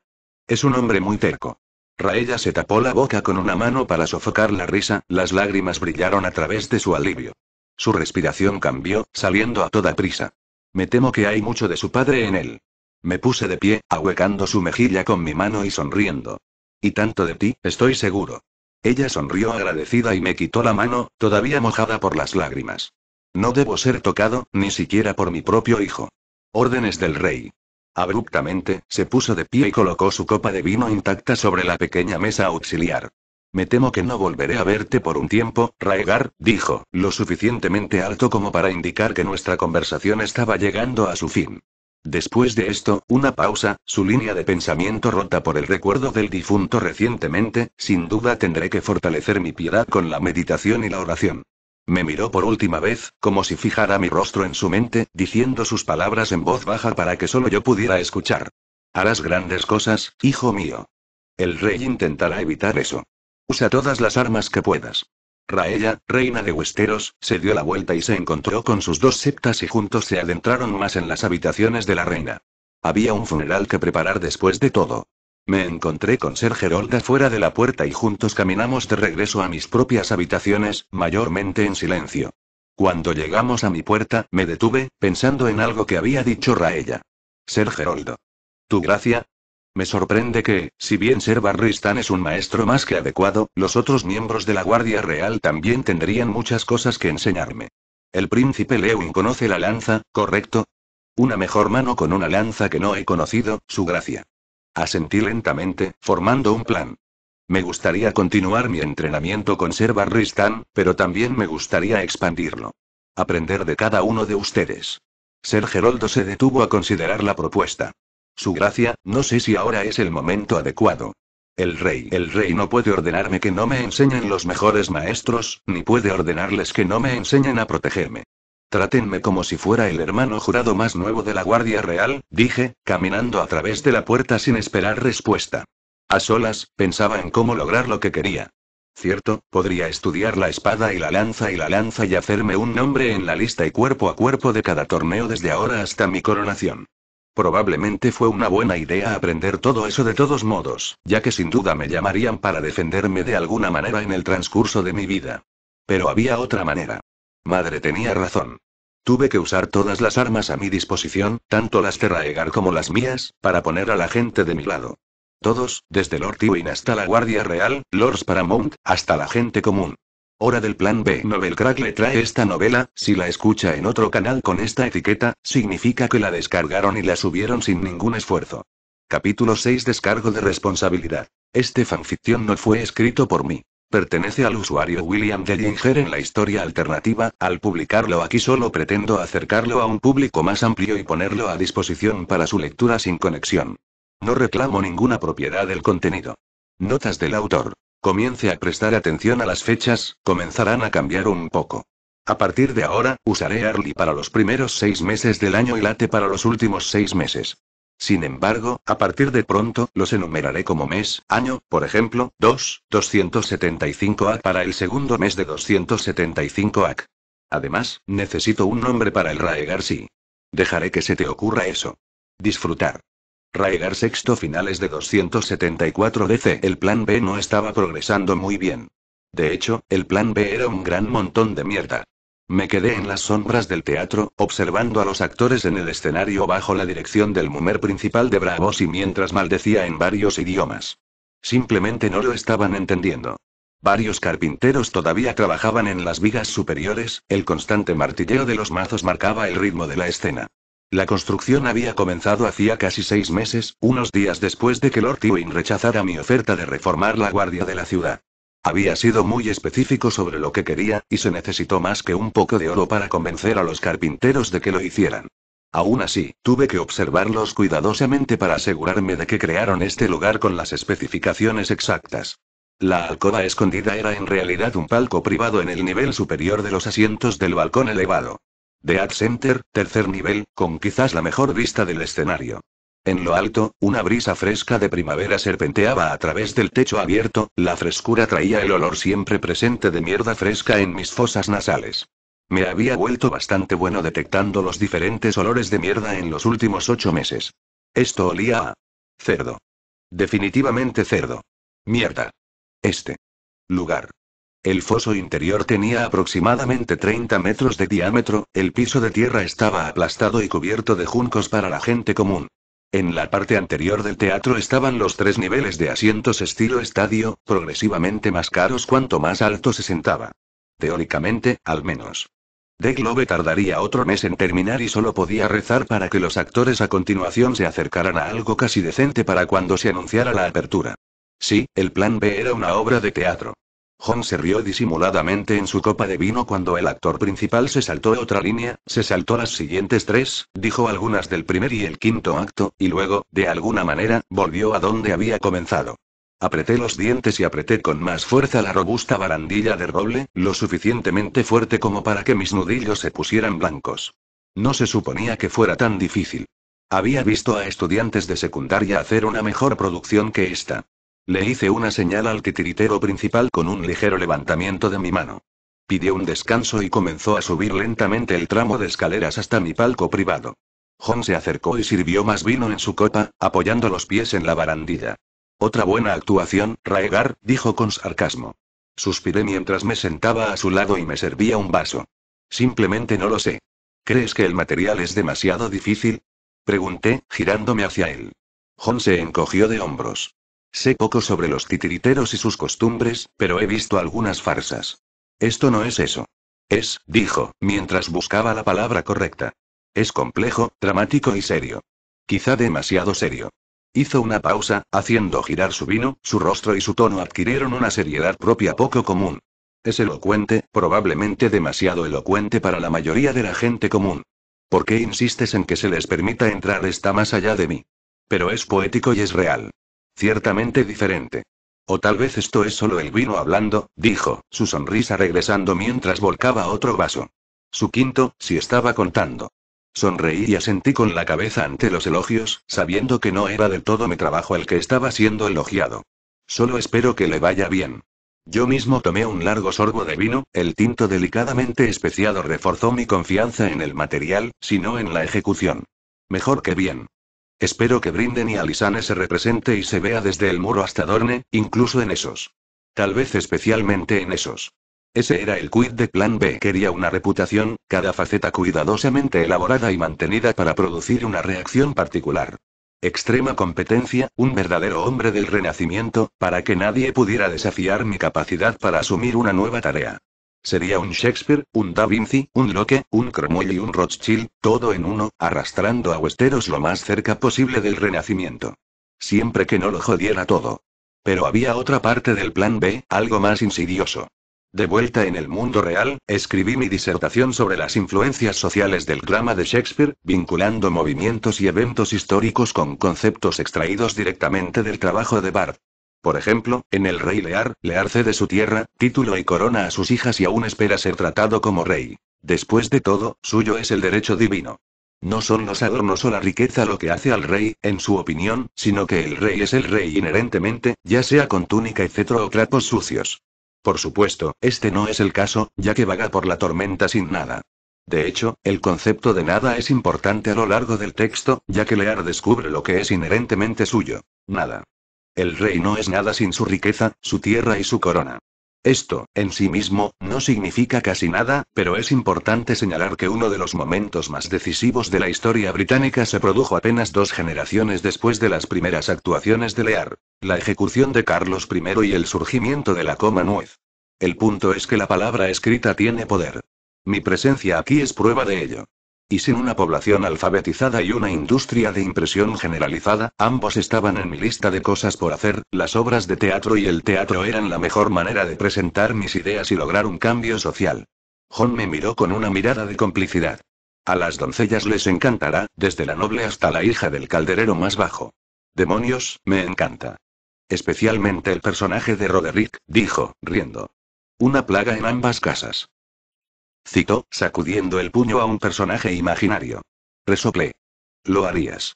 Es un hombre muy terco. Raella se tapó la boca con una mano para sofocar la risa, las lágrimas brillaron a través de su alivio. Su respiración cambió, saliendo a toda prisa. Me temo que hay mucho de su padre en él. Me puse de pie, ahuecando su mejilla con mi mano y sonriendo. Y tanto de ti, estoy seguro. Ella sonrió agradecida y me quitó la mano, todavía mojada por las lágrimas. No debo ser tocado, ni siquiera por mi propio hijo. Órdenes del rey. Abruptamente, se puso de pie y colocó su copa de vino intacta sobre la pequeña mesa auxiliar. Me temo que no volveré a verte por un tiempo, Raegar, dijo, lo suficientemente alto como para indicar que nuestra conversación estaba llegando a su fin. Después de esto, una pausa, su línea de pensamiento rota por el recuerdo del difunto recientemente, sin duda tendré que fortalecer mi piedad con la meditación y la oración. Me miró por última vez, como si fijara mi rostro en su mente, diciendo sus palabras en voz baja para que solo yo pudiera escuchar. Harás grandes cosas, hijo mío. El rey intentará evitar eso. Usa todas las armas que puedas. Raella, reina de huesteros, se dio la vuelta y se encontró con sus dos septas y juntos se adentraron más en las habitaciones de la reina. Había un funeral que preparar después de todo. Me encontré con Ser Gerolda fuera de la puerta y juntos caminamos de regreso a mis propias habitaciones, mayormente en silencio. Cuando llegamos a mi puerta, me detuve, pensando en algo que había dicho Raella. Ser Geroldo. Tu gracia, me sorprende que, si bien Ser Barristan es un maestro más que adecuado, los otros miembros de la Guardia Real también tendrían muchas cosas que enseñarme. El príncipe Lewin conoce la lanza, ¿correcto? Una mejor mano con una lanza que no he conocido, su gracia. Asentí lentamente, formando un plan. Me gustaría continuar mi entrenamiento con Ser Barristan, pero también me gustaría expandirlo. Aprender de cada uno de ustedes. Ser Geroldo se detuvo a considerar la propuesta. Su gracia, no sé si ahora es el momento adecuado. El rey, el rey no puede ordenarme que no me enseñen los mejores maestros, ni puede ordenarles que no me enseñen a protegerme. Trátenme como si fuera el hermano jurado más nuevo de la Guardia Real, dije, caminando a través de la puerta sin esperar respuesta. A solas, pensaba en cómo lograr lo que quería. Cierto, podría estudiar la espada y la lanza y la lanza y hacerme un nombre en la lista y cuerpo a cuerpo de cada torneo desde ahora hasta mi coronación. Probablemente fue una buena idea aprender todo eso de todos modos, ya que sin duda me llamarían para defenderme de alguna manera en el transcurso de mi vida. Pero había otra manera. Madre tenía razón. Tuve que usar todas las armas a mi disposición, tanto las Terraegar como las mías, para poner a la gente de mi lado. Todos, desde Lord Tywin hasta la Guardia Real, Lords Paramount, hasta la gente común. Hora del plan B. Novel Crack le trae esta novela, si la escucha en otro canal con esta etiqueta, significa que la descargaron y la subieron sin ningún esfuerzo. Capítulo 6 Descargo de responsabilidad. Este fanficción no fue escrito por mí. Pertenece al usuario William Ginger en la historia alternativa, al publicarlo aquí solo pretendo acercarlo a un público más amplio y ponerlo a disposición para su lectura sin conexión. No reclamo ninguna propiedad del contenido. Notas del autor. Comience a prestar atención a las fechas, comenzarán a cambiar un poco. A partir de ahora, usaré Early para los primeros seis meses del año y Late para los últimos seis meses. Sin embargo, a partir de pronto, los enumeraré como mes, año, por ejemplo, 2, 275AC para el segundo mes de 275AC. Además, necesito un nombre para el Raegar si. Dejaré que se te ocurra eso. Disfrutar. Raigar sexto finales de 274 DC. El plan B no estaba progresando muy bien. De hecho, el plan B era un gran montón de mierda. Me quedé en las sombras del teatro, observando a los actores en el escenario bajo la dirección del mumer principal de Bravos y mientras maldecía en varios idiomas. Simplemente no lo estaban entendiendo. Varios carpinteros todavía trabajaban en las vigas superiores, el constante martilleo de los mazos marcaba el ritmo de la escena. La construcción había comenzado hacía casi seis meses, unos días después de que Lord Ewing rechazara mi oferta de reformar la guardia de la ciudad. Había sido muy específico sobre lo que quería, y se necesitó más que un poco de oro para convencer a los carpinteros de que lo hicieran. Aún así, tuve que observarlos cuidadosamente para asegurarme de que crearon este lugar con las especificaciones exactas. La alcoba escondida era en realidad un palco privado en el nivel superior de los asientos del balcón elevado. The Ad Center, tercer nivel, con quizás la mejor vista del escenario. En lo alto, una brisa fresca de primavera serpenteaba a través del techo abierto, la frescura traía el olor siempre presente de mierda fresca en mis fosas nasales. Me había vuelto bastante bueno detectando los diferentes olores de mierda en los últimos ocho meses. Esto olía a... cerdo. Definitivamente cerdo. Mierda. Este. Lugar. El foso interior tenía aproximadamente 30 metros de diámetro, el piso de tierra estaba aplastado y cubierto de juncos para la gente común. En la parte anterior del teatro estaban los tres niveles de asientos estilo estadio, progresivamente más caros cuanto más alto se sentaba. Teóricamente, al menos. De Globe tardaría otro mes en terminar y solo podía rezar para que los actores a continuación se acercaran a algo casi decente para cuando se anunciara la apertura. Sí, el plan B era una obra de teatro. John se rió disimuladamente en su copa de vino cuando el actor principal se saltó otra línea, se saltó las siguientes tres, dijo algunas del primer y el quinto acto, y luego, de alguna manera, volvió a donde había comenzado. Apreté los dientes y apreté con más fuerza la robusta barandilla de roble, lo suficientemente fuerte como para que mis nudillos se pusieran blancos. No se suponía que fuera tan difícil. Había visto a estudiantes de secundaria hacer una mejor producción que esta. Le hice una señal al titiritero principal con un ligero levantamiento de mi mano. Pidió un descanso y comenzó a subir lentamente el tramo de escaleras hasta mi palco privado. John se acercó y sirvió más vino en su copa, apoyando los pies en la barandilla. Otra buena actuación, Raegar, dijo con sarcasmo. Suspiré mientras me sentaba a su lado y me servía un vaso. Simplemente no lo sé. ¿Crees que el material es demasiado difícil? Pregunté, girándome hacia él. John se encogió de hombros. Sé poco sobre los titiriteros y sus costumbres, pero he visto algunas farsas. Esto no es eso. Es, dijo, mientras buscaba la palabra correcta. Es complejo, dramático y serio. Quizá demasiado serio. Hizo una pausa, haciendo girar su vino, su rostro y su tono adquirieron una seriedad propia poco común. Es elocuente, probablemente demasiado elocuente para la mayoría de la gente común. ¿Por qué insistes en que se les permita entrar está más allá de mí? Pero es poético y es real. Ciertamente diferente. O tal vez esto es solo el vino hablando, dijo, su sonrisa regresando mientras volcaba otro vaso. Su quinto, si estaba contando. Sonreí y asentí con la cabeza ante los elogios, sabiendo que no era del todo mi trabajo el que estaba siendo elogiado. Solo espero que le vaya bien. Yo mismo tomé un largo sorbo de vino, el tinto delicadamente especiado reforzó mi confianza en el material, si no en la ejecución. Mejor que bien. Espero que Brinden y Alisane se represente y se vea desde el muro hasta Dorne, incluso en esos. Tal vez especialmente en esos. Ese era el quid de Plan B. Quería una reputación, cada faceta cuidadosamente elaborada y mantenida para producir una reacción particular. Extrema competencia, un verdadero hombre del renacimiento, para que nadie pudiera desafiar mi capacidad para asumir una nueva tarea. Sería un Shakespeare, un Da Vinci, un Locke, un Cromwell y un Rothschild, todo en uno, arrastrando a Westeros lo más cerca posible del Renacimiento. Siempre que no lo jodiera todo. Pero había otra parte del plan B, algo más insidioso. De vuelta en el mundo real, escribí mi disertación sobre las influencias sociales del drama de Shakespeare, vinculando movimientos y eventos históricos con conceptos extraídos directamente del trabajo de Barth. Por ejemplo, en el rey Lear, Lear cede su tierra, título y corona a sus hijas y aún espera ser tratado como rey. Después de todo, suyo es el derecho divino. No son los adornos o la riqueza lo que hace al rey, en su opinión, sino que el rey es el rey inherentemente, ya sea con túnica y cetro o trapos sucios. Por supuesto, este no es el caso, ya que vaga por la tormenta sin nada. De hecho, el concepto de nada es importante a lo largo del texto, ya que Lear descubre lo que es inherentemente suyo. Nada. El rey no es nada sin su riqueza, su tierra y su corona. Esto, en sí mismo, no significa casi nada, pero es importante señalar que uno de los momentos más decisivos de la historia británica se produjo apenas dos generaciones después de las primeras actuaciones de Lear, la ejecución de Carlos I y el surgimiento de la Nuez. El punto es que la palabra escrita tiene poder. Mi presencia aquí es prueba de ello. Y sin una población alfabetizada y una industria de impresión generalizada, ambos estaban en mi lista de cosas por hacer, las obras de teatro y el teatro eran la mejor manera de presentar mis ideas y lograr un cambio social. John me miró con una mirada de complicidad. A las doncellas les encantará, desde la noble hasta la hija del calderero más bajo. Demonios, me encanta. Especialmente el personaje de Roderick, dijo, riendo. Una plaga en ambas casas citó, sacudiendo el puño a un personaje imaginario. Resoplé. Lo harías.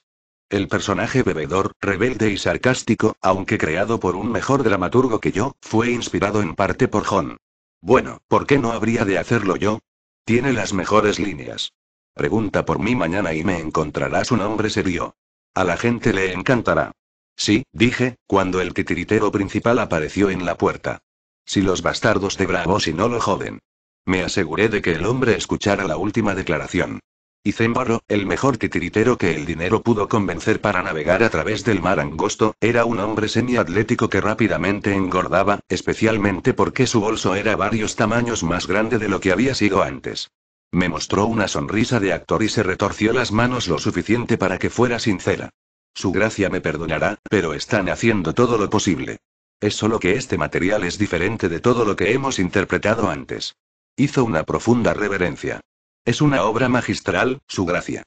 El personaje bebedor, rebelde y sarcástico, aunque creado por un mejor dramaturgo que yo, fue inspirado en parte por John. Bueno, ¿por qué no habría de hacerlo yo? Tiene las mejores líneas. Pregunta por mí mañana y me encontrarás un hombre serio. A la gente le encantará. Sí, dije, cuando el titiritero principal apareció en la puerta. Si los bastardos de Bravo si no lo joden. Me aseguré de que el hombre escuchara la última declaración. Y Zembaro, el mejor titiritero que el dinero pudo convencer para navegar a través del mar angosto, era un hombre semiatlético que rápidamente engordaba, especialmente porque su bolso era varios tamaños más grande de lo que había sido antes. Me mostró una sonrisa de actor y se retorció las manos lo suficiente para que fuera sincera. Su gracia me perdonará, pero están haciendo todo lo posible. Es solo que este material es diferente de todo lo que hemos interpretado antes. Hizo una profunda reverencia. Es una obra magistral, su gracia.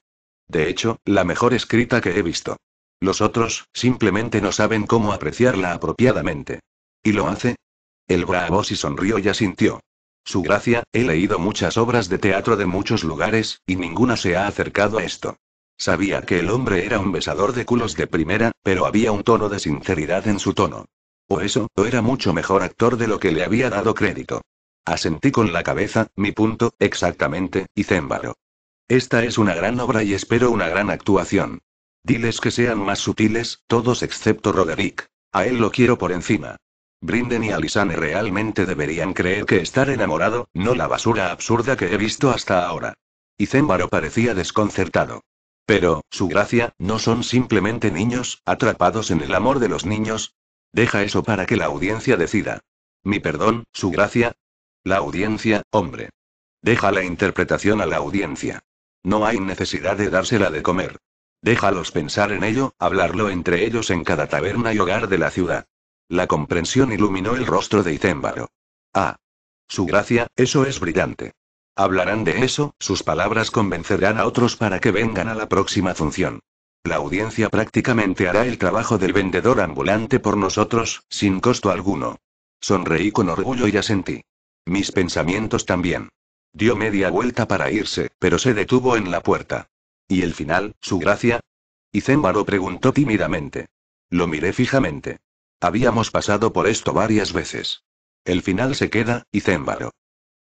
De hecho, la mejor escrita que he visto. Los otros, simplemente no saben cómo apreciarla apropiadamente. ¿Y lo hace? El bravo si sonrió y asintió. Su gracia, he leído muchas obras de teatro de muchos lugares, y ninguna se ha acercado a esto. Sabía que el hombre era un besador de culos de primera, pero había un tono de sinceridad en su tono. O eso, o era mucho mejor actor de lo que le había dado crédito. Asentí con la cabeza, mi punto, exactamente, y Zémbaro. Esta es una gran obra y espero una gran actuación. Diles que sean más sutiles, todos excepto Roderick. A él lo quiero por encima. Brinden y Alisane realmente deberían creer que estar enamorado, no la basura absurda que he visto hasta ahora. Y parecía desconcertado. Pero, su gracia, ¿no son simplemente niños, atrapados en el amor de los niños? Deja eso para que la audiencia decida. Mi perdón, su gracia, la audiencia, hombre. Deja la interpretación a la audiencia. No hay necesidad de dársela de comer. Déjalos pensar en ello, hablarlo entre ellos en cada taberna y hogar de la ciudad. La comprensión iluminó el rostro de Itémbaro. Ah. Su gracia, eso es brillante. Hablarán de eso, sus palabras convencerán a otros para que vengan a la próxima función. La audiencia prácticamente hará el trabajo del vendedor ambulante por nosotros, sin costo alguno. Sonreí con orgullo y asentí. Mis pensamientos también. Dio media vuelta para irse, pero se detuvo en la puerta. ¿Y el final, su gracia? Zémbaro preguntó tímidamente. Lo miré fijamente. Habíamos pasado por esto varias veces. El final se queda, Zémbaro.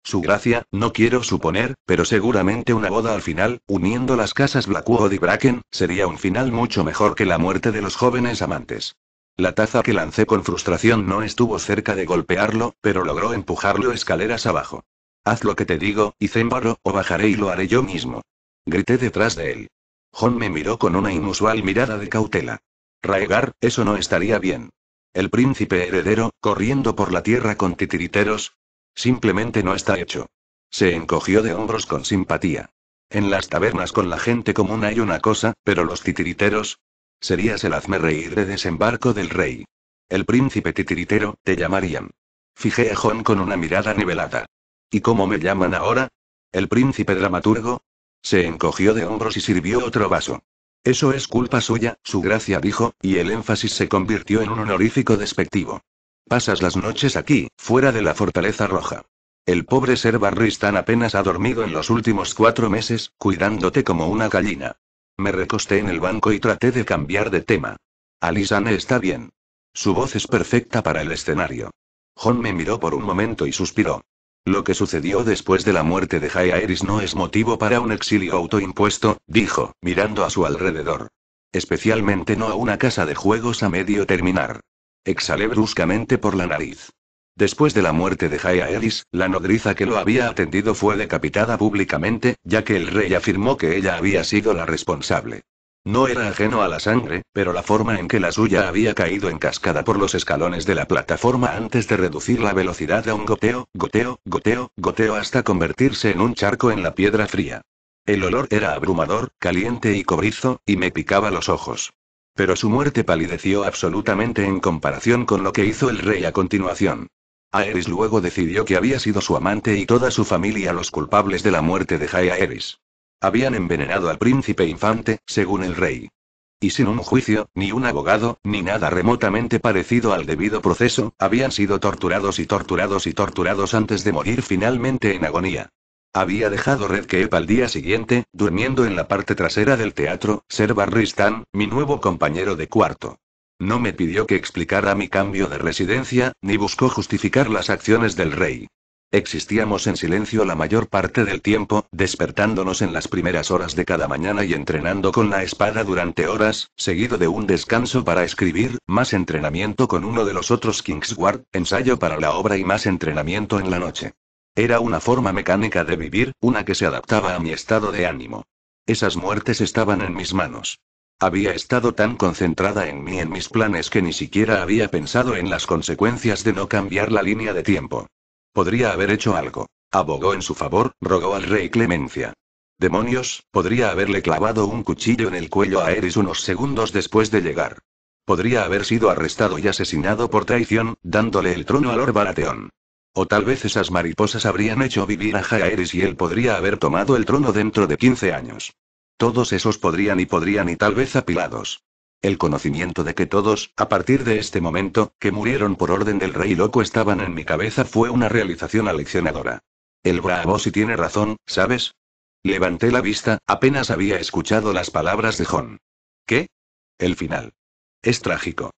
Su gracia, no quiero suponer, pero seguramente una boda al final, uniendo las casas Blackwood y Bracken, sería un final mucho mejor que la muerte de los jóvenes amantes. La taza que lancé con frustración no estuvo cerca de golpearlo, pero logró empujarlo escaleras abajo. Haz lo que te digo, y Izembaro, o bajaré y lo haré yo mismo. Grité detrás de él. John me miró con una inusual mirada de cautela. Raegar, eso no estaría bien. El príncipe heredero, corriendo por la tierra con titiriteros. Simplemente no está hecho. Se encogió de hombros con simpatía. En las tabernas con la gente común hay una cosa, pero los titiriteros, Serías el hazme reír de desembarco del rey. El príncipe titiritero, te llamarían. Fijé a John con una mirada nivelada. ¿Y cómo me llaman ahora? ¿El príncipe dramaturgo? Se encogió de hombros y sirvió otro vaso. Eso es culpa suya, su gracia dijo, y el énfasis se convirtió en un honorífico despectivo. Pasas las noches aquí, fuera de la fortaleza roja. El pobre ser Barristan apenas ha dormido en los últimos cuatro meses, cuidándote como una gallina. Me recosté en el banco y traté de cambiar de tema. Alisane está bien. Su voz es perfecta para el escenario. John me miró por un momento y suspiró. Lo que sucedió después de la muerte de Jaeris no es motivo para un exilio autoimpuesto, dijo, mirando a su alrededor. Especialmente no a una casa de juegos a medio terminar. Exhalé bruscamente por la nariz. Después de la muerte de Jaya Ellis, la nodriza que lo había atendido fue decapitada públicamente, ya que el rey afirmó que ella había sido la responsable. No era ajeno a la sangre, pero la forma en que la suya había caído en cascada por los escalones de la plataforma antes de reducir la velocidad a un goteo, goteo, goteo, goteo hasta convertirse en un charco en la piedra fría. El olor era abrumador, caliente y cobrizo, y me picaba los ojos. Pero su muerte palideció absolutamente en comparación con lo que hizo el rey a continuación. Aeris luego decidió que había sido su amante y toda su familia los culpables de la muerte de Jai Aeris. Habían envenenado al príncipe infante, según el rey. Y sin un juicio, ni un abogado, ni nada remotamente parecido al debido proceso, habían sido torturados y torturados y torturados antes de morir finalmente en agonía. Había dejado Red Cape al día siguiente, durmiendo en la parte trasera del teatro, ser Barristan, mi nuevo compañero de cuarto. No me pidió que explicara mi cambio de residencia, ni buscó justificar las acciones del rey. Existíamos en silencio la mayor parte del tiempo, despertándonos en las primeras horas de cada mañana y entrenando con la espada durante horas, seguido de un descanso para escribir, más entrenamiento con uno de los otros Kingsguard, ensayo para la obra y más entrenamiento en la noche. Era una forma mecánica de vivir, una que se adaptaba a mi estado de ánimo. Esas muertes estaban en mis manos. Había estado tan concentrada en mí en mis planes que ni siquiera había pensado en las consecuencias de no cambiar la línea de tiempo. Podría haber hecho algo. Abogó en su favor, rogó al rey clemencia. Demonios, podría haberle clavado un cuchillo en el cuello a Eris unos segundos después de llegar. Podría haber sido arrestado y asesinado por traición, dándole el trono a Lord Baratheon. O tal vez esas mariposas habrían hecho vivir a Jaeris y él podría haber tomado el trono dentro de 15 años. Todos esos podrían y podrían y tal vez apilados. El conocimiento de que todos, a partir de este momento, que murieron por orden del rey loco estaban en mi cabeza fue una realización aleccionadora. El bravo si tiene razón, ¿sabes? Levanté la vista, apenas había escuchado las palabras de John. ¿Qué? El final. Es trágico.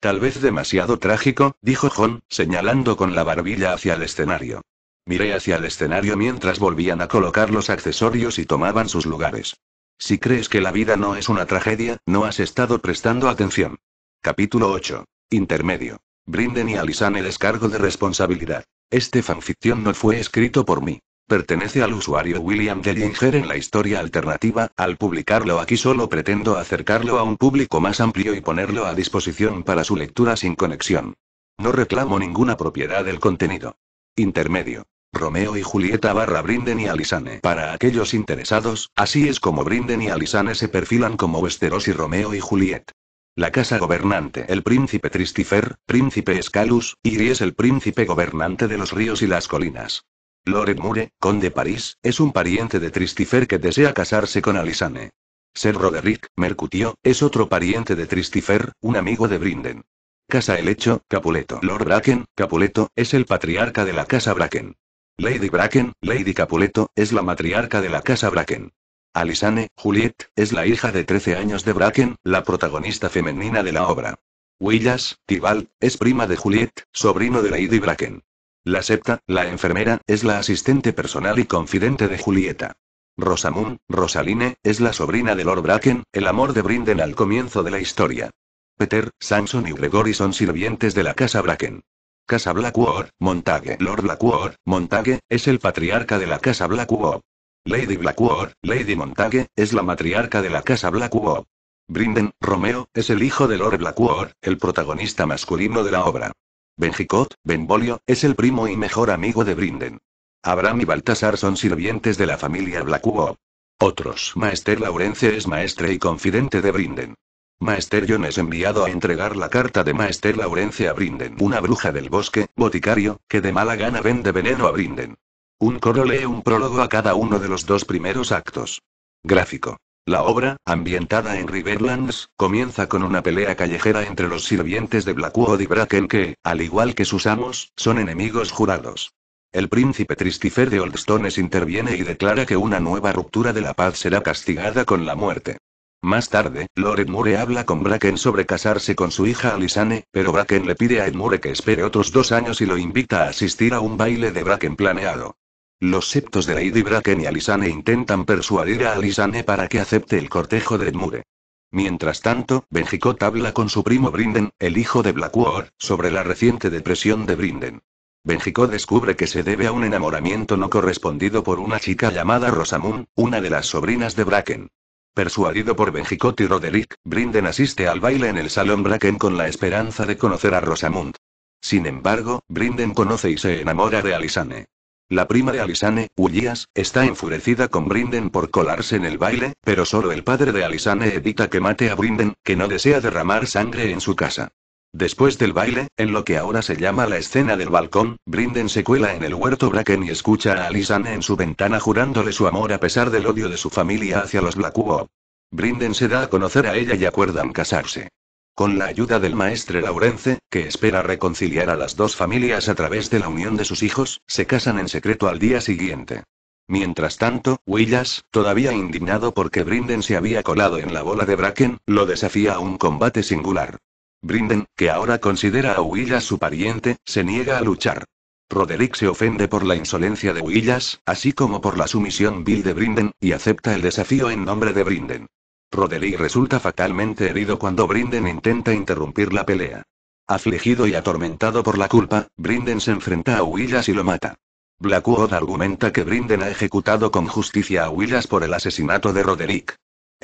Tal vez demasiado trágico, dijo John, señalando con la barbilla hacia el escenario. Miré hacia el escenario mientras volvían a colocar los accesorios y tomaban sus lugares. Si crees que la vida no es una tragedia, no has estado prestando atención. Capítulo 8. Intermedio. Brinden y alisan el descargo de responsabilidad. Este fanficción no fue escrito por mí. Pertenece al usuario William Dellinger en la historia alternativa. Al publicarlo aquí solo pretendo acercarlo a un público más amplio y ponerlo a disposición para su lectura sin conexión. No reclamo ninguna propiedad del contenido. Intermedio. Romeo y Julieta barra Brinden y Alisane. Para aquellos interesados, así es como Brinden y Alisane se perfilan como Westeros y Romeo y Juliet. La casa gobernante, el príncipe Tristifer, príncipe Escalus, y es el príncipe gobernante de los ríos y las colinas. Lord Mure, conde París, es un pariente de Tristifer que desea casarse con Alisane. Ser Roderick, Mercutio, es otro pariente de Tristifer, un amigo de Brinden. Casa hecho, Capuleto. Lord Bracken, Capuleto, es el patriarca de la Casa Bracken. Lady Bracken, Lady Capuleto, es la matriarca de la casa Bracken. Alisane, Juliet, es la hija de 13 años de Bracken, la protagonista femenina de la obra. Willas, Tibal, es prima de Juliet, sobrino de Lady Bracken. La septa, la enfermera, es la asistente personal y confidente de Julieta. Rosamund, Rosaline, es la sobrina de Lord Bracken, el amor de Brinden al comienzo de la historia. Peter, Samson y Gregory son sirvientes de la casa Bracken. Casa Blackwood, Montague. Lord Blackwood, Montague, es el patriarca de la Casa Blackwood. Lady Blackwood, Lady Montague, es la matriarca de la Casa Blackwood. Brinden, Romeo, es el hijo de Lord Blackwood, el protagonista masculino de la obra. Benjicot, Benvolio, es el primo y mejor amigo de Brinden. Abraham y Baltasar son sirvientes de la familia Blackwood. Otros. Maester Laurence es maestre y confidente de Brinden. Maester John es enviado a entregar la carta de Maester Laurencia Brinden, una bruja del bosque, boticario, que de mala gana vende veneno a Brinden. Un coro lee un prólogo a cada uno de los dos primeros actos. Gráfico. La obra, ambientada en Riverlands, comienza con una pelea callejera entre los sirvientes de Blackwood y Bracken que, al igual que sus amos, son enemigos jurados. El príncipe Tristifer de Oldstones interviene y declara que una nueva ruptura de la paz será castigada con la muerte. Más tarde, Lord Edmure habla con Bracken sobre casarse con su hija Alisane, pero Bracken le pide a Edmure que espere otros dos años y lo invita a asistir a un baile de Bracken planeado. Los septos de Lady Bracken y Alisane intentan persuadir a Alisane para que acepte el cortejo de Edmure. Mientras tanto, Benjicot habla con su primo Brinden, el hijo de Blackwood, sobre la reciente depresión de Brinden. Benjicot descubre que se debe a un enamoramiento no correspondido por una chica llamada Rosamund, una de las sobrinas de Bracken. Persuadido por Benjicot y Roderick, Brinden asiste al baile en el Salón Bracken con la esperanza de conocer a Rosamund. Sin embargo, Brinden conoce y se enamora de Alisane. La prima de Alisane, Ullias, está enfurecida con Brinden por colarse en el baile, pero solo el padre de Alisane evita que mate a Brinden, que no desea derramar sangre en su casa. Después del baile, en lo que ahora se llama la escena del balcón, Brinden se cuela en el huerto Bracken y escucha a Alisane en su ventana jurándole su amor a pesar del odio de su familia hacia los Blackwood. Brinden se da a conocer a ella y acuerdan casarse. Con la ayuda del maestre Laurence, que espera reconciliar a las dos familias a través de la unión de sus hijos, se casan en secreto al día siguiente. Mientras tanto, Willas, todavía indignado porque Brinden se había colado en la bola de Bracken, lo desafía a un combate singular. Brinden, que ahora considera a Willas su pariente, se niega a luchar. Roderick se ofende por la insolencia de Willas, así como por la sumisión vil de Brinden, y acepta el desafío en nombre de Brinden. Roderick resulta fatalmente herido cuando Brinden intenta interrumpir la pelea. Afligido y atormentado por la culpa, Brinden se enfrenta a Willas y lo mata. Blackwood argumenta que Brinden ha ejecutado con justicia a Willas por el asesinato de Roderick.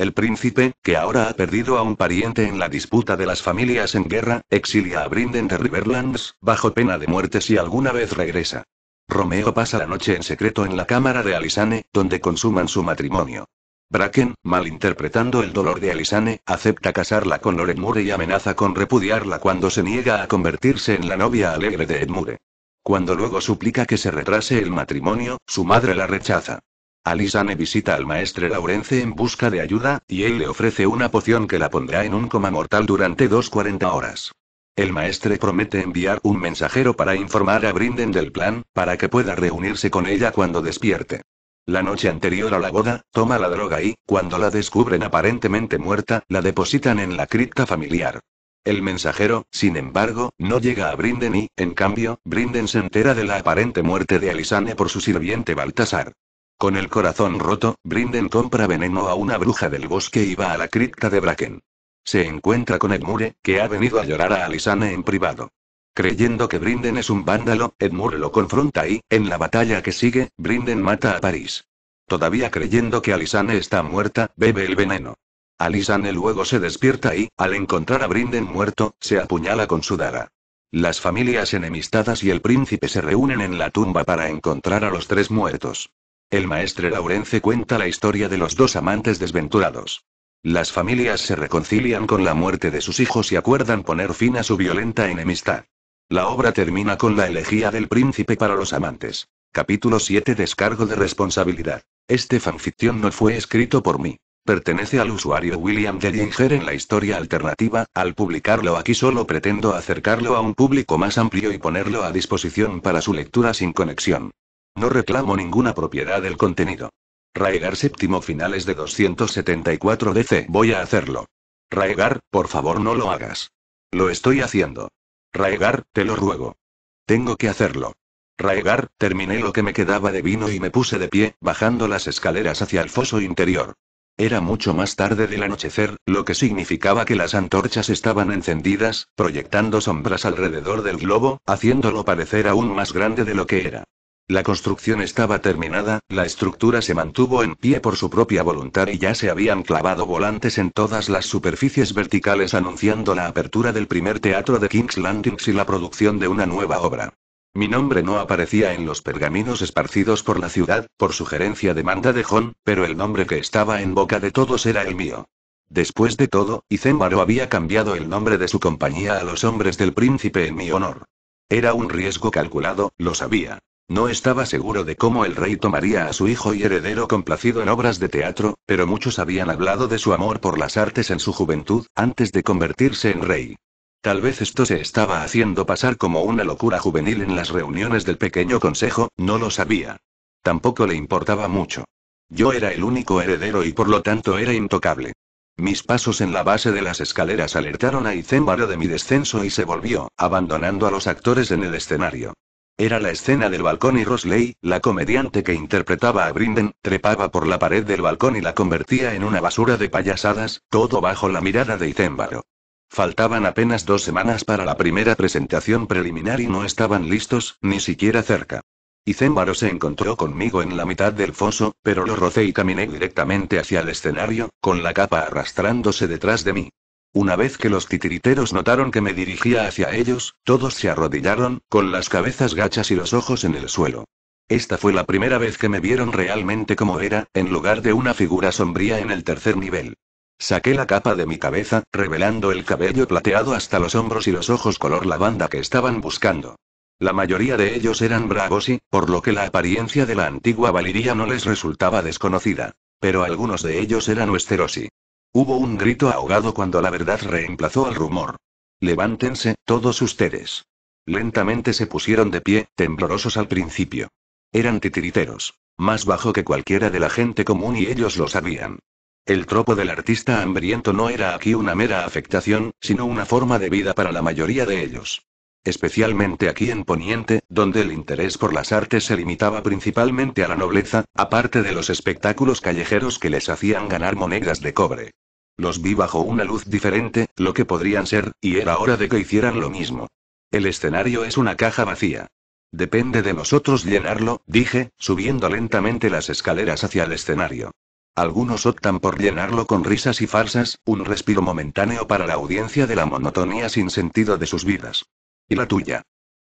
El príncipe, que ahora ha perdido a un pariente en la disputa de las familias en guerra, exilia a Brinden de Riverlands, bajo pena de muerte si alguna vez regresa. Romeo pasa la noche en secreto en la cámara de Alisane, donde consuman su matrimonio. Bracken, malinterpretando el dolor de Alisane, acepta casarla con Lorenmure y amenaza con repudiarla cuando se niega a convertirse en la novia alegre de Edmure. Cuando luego suplica que se retrase el matrimonio, su madre la rechaza. Alisane visita al maestre Laurence en busca de ayuda, y él le ofrece una poción que la pondrá en un coma mortal durante dos horas. El maestre promete enviar un mensajero para informar a Brinden del plan, para que pueda reunirse con ella cuando despierte. La noche anterior a la boda, toma la droga y, cuando la descubren aparentemente muerta, la depositan en la cripta familiar. El mensajero, sin embargo, no llega a Brinden y, en cambio, Brinden se entera de la aparente muerte de Alisane por su sirviente Baltasar. Con el corazón roto, Brinden compra veneno a una bruja del bosque y va a la cripta de Bracken. Se encuentra con Edmure, que ha venido a llorar a Alisane en privado. Creyendo que Brinden es un vándalo, Edmure lo confronta y, en la batalla que sigue, Brinden mata a París. Todavía creyendo que Alisane está muerta, bebe el veneno. Alisane luego se despierta y, al encontrar a Brinden muerto, se apuñala con su daga. Las familias enemistadas y el príncipe se reúnen en la tumba para encontrar a los tres muertos. El maestre Laurence cuenta la historia de los dos amantes desventurados. Las familias se reconcilian con la muerte de sus hijos y acuerdan poner fin a su violenta enemistad. La obra termina con la elegía del príncipe para los amantes. Capítulo 7 Descargo de responsabilidad. Este fanficción no fue escrito por mí. Pertenece al usuario William Ginger en la historia alternativa. Al publicarlo aquí solo pretendo acercarlo a un público más amplio y ponerlo a disposición para su lectura sin conexión. No reclamo ninguna propiedad del contenido. Raegar séptimo finales de 274 DC. Voy a hacerlo. Raegar, por favor no lo hagas. Lo estoy haciendo. Raegar, te lo ruego. Tengo que hacerlo. Raegar, terminé lo que me quedaba de vino y me puse de pie, bajando las escaleras hacia el foso interior. Era mucho más tarde del anochecer, lo que significaba que las antorchas estaban encendidas, proyectando sombras alrededor del globo, haciéndolo parecer aún más grande de lo que era. La construcción estaba terminada, la estructura se mantuvo en pie por su propia voluntad y ya se habían clavado volantes en todas las superficies verticales anunciando la apertura del primer teatro de King's Landing y la producción de una nueva obra. Mi nombre no aparecía en los pergaminos esparcidos por la ciudad, por sugerencia de Manda de Jon, pero el nombre que estaba en boca de todos era el mío. Después de todo, Izenbaro había cambiado el nombre de su compañía a los hombres del príncipe en mi honor. Era un riesgo calculado, lo sabía, no estaba seguro de cómo el rey tomaría a su hijo y heredero complacido en obras de teatro, pero muchos habían hablado de su amor por las artes en su juventud, antes de convertirse en rey. Tal vez esto se estaba haciendo pasar como una locura juvenil en las reuniones del pequeño consejo, no lo sabía. Tampoco le importaba mucho. Yo era el único heredero y por lo tanto era intocable. Mis pasos en la base de las escaleras alertaron a Izenbaro de mi descenso y se volvió, abandonando a los actores en el escenario. Era la escena del balcón y Rosley, la comediante que interpretaba a Brinden, trepaba por la pared del balcón y la convertía en una basura de payasadas, todo bajo la mirada de Itémbaro. Faltaban apenas dos semanas para la primera presentación preliminar y no estaban listos, ni siquiera cerca. Icémbaro se encontró conmigo en la mitad del foso, pero lo rocé y caminé directamente hacia el escenario, con la capa arrastrándose detrás de mí. Una vez que los titiriteros notaron que me dirigía hacia ellos, todos se arrodillaron, con las cabezas gachas y los ojos en el suelo. Esta fue la primera vez que me vieron realmente como era, en lugar de una figura sombría en el tercer nivel. Saqué la capa de mi cabeza, revelando el cabello plateado hasta los hombros y los ojos color lavanda que estaban buscando. La mayoría de ellos eran bravos y, por lo que la apariencia de la antigua valiría no les resultaba desconocida. Pero algunos de ellos eran y. Hubo un grito ahogado cuando la verdad reemplazó al rumor. Levántense, todos ustedes. Lentamente se pusieron de pie, temblorosos al principio. Eran titiriteros, más bajo que cualquiera de la gente común y ellos lo sabían. El tropo del artista hambriento no era aquí una mera afectación, sino una forma de vida para la mayoría de ellos. Especialmente aquí en Poniente, donde el interés por las artes se limitaba principalmente a la nobleza, aparte de los espectáculos callejeros que les hacían ganar monedas de cobre. Los vi bajo una luz diferente, lo que podrían ser, y era hora de que hicieran lo mismo. El escenario es una caja vacía. Depende de nosotros llenarlo, dije, subiendo lentamente las escaleras hacia el escenario. Algunos optan por llenarlo con risas y farsas, un respiro momentáneo para la audiencia de la monotonía sin sentido de sus vidas. ¿Y la tuya?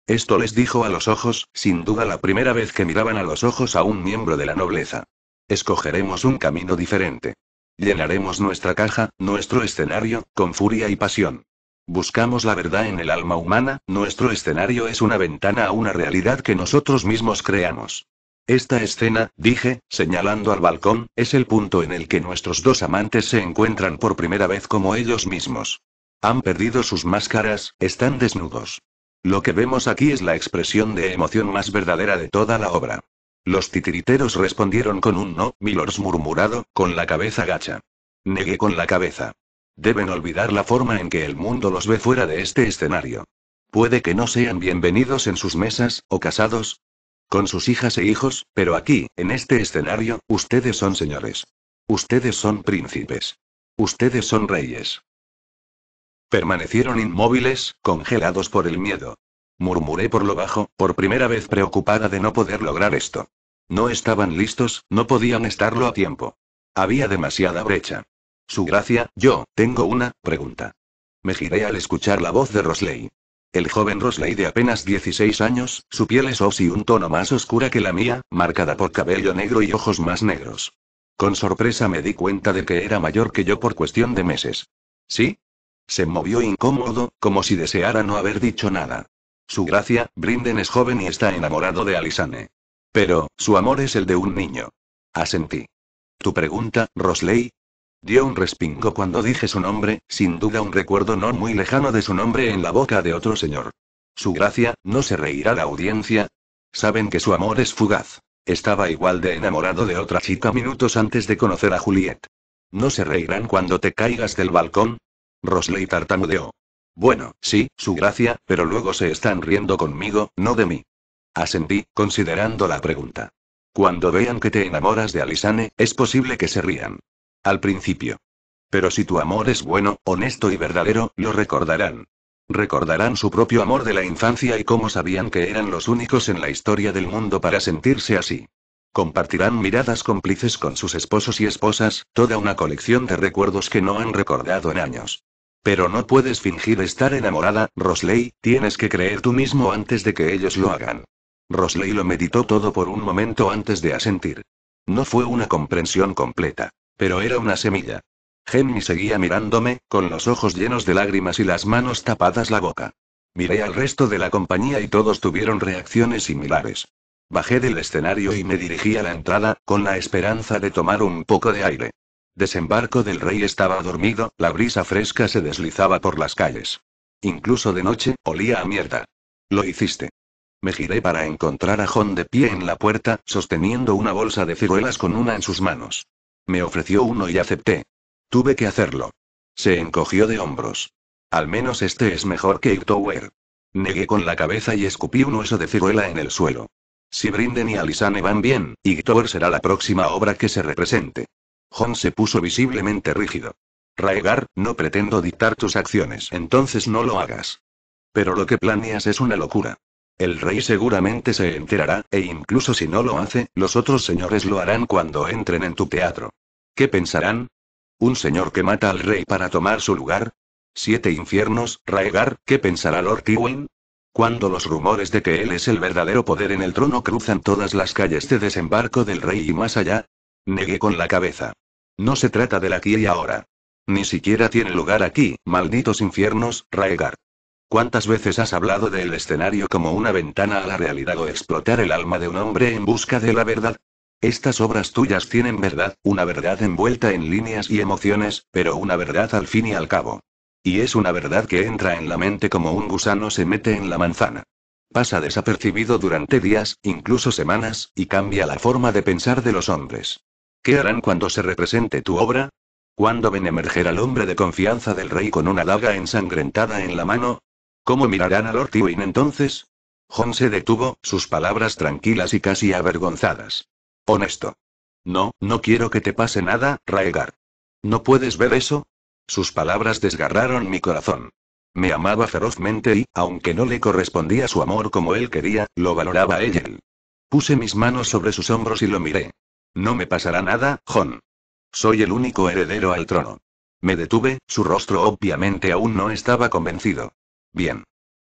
Esto les dijo a los ojos, sin duda la primera vez que miraban a los ojos a un miembro de la nobleza. Escogeremos un camino diferente. Llenaremos nuestra caja, nuestro escenario, con furia y pasión. Buscamos la verdad en el alma humana, nuestro escenario es una ventana a una realidad que nosotros mismos creamos. Esta escena, dije, señalando al balcón, es el punto en el que nuestros dos amantes se encuentran por primera vez como ellos mismos. Han perdido sus máscaras, están desnudos. Lo que vemos aquí es la expresión de emoción más verdadera de toda la obra. Los titiriteros respondieron con un no, milords murmurado, con la cabeza gacha. Negué con la cabeza. Deben olvidar la forma en que el mundo los ve fuera de este escenario. Puede que no sean bienvenidos en sus mesas, o casados, con sus hijas e hijos, pero aquí, en este escenario, ustedes son señores. Ustedes son príncipes. Ustedes son reyes. Permanecieron inmóviles, congelados por el miedo murmuré por lo bajo, por primera vez preocupada de no poder lograr esto. No estaban listos, no podían estarlo a tiempo. Había demasiada brecha. Su gracia, yo, tengo una pregunta. Me giré al escuchar la voz de Rosley. El joven Rosley de apenas 16 años, su piel es o y un tono más oscura que la mía, marcada por cabello negro y ojos más negros. Con sorpresa me di cuenta de que era mayor que yo por cuestión de meses. ¿Sí? Se movió incómodo, como si deseara no haber dicho nada. Su gracia, Brinden es joven y está enamorado de Alisane. Pero, su amor es el de un niño. Asentí. Tu pregunta, Rosley. Dio un respingo cuando dije su nombre, sin duda un recuerdo no muy lejano de su nombre en la boca de otro señor. Su gracia, ¿no se reirá la audiencia? Saben que su amor es fugaz. Estaba igual de enamorado de otra chica minutos antes de conocer a Juliet. ¿No se reirán cuando te caigas del balcón? Rosley tartamudeó. Bueno, sí, su gracia, pero luego se están riendo conmigo, no de mí. Asentí, considerando la pregunta. Cuando vean que te enamoras de Alisane, es posible que se rían. Al principio. Pero si tu amor es bueno, honesto y verdadero, lo recordarán. Recordarán su propio amor de la infancia y cómo sabían que eran los únicos en la historia del mundo para sentirse así. Compartirán miradas cómplices con sus esposos y esposas, toda una colección de recuerdos que no han recordado en años. Pero no puedes fingir estar enamorada, Rosley, tienes que creer tú mismo antes de que ellos lo hagan. Rosley lo meditó todo por un momento antes de asentir. No fue una comprensión completa, pero era una semilla. Henry seguía mirándome, con los ojos llenos de lágrimas y las manos tapadas la boca. Miré al resto de la compañía y todos tuvieron reacciones similares. Bajé del escenario y me dirigí a la entrada, con la esperanza de tomar un poco de aire. Desembarco del Rey estaba dormido, la brisa fresca se deslizaba por las calles. Incluso de noche, olía a mierda. Lo hiciste. Me giré para encontrar a John de pie en la puerta, sosteniendo una bolsa de ciruelas con una en sus manos. Me ofreció uno y acepté. Tuve que hacerlo. Se encogió de hombros. Al menos este es mejor que Igtower. Negué con la cabeza y escupí un hueso de ciruela en el suelo. Si Brinden y Alisane van bien, Igtower será la próxima obra que se represente. John se puso visiblemente rígido. Raegar, no pretendo dictar tus acciones, entonces no lo hagas. Pero lo que planeas es una locura. El rey seguramente se enterará, e incluso si no lo hace, los otros señores lo harán cuando entren en tu teatro. ¿Qué pensarán? ¿Un señor que mata al rey para tomar su lugar? Siete infiernos, Raegar, ¿qué pensará Lord Tywin? Cuando los rumores de que él es el verdadero poder en el trono cruzan todas las calles de desembarco del rey y más allá, negué con la cabeza. No se trata del aquí y ahora. Ni siquiera tiene lugar aquí, malditos infiernos, Raegar. ¿Cuántas veces has hablado del escenario como una ventana a la realidad o explotar el alma de un hombre en busca de la verdad? Estas obras tuyas tienen verdad, una verdad envuelta en líneas y emociones, pero una verdad al fin y al cabo. Y es una verdad que entra en la mente como un gusano se mete en la manzana. Pasa desapercibido durante días, incluso semanas, y cambia la forma de pensar de los hombres. ¿Qué harán cuando se represente tu obra? ¿Cuándo ven emerger al hombre de confianza del rey con una daga ensangrentada en la mano? ¿Cómo mirarán a Lord Tywin entonces? John se detuvo, sus palabras tranquilas y casi avergonzadas. Honesto. No, no quiero que te pase nada, Raegar. ¿No puedes ver eso? Sus palabras desgarraron mi corazón. Me amaba ferozmente y, aunque no le correspondía su amor como él quería, lo valoraba a él. Puse mis manos sobre sus hombros y lo miré. No me pasará nada, Jon. Soy el único heredero al trono. Me detuve, su rostro obviamente aún no estaba convencido. Bien.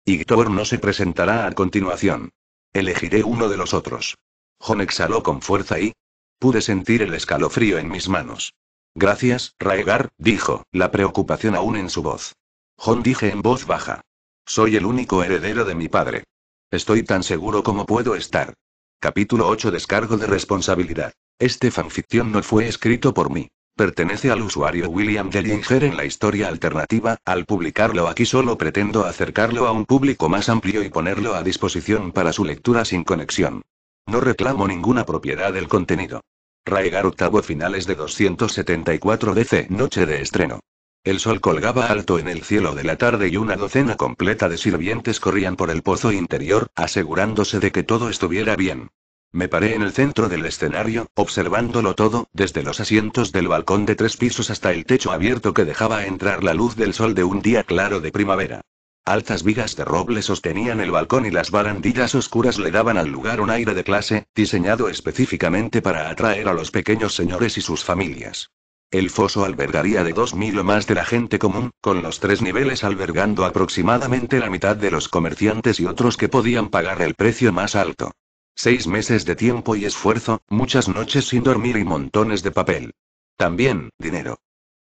Igtor no se presentará a continuación. Elegiré uno de los otros. Jon exhaló con fuerza y... Pude sentir el escalofrío en mis manos. Gracias, Raegar, dijo, la preocupación aún en su voz. Jon dije en voz baja. Soy el único heredero de mi padre. Estoy tan seguro como puedo estar. Capítulo 8 Descargo de responsabilidad. Este fanficción no fue escrito por mí. Pertenece al usuario William Dellinger en la historia alternativa. Al publicarlo aquí solo pretendo acercarlo a un público más amplio y ponerlo a disposición para su lectura sin conexión. No reclamo ninguna propiedad del contenido. Raigar octavo finales de 274 DC Noche de estreno. El sol colgaba alto en el cielo de la tarde y una docena completa de sirvientes corrían por el pozo interior, asegurándose de que todo estuviera bien. Me paré en el centro del escenario, observándolo todo, desde los asientos del balcón de tres pisos hasta el techo abierto que dejaba entrar la luz del sol de un día claro de primavera. Altas vigas de roble sostenían el balcón y las barandillas oscuras le daban al lugar un aire de clase, diseñado específicamente para atraer a los pequeños señores y sus familias. El foso albergaría de 2.000 o más de la gente común, con los tres niveles albergando aproximadamente la mitad de los comerciantes y otros que podían pagar el precio más alto. Seis meses de tiempo y esfuerzo, muchas noches sin dormir y montones de papel. También, dinero.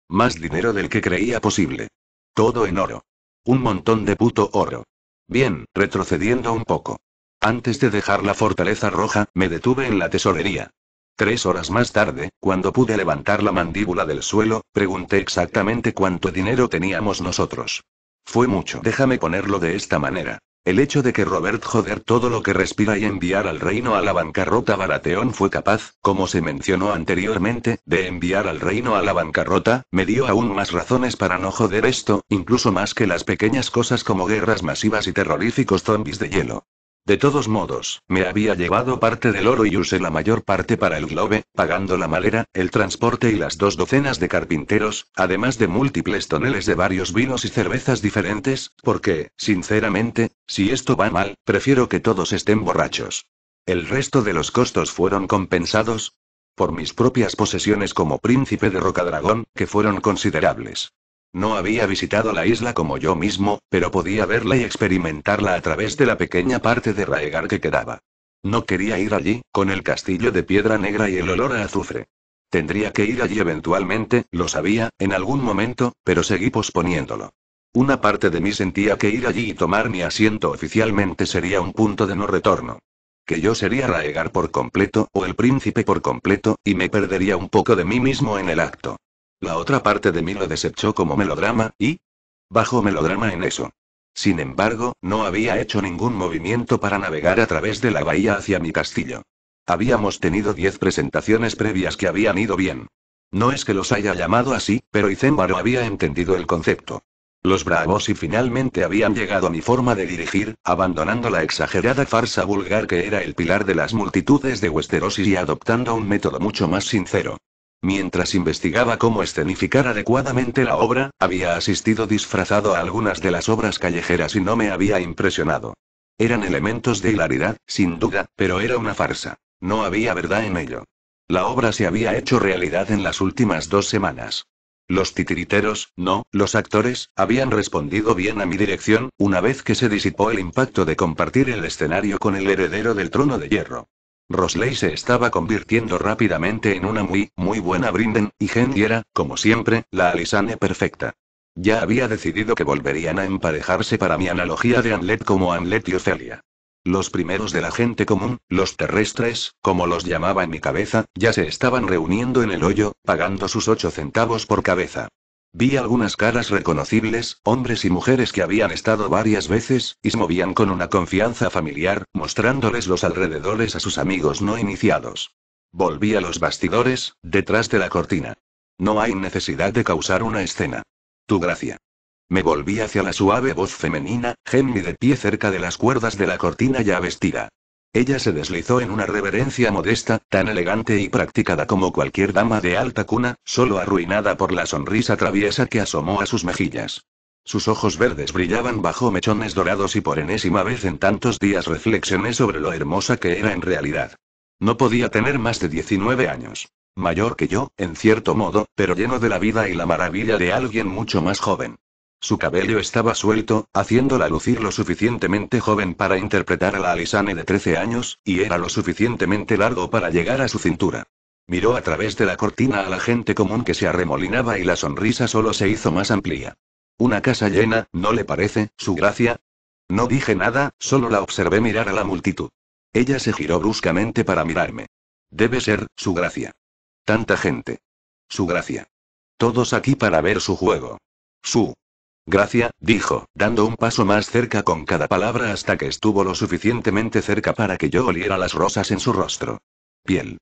Más dinero del que creía posible. Todo en oro. Un montón de puto oro. Bien, retrocediendo un poco. Antes de dejar la fortaleza roja, me detuve en la tesorería. Tres horas más tarde, cuando pude levantar la mandíbula del suelo, pregunté exactamente cuánto dinero teníamos nosotros. Fue mucho. Déjame ponerlo de esta manera. El hecho de que Robert joder todo lo que respira y enviar al reino a la bancarrota Barateón fue capaz, como se mencionó anteriormente, de enviar al reino a la bancarrota, me dio aún más razones para no joder esto, incluso más que las pequeñas cosas como guerras masivas y terroríficos zombies de hielo. De todos modos, me había llevado parte del oro y usé la mayor parte para el globe, pagando la madera, el transporte y las dos docenas de carpinteros, además de múltiples toneles de varios vinos y cervezas diferentes, porque, sinceramente, si esto va mal, prefiero que todos estén borrachos. El resto de los costos fueron compensados por mis propias posesiones como príncipe de Rocadragón, que fueron considerables. No había visitado la isla como yo mismo, pero podía verla y experimentarla a través de la pequeña parte de Raegar que quedaba. No quería ir allí, con el castillo de piedra negra y el olor a azufre. Tendría que ir allí eventualmente, lo sabía, en algún momento, pero seguí posponiéndolo. Una parte de mí sentía que ir allí y tomar mi asiento oficialmente sería un punto de no retorno. Que yo sería Raegar por completo, o el príncipe por completo, y me perdería un poco de mí mismo en el acto. La otra parte de mí lo desechó como melodrama, y... Bajo melodrama en eso. Sin embargo, no había hecho ningún movimiento para navegar a través de la bahía hacia mi castillo. Habíamos tenido diez presentaciones previas que habían ido bien. No es que los haya llamado así, pero Izenbaro había entendido el concepto. Los bravos y finalmente habían llegado a mi forma de dirigir, abandonando la exagerada farsa vulgar que era el pilar de las multitudes de Westerosis y adoptando un método mucho más sincero. Mientras investigaba cómo escenificar adecuadamente la obra, había asistido disfrazado a algunas de las obras callejeras y no me había impresionado. Eran elementos de hilaridad, sin duda, pero era una farsa. No había verdad en ello. La obra se había hecho realidad en las últimas dos semanas. Los titiriteros, no, los actores, habían respondido bien a mi dirección, una vez que se disipó el impacto de compartir el escenario con el heredero del trono de hierro. Rosley se estaba convirtiendo rápidamente en una muy, muy buena Brinden, y Henry era, como siempre, la Alisane perfecta. Ya había decidido que volverían a emparejarse para mi analogía de Anlet como Anlet y Ofelia. Los primeros de la gente común, los terrestres, como los llamaba en mi cabeza, ya se estaban reuniendo en el hoyo, pagando sus ocho centavos por cabeza. Vi algunas caras reconocibles, hombres y mujeres que habían estado varias veces, y se movían con una confianza familiar, mostrándoles los alrededores a sus amigos no iniciados. Volví a los bastidores, detrás de la cortina. No hay necesidad de causar una escena. Tu gracia. Me volví hacia la suave voz femenina, Henry de pie cerca de las cuerdas de la cortina ya vestida. Ella se deslizó en una reverencia modesta, tan elegante y practicada como cualquier dama de alta cuna, solo arruinada por la sonrisa traviesa que asomó a sus mejillas. Sus ojos verdes brillaban bajo mechones dorados y por enésima vez en tantos días reflexioné sobre lo hermosa que era en realidad. No podía tener más de 19 años. Mayor que yo, en cierto modo, pero lleno de la vida y la maravilla de alguien mucho más joven. Su cabello estaba suelto, haciéndola lucir lo suficientemente joven para interpretar a la Alisane de 13 años, y era lo suficientemente largo para llegar a su cintura. Miró a través de la cortina a la gente común que se arremolinaba y la sonrisa solo se hizo más amplia. Una casa llena, ¿no le parece, su gracia? No dije nada, solo la observé mirar a la multitud. Ella se giró bruscamente para mirarme. Debe ser, su gracia. Tanta gente. Su gracia. Todos aquí para ver su juego. Su Gracia, dijo, dando un paso más cerca con cada palabra hasta que estuvo lo suficientemente cerca para que yo oliera las rosas en su rostro. Piel.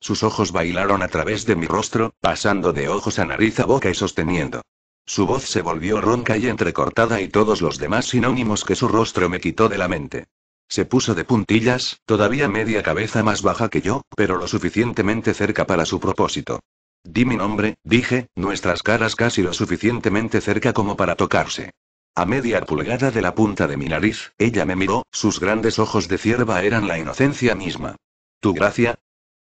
Sus ojos bailaron a través de mi rostro, pasando de ojos a nariz a boca y sosteniendo. Su voz se volvió ronca y entrecortada y todos los demás sinónimos que su rostro me quitó de la mente. Se puso de puntillas, todavía media cabeza más baja que yo, pero lo suficientemente cerca para su propósito. Di mi nombre, dije, nuestras caras casi lo suficientemente cerca como para tocarse. A media pulgada de la punta de mi nariz, ella me miró, sus grandes ojos de cierva eran la inocencia misma. ¿Tu gracia?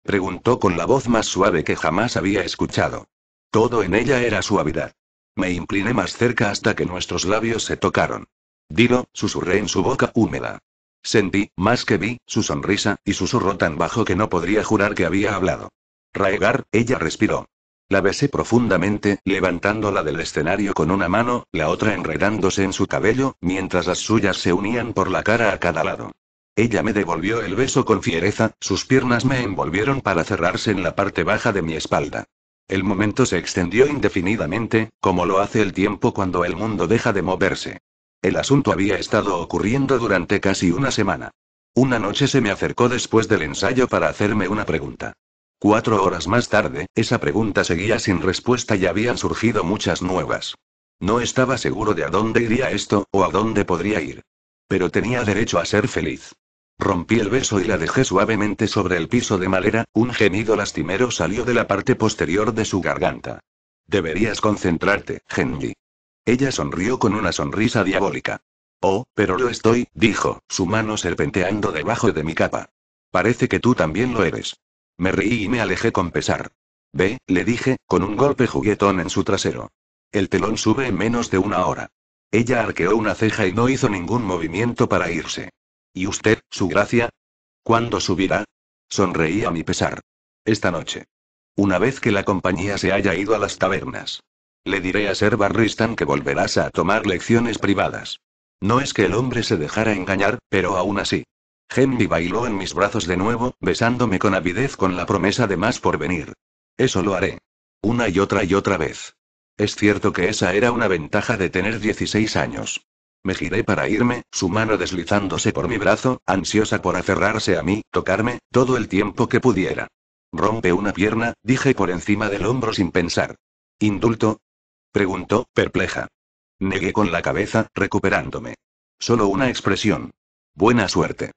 preguntó con la voz más suave que jamás había escuchado. Todo en ella era suavidad. Me incliné más cerca hasta que nuestros labios se tocaron. Dilo, susurré en su boca húmeda. Sentí, más que vi, su sonrisa, y susurró tan bajo que no podría jurar que había hablado. Raegar, ella respiró. La besé profundamente, levantándola del escenario con una mano, la otra enredándose en su cabello, mientras las suyas se unían por la cara a cada lado. Ella me devolvió el beso con fiereza, sus piernas me envolvieron para cerrarse en la parte baja de mi espalda. El momento se extendió indefinidamente, como lo hace el tiempo cuando el mundo deja de moverse. El asunto había estado ocurriendo durante casi una semana. Una noche se me acercó después del ensayo para hacerme una pregunta. Cuatro horas más tarde, esa pregunta seguía sin respuesta y habían surgido muchas nuevas. No estaba seguro de a dónde iría esto, o a dónde podría ir. Pero tenía derecho a ser feliz. Rompí el beso y la dejé suavemente sobre el piso de madera, un gemido lastimero salió de la parte posterior de su garganta. Deberías concentrarte, Genji. Ella sonrió con una sonrisa diabólica. Oh, pero lo estoy, dijo, su mano serpenteando debajo de mi capa. Parece que tú también lo eres. Me reí y me alejé con pesar. Ve, le dije, con un golpe juguetón en su trasero. El telón sube en menos de una hora. Ella arqueó una ceja y no hizo ningún movimiento para irse. ¿Y usted, su gracia? ¿Cuándo subirá? Sonreí a mi pesar. Esta noche. Una vez que la compañía se haya ido a las tabernas. Le diré a Ser Barristan que volverás a tomar lecciones privadas. No es que el hombre se dejara engañar, pero aún así. Henry bailó en mis brazos de nuevo, besándome con avidez con la promesa de más por venir. Eso lo haré. Una y otra y otra vez. Es cierto que esa era una ventaja de tener 16 años. Me giré para irme, su mano deslizándose por mi brazo, ansiosa por aferrarse a mí, tocarme, todo el tiempo que pudiera. Rompe una pierna, dije por encima del hombro sin pensar. ¿Indulto? preguntó, perpleja. Negué con la cabeza, recuperándome. Solo una expresión. Buena suerte.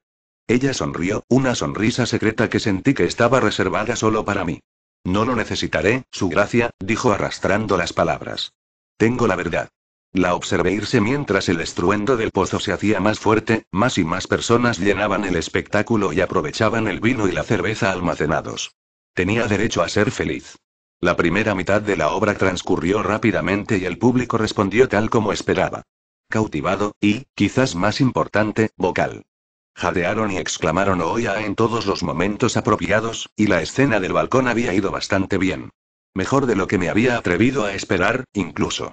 Ella sonrió, una sonrisa secreta que sentí que estaba reservada solo para mí. No lo necesitaré, su gracia, dijo arrastrando las palabras. Tengo la verdad. La observé irse mientras el estruendo del pozo se hacía más fuerte, más y más personas llenaban el espectáculo y aprovechaban el vino y la cerveza almacenados. Tenía derecho a ser feliz. La primera mitad de la obra transcurrió rápidamente y el público respondió tal como esperaba. Cautivado, y, quizás más importante, vocal. Jadearon y exclamaron Oya oh, en todos los momentos apropiados, y la escena del balcón había ido bastante bien. Mejor de lo que me había atrevido a esperar, incluso.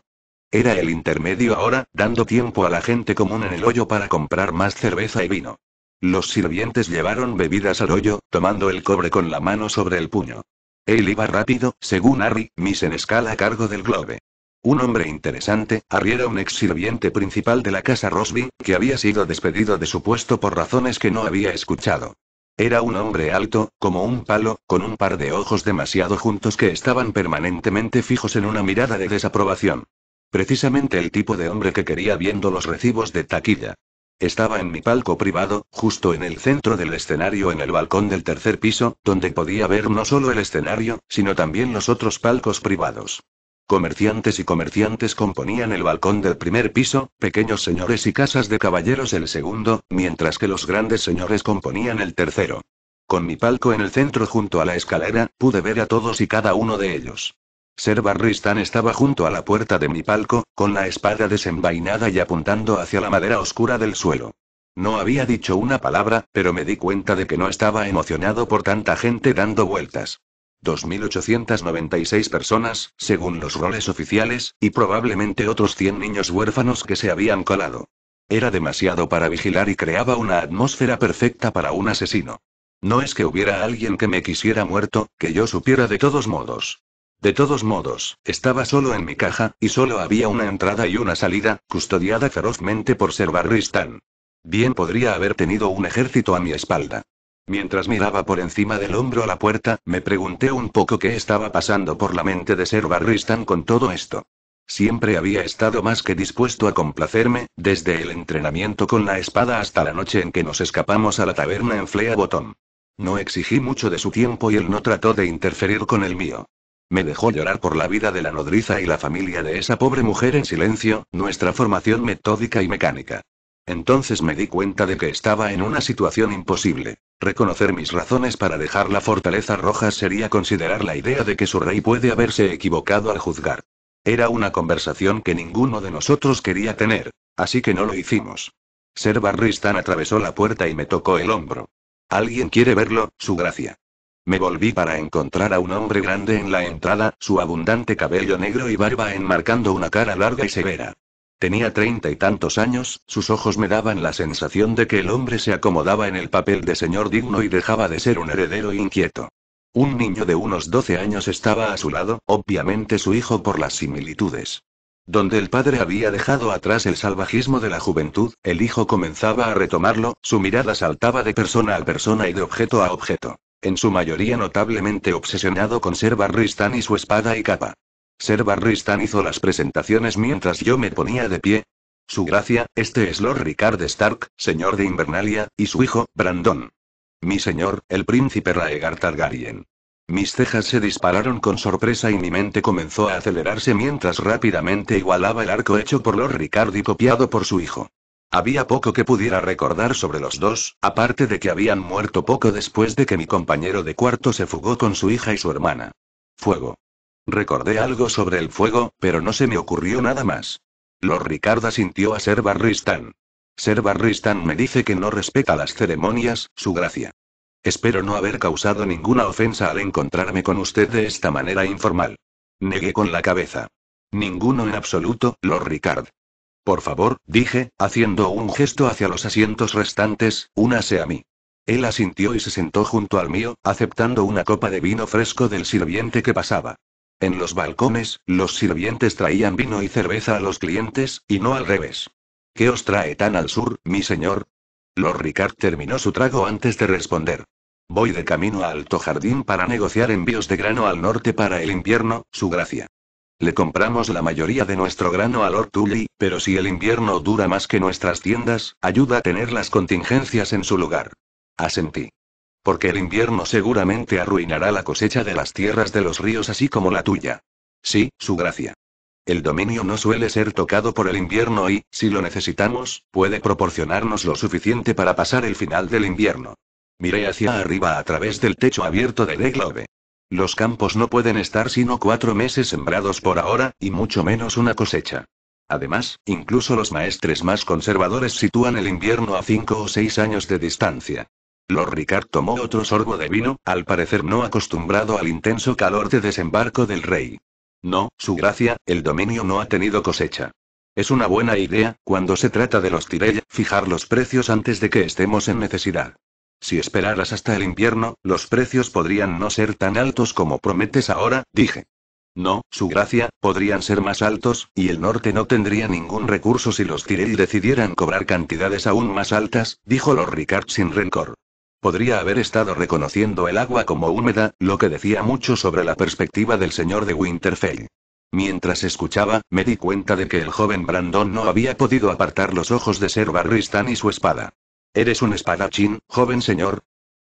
Era el intermedio ahora, dando tiempo a la gente común en el hoyo para comprar más cerveza y vino. Los sirvientes llevaron bebidas al hoyo, tomando el cobre con la mano sobre el puño. Él iba rápido, según Harry, mis en escala a cargo del globe. Un hombre interesante, arriera un ex sirviente principal de la casa Rosby, que había sido despedido de su puesto por razones que no había escuchado. Era un hombre alto, como un palo, con un par de ojos demasiado juntos que estaban permanentemente fijos en una mirada de desaprobación. Precisamente el tipo de hombre que quería viendo los recibos de taquilla. Estaba en mi palco privado, justo en el centro del escenario en el balcón del tercer piso, donde podía ver no solo el escenario, sino también los otros palcos privados. Comerciantes y comerciantes componían el balcón del primer piso, pequeños señores y casas de caballeros el segundo, mientras que los grandes señores componían el tercero. Con mi palco en el centro junto a la escalera, pude ver a todos y cada uno de ellos. Ser Barristan estaba junto a la puerta de mi palco, con la espada desenvainada y apuntando hacia la madera oscura del suelo. No había dicho una palabra, pero me di cuenta de que no estaba emocionado por tanta gente dando vueltas. 2.896 personas, según los roles oficiales, y probablemente otros 100 niños huérfanos que se habían colado. Era demasiado para vigilar y creaba una atmósfera perfecta para un asesino. No es que hubiera alguien que me quisiera muerto, que yo supiera de todos modos. De todos modos, estaba solo en mi caja, y solo había una entrada y una salida, custodiada ferozmente por barristán. Bien podría haber tenido un ejército a mi espalda. Mientras miraba por encima del hombro a la puerta, me pregunté un poco qué estaba pasando por la mente de Ser Barristan con todo esto. Siempre había estado más que dispuesto a complacerme, desde el entrenamiento con la espada hasta la noche en que nos escapamos a la taberna en Flea Botón. No exigí mucho de su tiempo y él no trató de interferir con el mío. Me dejó llorar por la vida de la nodriza y la familia de esa pobre mujer en silencio, nuestra formación metódica y mecánica. Entonces me di cuenta de que estaba en una situación imposible. Reconocer mis razones para dejar la fortaleza roja sería considerar la idea de que su rey puede haberse equivocado al juzgar. Era una conversación que ninguno de nosotros quería tener, así que no lo hicimos. Ser Barristan atravesó la puerta y me tocó el hombro. ¿Alguien quiere verlo, su gracia? Me volví para encontrar a un hombre grande en la entrada, su abundante cabello negro y barba enmarcando una cara larga y severa. Tenía treinta y tantos años, sus ojos me daban la sensación de que el hombre se acomodaba en el papel de señor digno y dejaba de ser un heredero inquieto. Un niño de unos doce años estaba a su lado, obviamente su hijo por las similitudes. Donde el padre había dejado atrás el salvajismo de la juventud, el hijo comenzaba a retomarlo, su mirada saltaba de persona a persona y de objeto a objeto. En su mayoría notablemente obsesionado con ser barristán y su espada y capa. Ser Barristan hizo las presentaciones mientras yo me ponía de pie. Su gracia, este es Lord Ricard Stark, señor de Invernalia, y su hijo, Brandon. Mi señor, el príncipe Raegar Targaryen. Mis cejas se dispararon con sorpresa y mi mente comenzó a acelerarse mientras rápidamente igualaba el arco hecho por Lord Ricard y copiado por su hijo. Había poco que pudiera recordar sobre los dos, aparte de que habían muerto poco después de que mi compañero de cuarto se fugó con su hija y su hermana. Fuego. Recordé algo sobre el fuego, pero no se me ocurrió nada más. Lord Ricard sintió a Ser Barristan. Ser Barristan me dice que no respeta las ceremonias, su gracia. Espero no haber causado ninguna ofensa al encontrarme con usted de esta manera informal. Negué con la cabeza. Ninguno en absoluto, Lord Ricard. Por favor, dije, haciendo un gesto hacia los asientos restantes, únase a mí. Él asintió y se sentó junto al mío, aceptando una copa de vino fresco del sirviente que pasaba. En los balcones, los sirvientes traían vino y cerveza a los clientes, y no al revés. ¿Qué os trae tan al sur, mi señor? Lord Ricard terminó su trago antes de responder. Voy de camino a Alto Jardín para negociar envíos de grano al norte para el invierno, su gracia. Le compramos la mayoría de nuestro grano a Lord Tully, pero si el invierno dura más que nuestras tiendas, ayuda a tener las contingencias en su lugar. Asentí. Porque el invierno seguramente arruinará la cosecha de las tierras de los ríos así como la tuya. Sí, su gracia. El dominio no suele ser tocado por el invierno y, si lo necesitamos, puede proporcionarnos lo suficiente para pasar el final del invierno. Miré hacia arriba a través del techo abierto de Deglobe. Los campos no pueden estar sino cuatro meses sembrados por ahora, y mucho menos una cosecha. Además, incluso los maestres más conservadores sitúan el invierno a cinco o seis años de distancia. Lord Ricard tomó otro sorbo de vino, al parecer no acostumbrado al intenso calor de desembarco del rey. No, su gracia, el dominio no ha tenido cosecha. Es una buena idea, cuando se trata de los Tirell, fijar los precios antes de que estemos en necesidad. Si esperaras hasta el invierno, los precios podrían no ser tan altos como prometes ahora, dije. No, su gracia, podrían ser más altos, y el norte no tendría ningún recurso si los Tirell decidieran cobrar cantidades aún más altas, dijo Lord Ricard sin rencor. Podría haber estado reconociendo el agua como húmeda, lo que decía mucho sobre la perspectiva del señor de Winterfell. Mientras escuchaba, me di cuenta de que el joven Brandon no había podido apartar los ojos de Ser Barristan y su espada. Eres un espadachín, joven señor,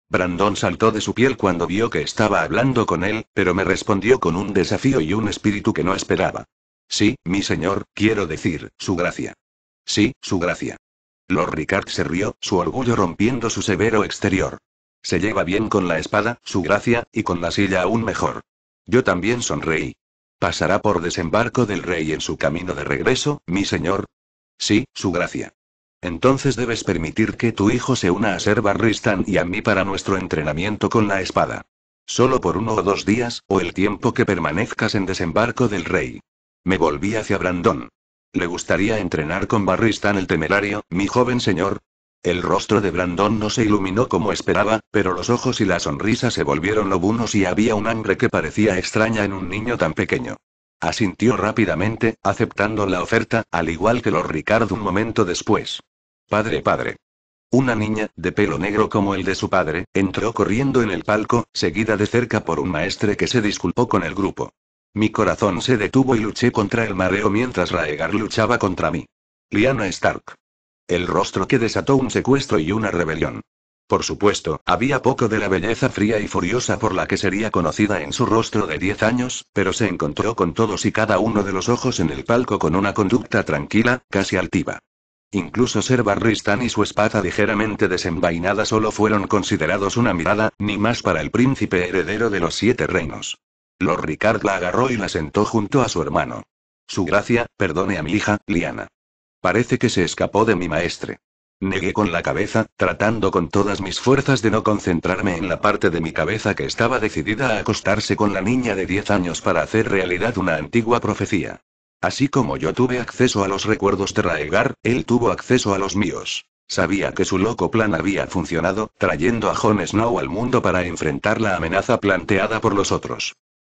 Brandon saltó de su piel cuando vio que estaba hablando con él, pero me respondió con un desafío y un espíritu que no esperaba. Sí, mi señor, quiero decir, su gracia. Sí, su gracia. Lord Ricard se rió, su orgullo rompiendo su severo exterior. Se lleva bien con la espada, su gracia, y con la silla aún mejor. Yo también sonreí. ¿Pasará por desembarco del rey en su camino de regreso, mi señor? Sí, su gracia. Entonces debes permitir que tu hijo se una a Ser Barristan y a mí para nuestro entrenamiento con la espada. Solo por uno o dos días, o el tiempo que permanezcas en desembarco del rey. Me volví hacia Brandon. ¿Le gustaría entrenar con en el temerario, mi joven señor? El rostro de Brandon no se iluminó como esperaba, pero los ojos y la sonrisa se volvieron lobunos y había un hambre que parecía extraña en un niño tan pequeño. Asintió rápidamente, aceptando la oferta, al igual que los Ricardo un momento después. Padre, padre. Una niña, de pelo negro como el de su padre, entró corriendo en el palco, seguida de cerca por un maestre que se disculpó con el grupo. Mi corazón se detuvo y luché contra el mareo mientras Raegar luchaba contra mí. Liana Stark. El rostro que desató un secuestro y una rebelión. Por supuesto, había poco de la belleza fría y furiosa por la que sería conocida en su rostro de 10 años, pero se encontró con todos y cada uno de los ojos en el palco con una conducta tranquila, casi altiva. Incluso Ser Barristan y su espada ligeramente desenvainada solo fueron considerados una mirada, ni más para el príncipe heredero de los siete reinos. Lord Ricard la agarró y la sentó junto a su hermano. Su gracia, perdone a mi hija, Liana. Parece que se escapó de mi maestre. Negué con la cabeza, tratando con todas mis fuerzas de no concentrarme en la parte de mi cabeza que estaba decidida a acostarse con la niña de 10 años para hacer realidad una antigua profecía. Así como yo tuve acceso a los recuerdos de Raegar, él tuvo acceso a los míos. Sabía que su loco plan había funcionado, trayendo a Jon Snow al mundo para enfrentar la amenaza planteada por los otros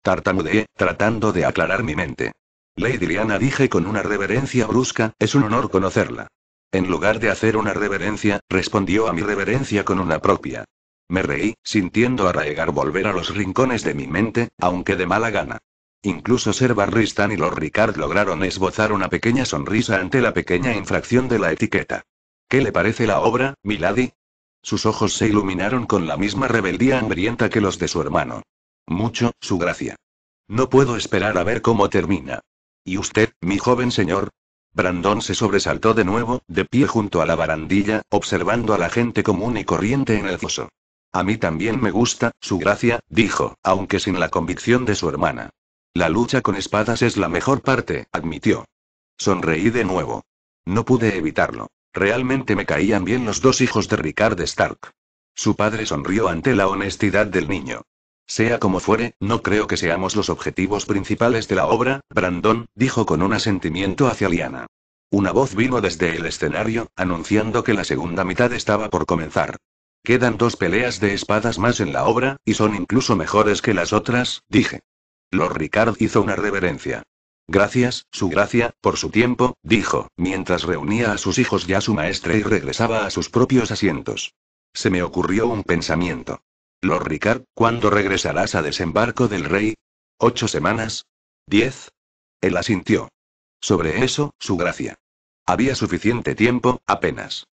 tartamudeé, e, tratando de aclarar mi mente. Lady Liana dije con una reverencia brusca, es un honor conocerla. En lugar de hacer una reverencia, respondió a mi reverencia con una propia. Me reí, sintiendo arraigar volver a los rincones de mi mente, aunque de mala gana. Incluso Ser Barristan y Lord Ricard lograron esbozar una pequeña sonrisa ante la pequeña infracción de la etiqueta. ¿Qué le parece la obra, milady? Sus ojos se iluminaron con la misma rebeldía hambrienta que los de su hermano. Mucho, su gracia. No puedo esperar a ver cómo termina. ¿Y usted, mi joven señor? Brandon se sobresaltó de nuevo, de pie junto a la barandilla, observando a la gente común y corriente en el foso. A mí también me gusta, su gracia, dijo, aunque sin la convicción de su hermana. La lucha con espadas es la mejor parte, admitió. Sonreí de nuevo. No pude evitarlo. Realmente me caían bien los dos hijos de Ricard Stark. Su padre sonrió ante la honestidad del niño. Sea como fuere, no creo que seamos los objetivos principales de la obra, Brandon, dijo con un asentimiento hacia Liana. Una voz vino desde el escenario, anunciando que la segunda mitad estaba por comenzar. Quedan dos peleas de espadas más en la obra, y son incluso mejores que las otras, dije. Lord Ricard hizo una reverencia. Gracias, su gracia, por su tiempo, dijo, mientras reunía a sus hijos ya su maestra y regresaba a sus propios asientos. Se me ocurrió un pensamiento. Lord Ricard, ¿cuándo regresarás a desembarco del rey? ¿Ocho semanas? ¿Diez? Él asintió. Sobre eso, su gracia. Había suficiente tiempo, apenas.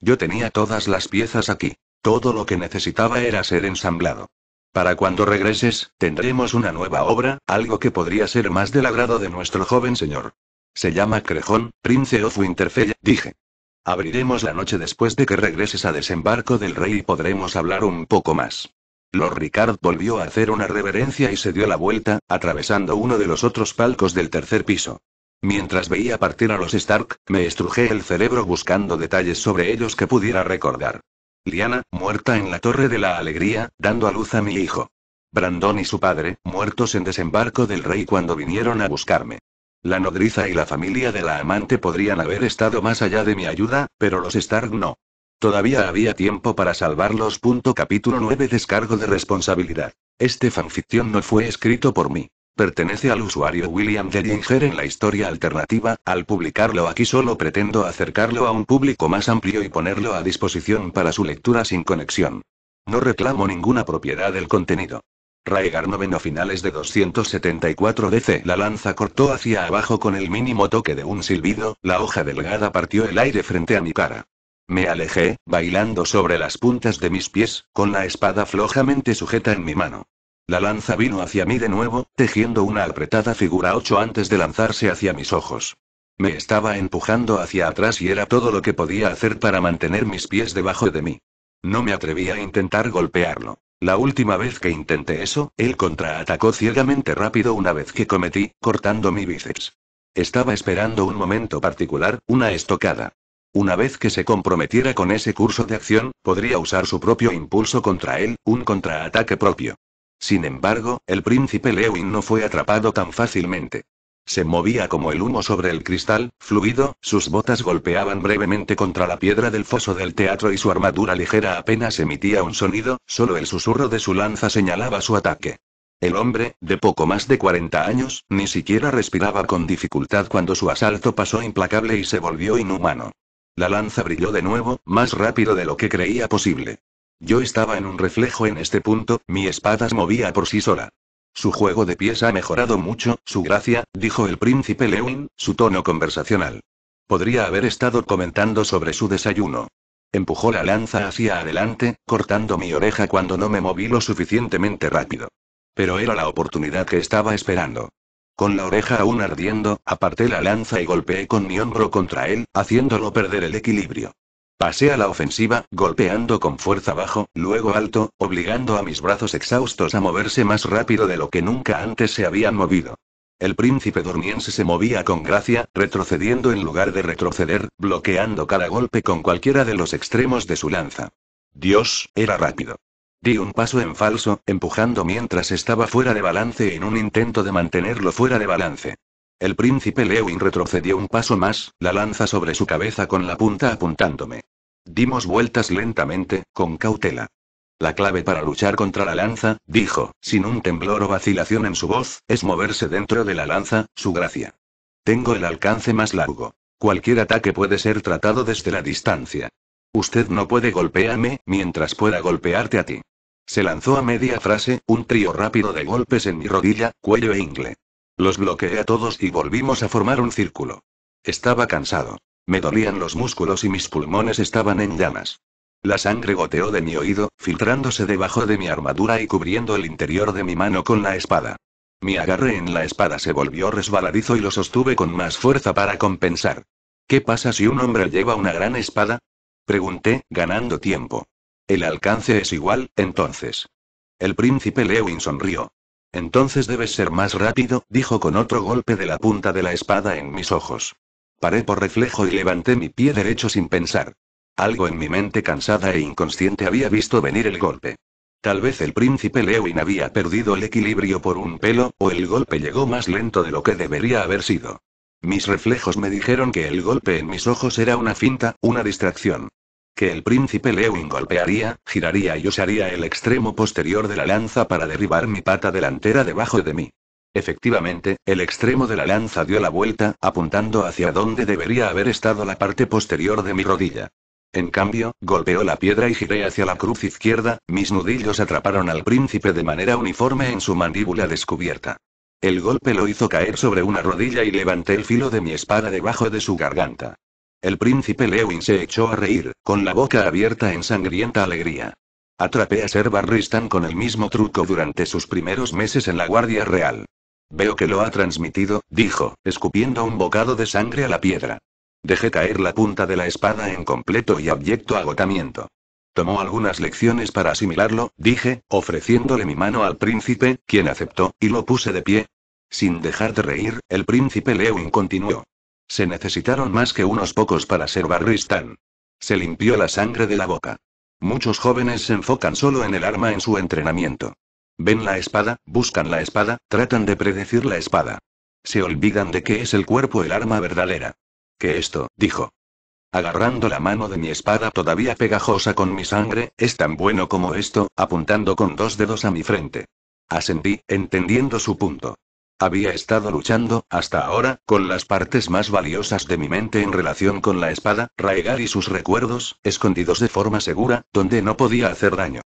Yo tenía todas las piezas aquí. Todo lo que necesitaba era ser ensamblado. Para cuando regreses, tendremos una nueva obra, algo que podría ser más del agrado de nuestro joven señor. Se llama Crejón, Prince of Winterfell, dije. Abriremos la noche después de que regreses a desembarco del rey y podremos hablar un poco más. Lord Ricard volvió a hacer una reverencia y se dio la vuelta, atravesando uno de los otros palcos del tercer piso. Mientras veía partir a los Stark, me estrujé el cerebro buscando detalles sobre ellos que pudiera recordar. Liana, muerta en la Torre de la Alegría, dando a luz a mi hijo. Brandon y su padre, muertos en desembarco del rey cuando vinieron a buscarme. La nodriza y la familia de la amante podrían haber estado más allá de mi ayuda, pero los Stark no. Todavía había tiempo para salvarlos. capítulo 9 Descargo de responsabilidad. Este fanficción no fue escrito por mí. Pertenece al usuario William Dellinger en la historia alternativa. Al publicarlo aquí solo pretendo acercarlo a un público más amplio y ponerlo a disposición para su lectura sin conexión. No reclamo ninguna propiedad del contenido. Raegar noveno finales de 274 DC. La lanza cortó hacia abajo con el mínimo toque de un silbido, la hoja delgada partió el aire frente a mi cara. Me alejé, bailando sobre las puntas de mis pies, con la espada flojamente sujeta en mi mano. La lanza vino hacia mí de nuevo, tejiendo una apretada figura 8 antes de lanzarse hacia mis ojos. Me estaba empujando hacia atrás y era todo lo que podía hacer para mantener mis pies debajo de mí. No me atreví a intentar golpearlo. La última vez que intenté eso, él contraatacó ciegamente rápido una vez que cometí, cortando mi bíceps. Estaba esperando un momento particular, una estocada. Una vez que se comprometiera con ese curso de acción, podría usar su propio impulso contra él, un contraataque propio. Sin embargo, el príncipe Lewin no fue atrapado tan fácilmente. Se movía como el humo sobre el cristal, fluido, sus botas golpeaban brevemente contra la piedra del foso del teatro y su armadura ligera apenas emitía un sonido, solo el susurro de su lanza señalaba su ataque. El hombre, de poco más de 40 años, ni siquiera respiraba con dificultad cuando su asalto pasó implacable y se volvió inhumano. La lanza brilló de nuevo, más rápido de lo que creía posible. Yo estaba en un reflejo en este punto, mi espada se movía por sí sola. Su juego de pies ha mejorado mucho, su gracia, dijo el príncipe Lewin, su tono conversacional. Podría haber estado comentando sobre su desayuno. Empujó la lanza hacia adelante, cortando mi oreja cuando no me moví lo suficientemente rápido. Pero era la oportunidad que estaba esperando. Con la oreja aún ardiendo, aparté la lanza y golpeé con mi hombro contra él, haciéndolo perder el equilibrio. Pasé a la ofensiva, golpeando con fuerza bajo, luego alto, obligando a mis brazos exhaustos a moverse más rápido de lo que nunca antes se habían movido. El príncipe dormiense se movía con gracia, retrocediendo en lugar de retroceder, bloqueando cada golpe con cualquiera de los extremos de su lanza. Dios, era rápido. Di un paso en falso, empujando mientras estaba fuera de balance en un intento de mantenerlo fuera de balance. El príncipe Lewin retrocedió un paso más, la lanza sobre su cabeza con la punta apuntándome. Dimos vueltas lentamente, con cautela. La clave para luchar contra la lanza, dijo, sin un temblor o vacilación en su voz, es moverse dentro de la lanza, su gracia. Tengo el alcance más largo. Cualquier ataque puede ser tratado desde la distancia. Usted no puede golpearme, mientras pueda golpearte a ti. Se lanzó a media frase, un trío rápido de golpes en mi rodilla, cuello e ingle. Los bloqueé a todos y volvimos a formar un círculo. Estaba cansado. Me dolían los músculos y mis pulmones estaban en llamas. La sangre goteó de mi oído, filtrándose debajo de mi armadura y cubriendo el interior de mi mano con la espada. Mi agarre en la espada se volvió resbaladizo y lo sostuve con más fuerza para compensar. ¿Qué pasa si un hombre lleva una gran espada? Pregunté, ganando tiempo. El alcance es igual, entonces. El príncipe Lewin sonrió. Entonces debes ser más rápido, dijo con otro golpe de la punta de la espada en mis ojos. Paré por reflejo y levanté mi pie derecho sin pensar. Algo en mi mente cansada e inconsciente había visto venir el golpe. Tal vez el príncipe Lewin había perdido el equilibrio por un pelo, o el golpe llegó más lento de lo que debería haber sido. Mis reflejos me dijeron que el golpe en mis ojos era una finta, una distracción. Que el príncipe Lewin golpearía, giraría y usaría el extremo posterior de la lanza para derribar mi pata delantera debajo de mí. Efectivamente, el extremo de la lanza dio la vuelta, apuntando hacia donde debería haber estado la parte posterior de mi rodilla. En cambio, golpeó la piedra y giré hacia la cruz izquierda, mis nudillos atraparon al príncipe de manera uniforme en su mandíbula descubierta. El golpe lo hizo caer sobre una rodilla y levanté el filo de mi espada debajo de su garganta. El príncipe Lewin se echó a reír, con la boca abierta en sangrienta alegría. Atrapé a Ser Barristan con el mismo truco durante sus primeros meses en la Guardia Real. Veo que lo ha transmitido, dijo, escupiendo un bocado de sangre a la piedra. Dejé caer la punta de la espada en completo y abyecto agotamiento. Tomó algunas lecciones para asimilarlo, dije, ofreciéndole mi mano al príncipe, quien aceptó, y lo puse de pie. Sin dejar de reír, el príncipe Lewin continuó. Se necesitaron más que unos pocos para ser barristán. Se limpió la sangre de la boca. Muchos jóvenes se enfocan solo en el arma en su entrenamiento. Ven la espada, buscan la espada, tratan de predecir la espada. Se olvidan de que es el cuerpo el arma verdadera. Que esto, dijo. Agarrando la mano de mi espada todavía pegajosa con mi sangre, es tan bueno como esto, apuntando con dos dedos a mi frente. Asentí, entendiendo su punto. Había estado luchando, hasta ahora, con las partes más valiosas de mi mente en relación con la espada, Raegar y sus recuerdos, escondidos de forma segura, donde no podía hacer daño.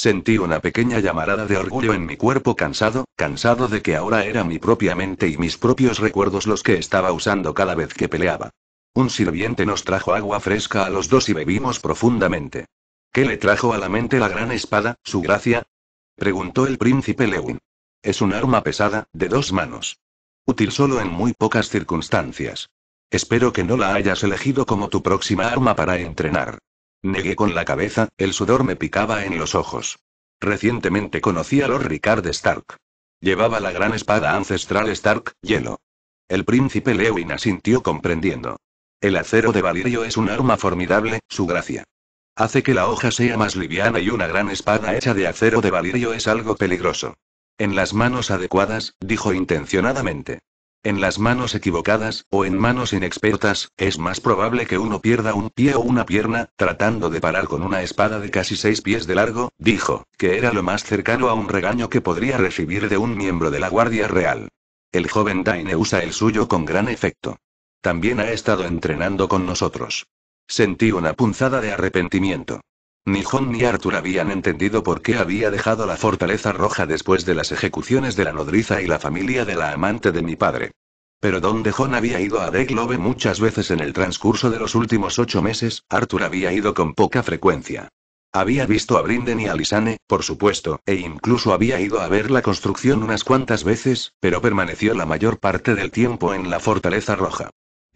Sentí una pequeña llamarada de orgullo en mi cuerpo cansado, cansado de que ahora era mi propia mente y mis propios recuerdos los que estaba usando cada vez que peleaba. Un sirviente nos trajo agua fresca a los dos y bebimos profundamente. ¿Qué le trajo a la mente la gran espada, su gracia? preguntó el príncipe Lewin. Es un arma pesada, de dos manos. Útil solo en muy pocas circunstancias. Espero que no la hayas elegido como tu próxima arma para entrenar. Negué con la cabeza, el sudor me picaba en los ojos. Recientemente conocí a Lord Ricard Stark. Llevaba la gran espada ancestral Stark, hielo. El príncipe Lewin asintió comprendiendo. El acero de Valirio es un arma formidable, su gracia. Hace que la hoja sea más liviana y una gran espada hecha de acero de Valirio es algo peligroso. En las manos adecuadas, dijo intencionadamente. En las manos equivocadas, o en manos inexpertas, es más probable que uno pierda un pie o una pierna, tratando de parar con una espada de casi seis pies de largo, dijo, que era lo más cercano a un regaño que podría recibir de un miembro de la Guardia Real. El joven Daine usa el suyo con gran efecto. También ha estado entrenando con nosotros. Sentí una punzada de arrepentimiento. Ni John ni Arthur habían entendido por qué había dejado la fortaleza roja después de las ejecuciones de la nodriza y la familia de la amante de mi padre. Pero donde John había ido a globe muchas veces en el transcurso de los últimos ocho meses, Arthur había ido con poca frecuencia. Había visto a Brinden y a Lisane, por supuesto, e incluso había ido a ver la construcción unas cuantas veces, pero permaneció la mayor parte del tiempo en la Fortaleza Roja.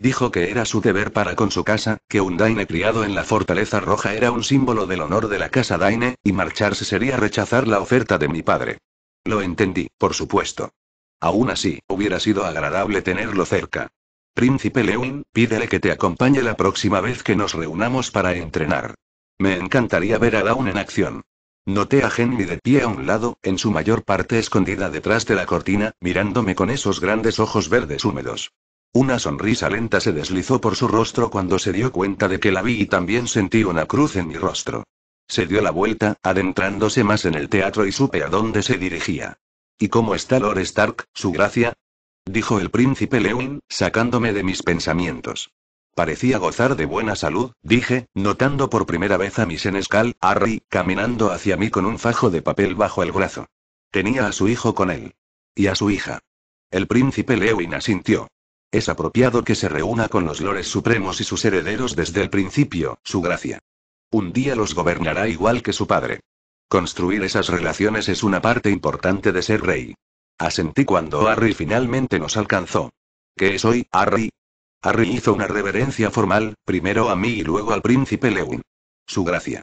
Dijo que era su deber para con su casa, que un Daine criado en la Fortaleza Roja era un símbolo del honor de la casa Daine, y marcharse sería rechazar la oferta de mi padre. Lo entendí, por supuesto. Aún así, hubiera sido agradable tenerlo cerca. Príncipe Lewin, pídele que te acompañe la próxima vez que nos reunamos para entrenar. Me encantaría ver a Dawn en acción. Noté a Henry de pie a un lado, en su mayor parte escondida detrás de la cortina, mirándome con esos grandes ojos verdes húmedos. Una sonrisa lenta se deslizó por su rostro cuando se dio cuenta de que la vi y también sentí una cruz en mi rostro. Se dio la vuelta, adentrándose más en el teatro y supe a dónde se dirigía. ¿Y cómo está Lord Stark, su gracia? dijo el príncipe Lewin, sacándome de mis pensamientos. Parecía gozar de buena salud, dije, notando por primera vez a mi senescal, Harry, caminando hacia mí con un fajo de papel bajo el brazo. Tenía a su hijo con él. Y a su hija. El príncipe Lewin asintió. Es apropiado que se reúna con los lores supremos y sus herederos desde el principio, su gracia. Un día los gobernará igual que su padre. Construir esas relaciones es una parte importante de ser rey. Asentí cuando Harry finalmente nos alcanzó. ¿Qué es hoy, Harry? Harry hizo una reverencia formal, primero a mí y luego al príncipe Lewin. Su gracia.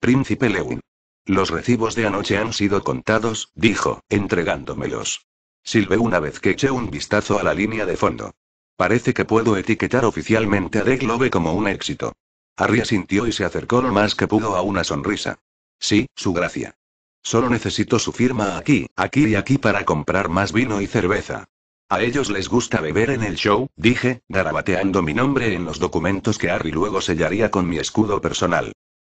Príncipe Lewin. Los recibos de anoche han sido contados, dijo, entregándomelos. Silbé una vez que eché un vistazo a la línea de fondo. Parece que puedo etiquetar oficialmente a The Globe como un éxito. Harry asintió y se acercó lo más que pudo a una sonrisa. Sí, su gracia. Solo necesito su firma aquí, aquí y aquí para comprar más vino y cerveza. A ellos les gusta beber en el show, dije, garabateando mi nombre en los documentos que Harry luego sellaría con mi escudo personal.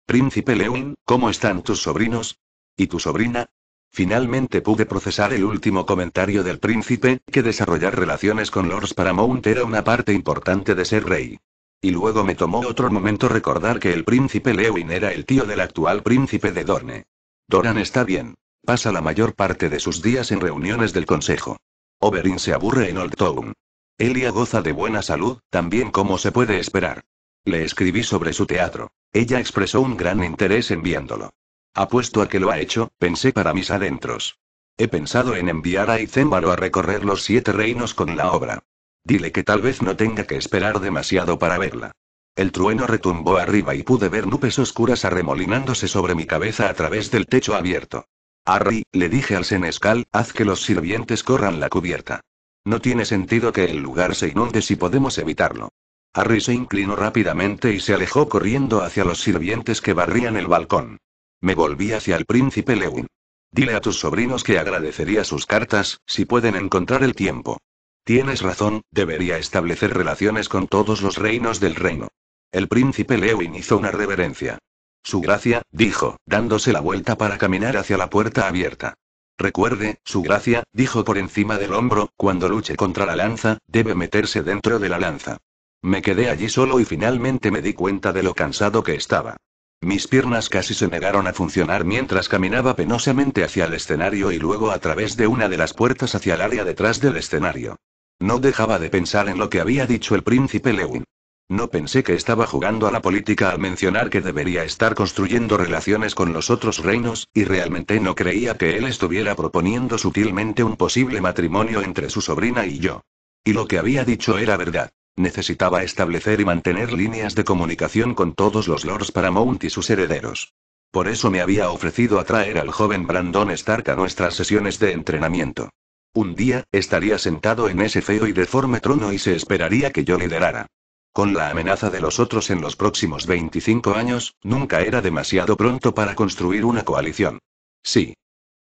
Príncipe Lewin, ¿cómo están tus sobrinos? ¿Y tu sobrina? Finalmente pude procesar el último comentario del príncipe, que desarrollar relaciones con Lords Paramount era una parte importante de ser rey. Y luego me tomó otro momento recordar que el príncipe Lewin era el tío del actual príncipe de Dorne. Doran está bien. Pasa la mayor parte de sus días en reuniones del consejo. Oberyn se aburre en Oldtown. Town. Elia goza de buena salud, también como se puede esperar. Le escribí sobre su teatro. Ella expresó un gran interés en viéndolo. Apuesto a que lo ha hecho, pensé para mis adentros. He pensado en enviar a Icémbaro a recorrer los siete reinos con la obra. Dile que tal vez no tenga que esperar demasiado para verla. El trueno retumbó arriba y pude ver nubes oscuras arremolinándose sobre mi cabeza a través del techo abierto. Harry, le dije al senescal, haz que los sirvientes corran la cubierta. No tiene sentido que el lugar se inunde si podemos evitarlo. Harry se inclinó rápidamente y se alejó corriendo hacia los sirvientes que barrían el balcón. Me volví hacia el príncipe Lewin. Dile a tus sobrinos que agradecería sus cartas, si pueden encontrar el tiempo. Tienes razón, debería establecer relaciones con todos los reinos del reino. El príncipe Lewin hizo una reverencia. Su gracia, dijo, dándose la vuelta para caminar hacia la puerta abierta. Recuerde, su gracia, dijo por encima del hombro, cuando luche contra la lanza, debe meterse dentro de la lanza. Me quedé allí solo y finalmente me di cuenta de lo cansado que estaba. Mis piernas casi se negaron a funcionar mientras caminaba penosamente hacia el escenario y luego a través de una de las puertas hacia el área detrás del escenario. No dejaba de pensar en lo que había dicho el príncipe Lewin. No pensé que estaba jugando a la política al mencionar que debería estar construyendo relaciones con los otros reinos, y realmente no creía que él estuviera proponiendo sutilmente un posible matrimonio entre su sobrina y yo. Y lo que había dicho era verdad. Necesitaba establecer y mantener líneas de comunicación con todos los Lords Paramount y sus herederos. Por eso me había ofrecido atraer al joven Brandon Stark a nuestras sesiones de entrenamiento. Un día, estaría sentado en ese feo y deforme trono y se esperaría que yo liderara. Con la amenaza de los otros en los próximos 25 años, nunca era demasiado pronto para construir una coalición. Sí.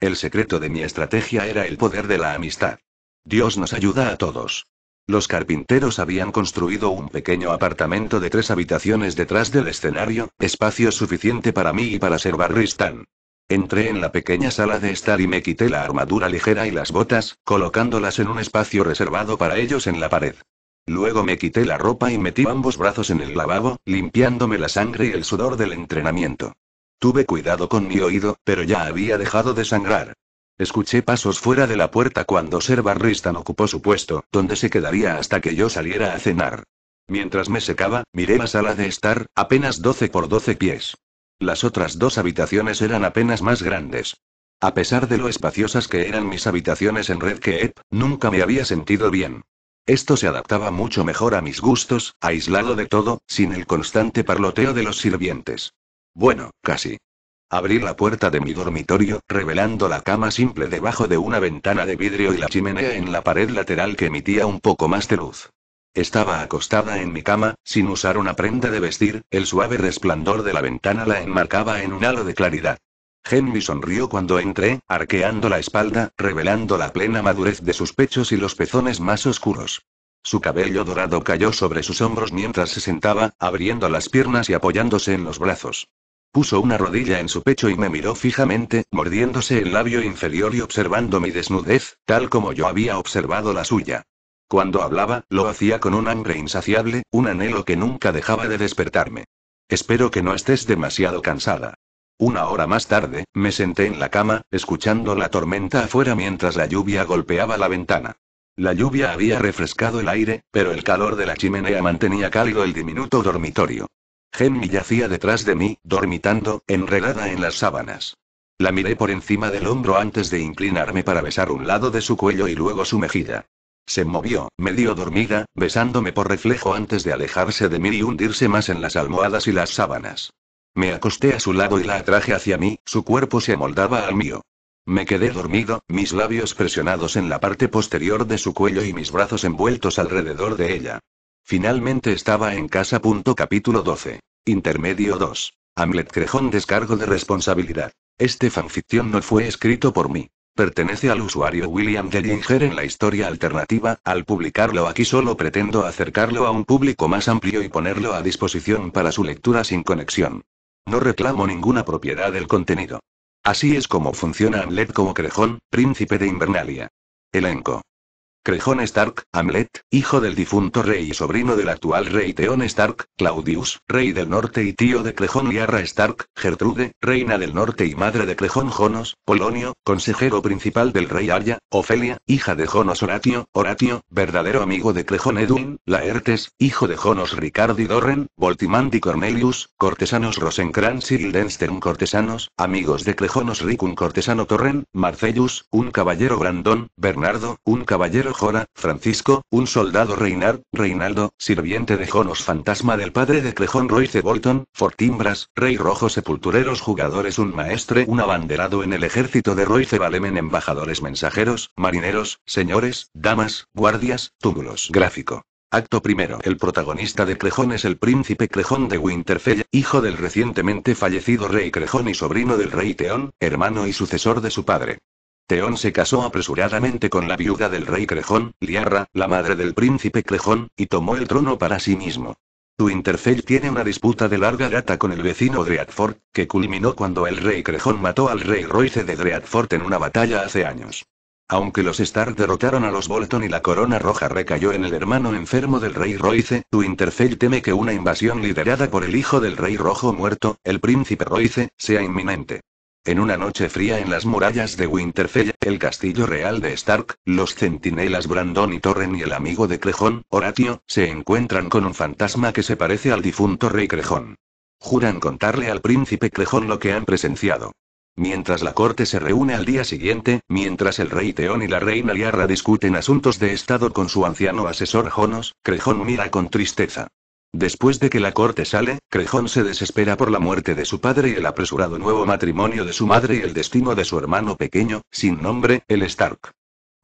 El secreto de mi estrategia era el poder de la amistad. Dios nos ayuda a todos. Los carpinteros habían construido un pequeño apartamento de tres habitaciones detrás del escenario, espacio suficiente para mí y para ser barristán. Entré en la pequeña sala de estar y me quité la armadura ligera y las botas, colocándolas en un espacio reservado para ellos en la pared. Luego me quité la ropa y metí ambos brazos en el lavabo, limpiándome la sangre y el sudor del entrenamiento. Tuve cuidado con mi oído, pero ya había dejado de sangrar. Escuché pasos fuera de la puerta cuando Ser Barristan ocupó su puesto, donde se quedaría hasta que yo saliera a cenar. Mientras me secaba, miré la sala de estar, apenas 12 por 12 pies. Las otras dos habitaciones eran apenas más grandes. A pesar de lo espaciosas que eran mis habitaciones en Red nunca me había sentido bien. Esto se adaptaba mucho mejor a mis gustos, aislado de todo, sin el constante parloteo de los sirvientes. Bueno, casi. Abrí la puerta de mi dormitorio, revelando la cama simple debajo de una ventana de vidrio y la chimenea en la pared lateral que emitía un poco más de luz. Estaba acostada en mi cama, sin usar una prenda de vestir, el suave resplandor de la ventana la enmarcaba en un halo de claridad. Henry sonrió cuando entré, arqueando la espalda, revelando la plena madurez de sus pechos y los pezones más oscuros. Su cabello dorado cayó sobre sus hombros mientras se sentaba, abriendo las piernas y apoyándose en los brazos. Puso una rodilla en su pecho y me miró fijamente, mordiéndose el labio inferior y observando mi desnudez, tal como yo había observado la suya. Cuando hablaba, lo hacía con un hambre insaciable, un anhelo que nunca dejaba de despertarme. Espero que no estés demasiado cansada. Una hora más tarde, me senté en la cama, escuchando la tormenta afuera mientras la lluvia golpeaba la ventana. La lluvia había refrescado el aire, pero el calor de la chimenea mantenía cálido el diminuto dormitorio. Gemmy yacía detrás de mí, dormitando, enredada en las sábanas. La miré por encima del hombro antes de inclinarme para besar un lado de su cuello y luego su mejilla. Se movió, medio dormida, besándome por reflejo antes de alejarse de mí y hundirse más en las almohadas y las sábanas. Me acosté a su lado y la atraje hacia mí, su cuerpo se amoldaba al mío. Me quedé dormido, mis labios presionados en la parte posterior de su cuello y mis brazos envueltos alrededor de ella. Finalmente estaba en casa. Capítulo 12. Intermedio 2. Hamlet Crejón Descargo de responsabilidad. Este fanficción no fue escrito por mí. Pertenece al usuario William Dellinger en la historia alternativa. Al publicarlo aquí solo pretendo acercarlo a un público más amplio y ponerlo a disposición para su lectura sin conexión. No reclamo ninguna propiedad del contenido. Así es como funciona Hamlet como Crejón, príncipe de Invernalia. Elenco. Crejón Stark, Hamlet, hijo del difunto rey y sobrino del actual rey Teón Stark, Claudius, rey del norte y tío de Crejón Liarra Stark, Gertrude, reina del norte y madre de Crejón Jonos, Polonio, consejero principal del rey Arya, Ofelia, hija de Jonos Horatio, Horatio, verdadero amigo de Crejón Edwin, Laertes, hijo de Jonos y Dorren, Voltimand Cornelius, cortesanos Rosencrantz y Guildenstern cortesanos, amigos de Crejonos Rick un cortesano Torren, Marcellus, un caballero Grandón, Bernardo, un caballero Jora, Francisco, un soldado Reinar, Reinaldo, sirviente de Jonos fantasma del padre de Crejón Royce Bolton, Fortimbras, rey rojo sepultureros jugadores un maestre un abanderado en el ejército de Royce Valemen embajadores mensajeros, marineros, señores, damas, guardias, túmulos gráfico. Acto primero. El protagonista de Crejón es el príncipe Crejón de Winterfell, hijo del recientemente fallecido rey Crejón y sobrino del rey Teón, hermano y sucesor de su padre. Teón se casó apresuradamente con la viuda del rey Crejón, Liarra, la madre del príncipe Crejón, y tomó el trono para sí mismo. Winterfell tiene una disputa de larga data con el vecino Dreadfort, que culminó cuando el rey Crejón mató al rey Royce de Dreadfort en una batalla hace años. Aunque los Stark derrotaron a los Bolton y la corona roja recayó en el hermano enfermo del rey Royce, Winterfell teme que una invasión liderada por el hijo del rey rojo muerto, el príncipe Royce, sea inminente. En una noche fría en las murallas de Winterfell, el castillo real de Stark, los centinelas Brandon y Torren y el amigo de Crejón, Horatio, se encuentran con un fantasma que se parece al difunto rey Crejón. Juran contarle al príncipe Crejón lo que han presenciado. Mientras la corte se reúne al día siguiente, mientras el rey Teón y la reina Liarra discuten asuntos de estado con su anciano asesor Jonos, Crejón mira con tristeza. Después de que la corte sale, Crejón se desespera por la muerte de su padre y el apresurado nuevo matrimonio de su madre y el destino de su hermano pequeño, sin nombre, el Stark.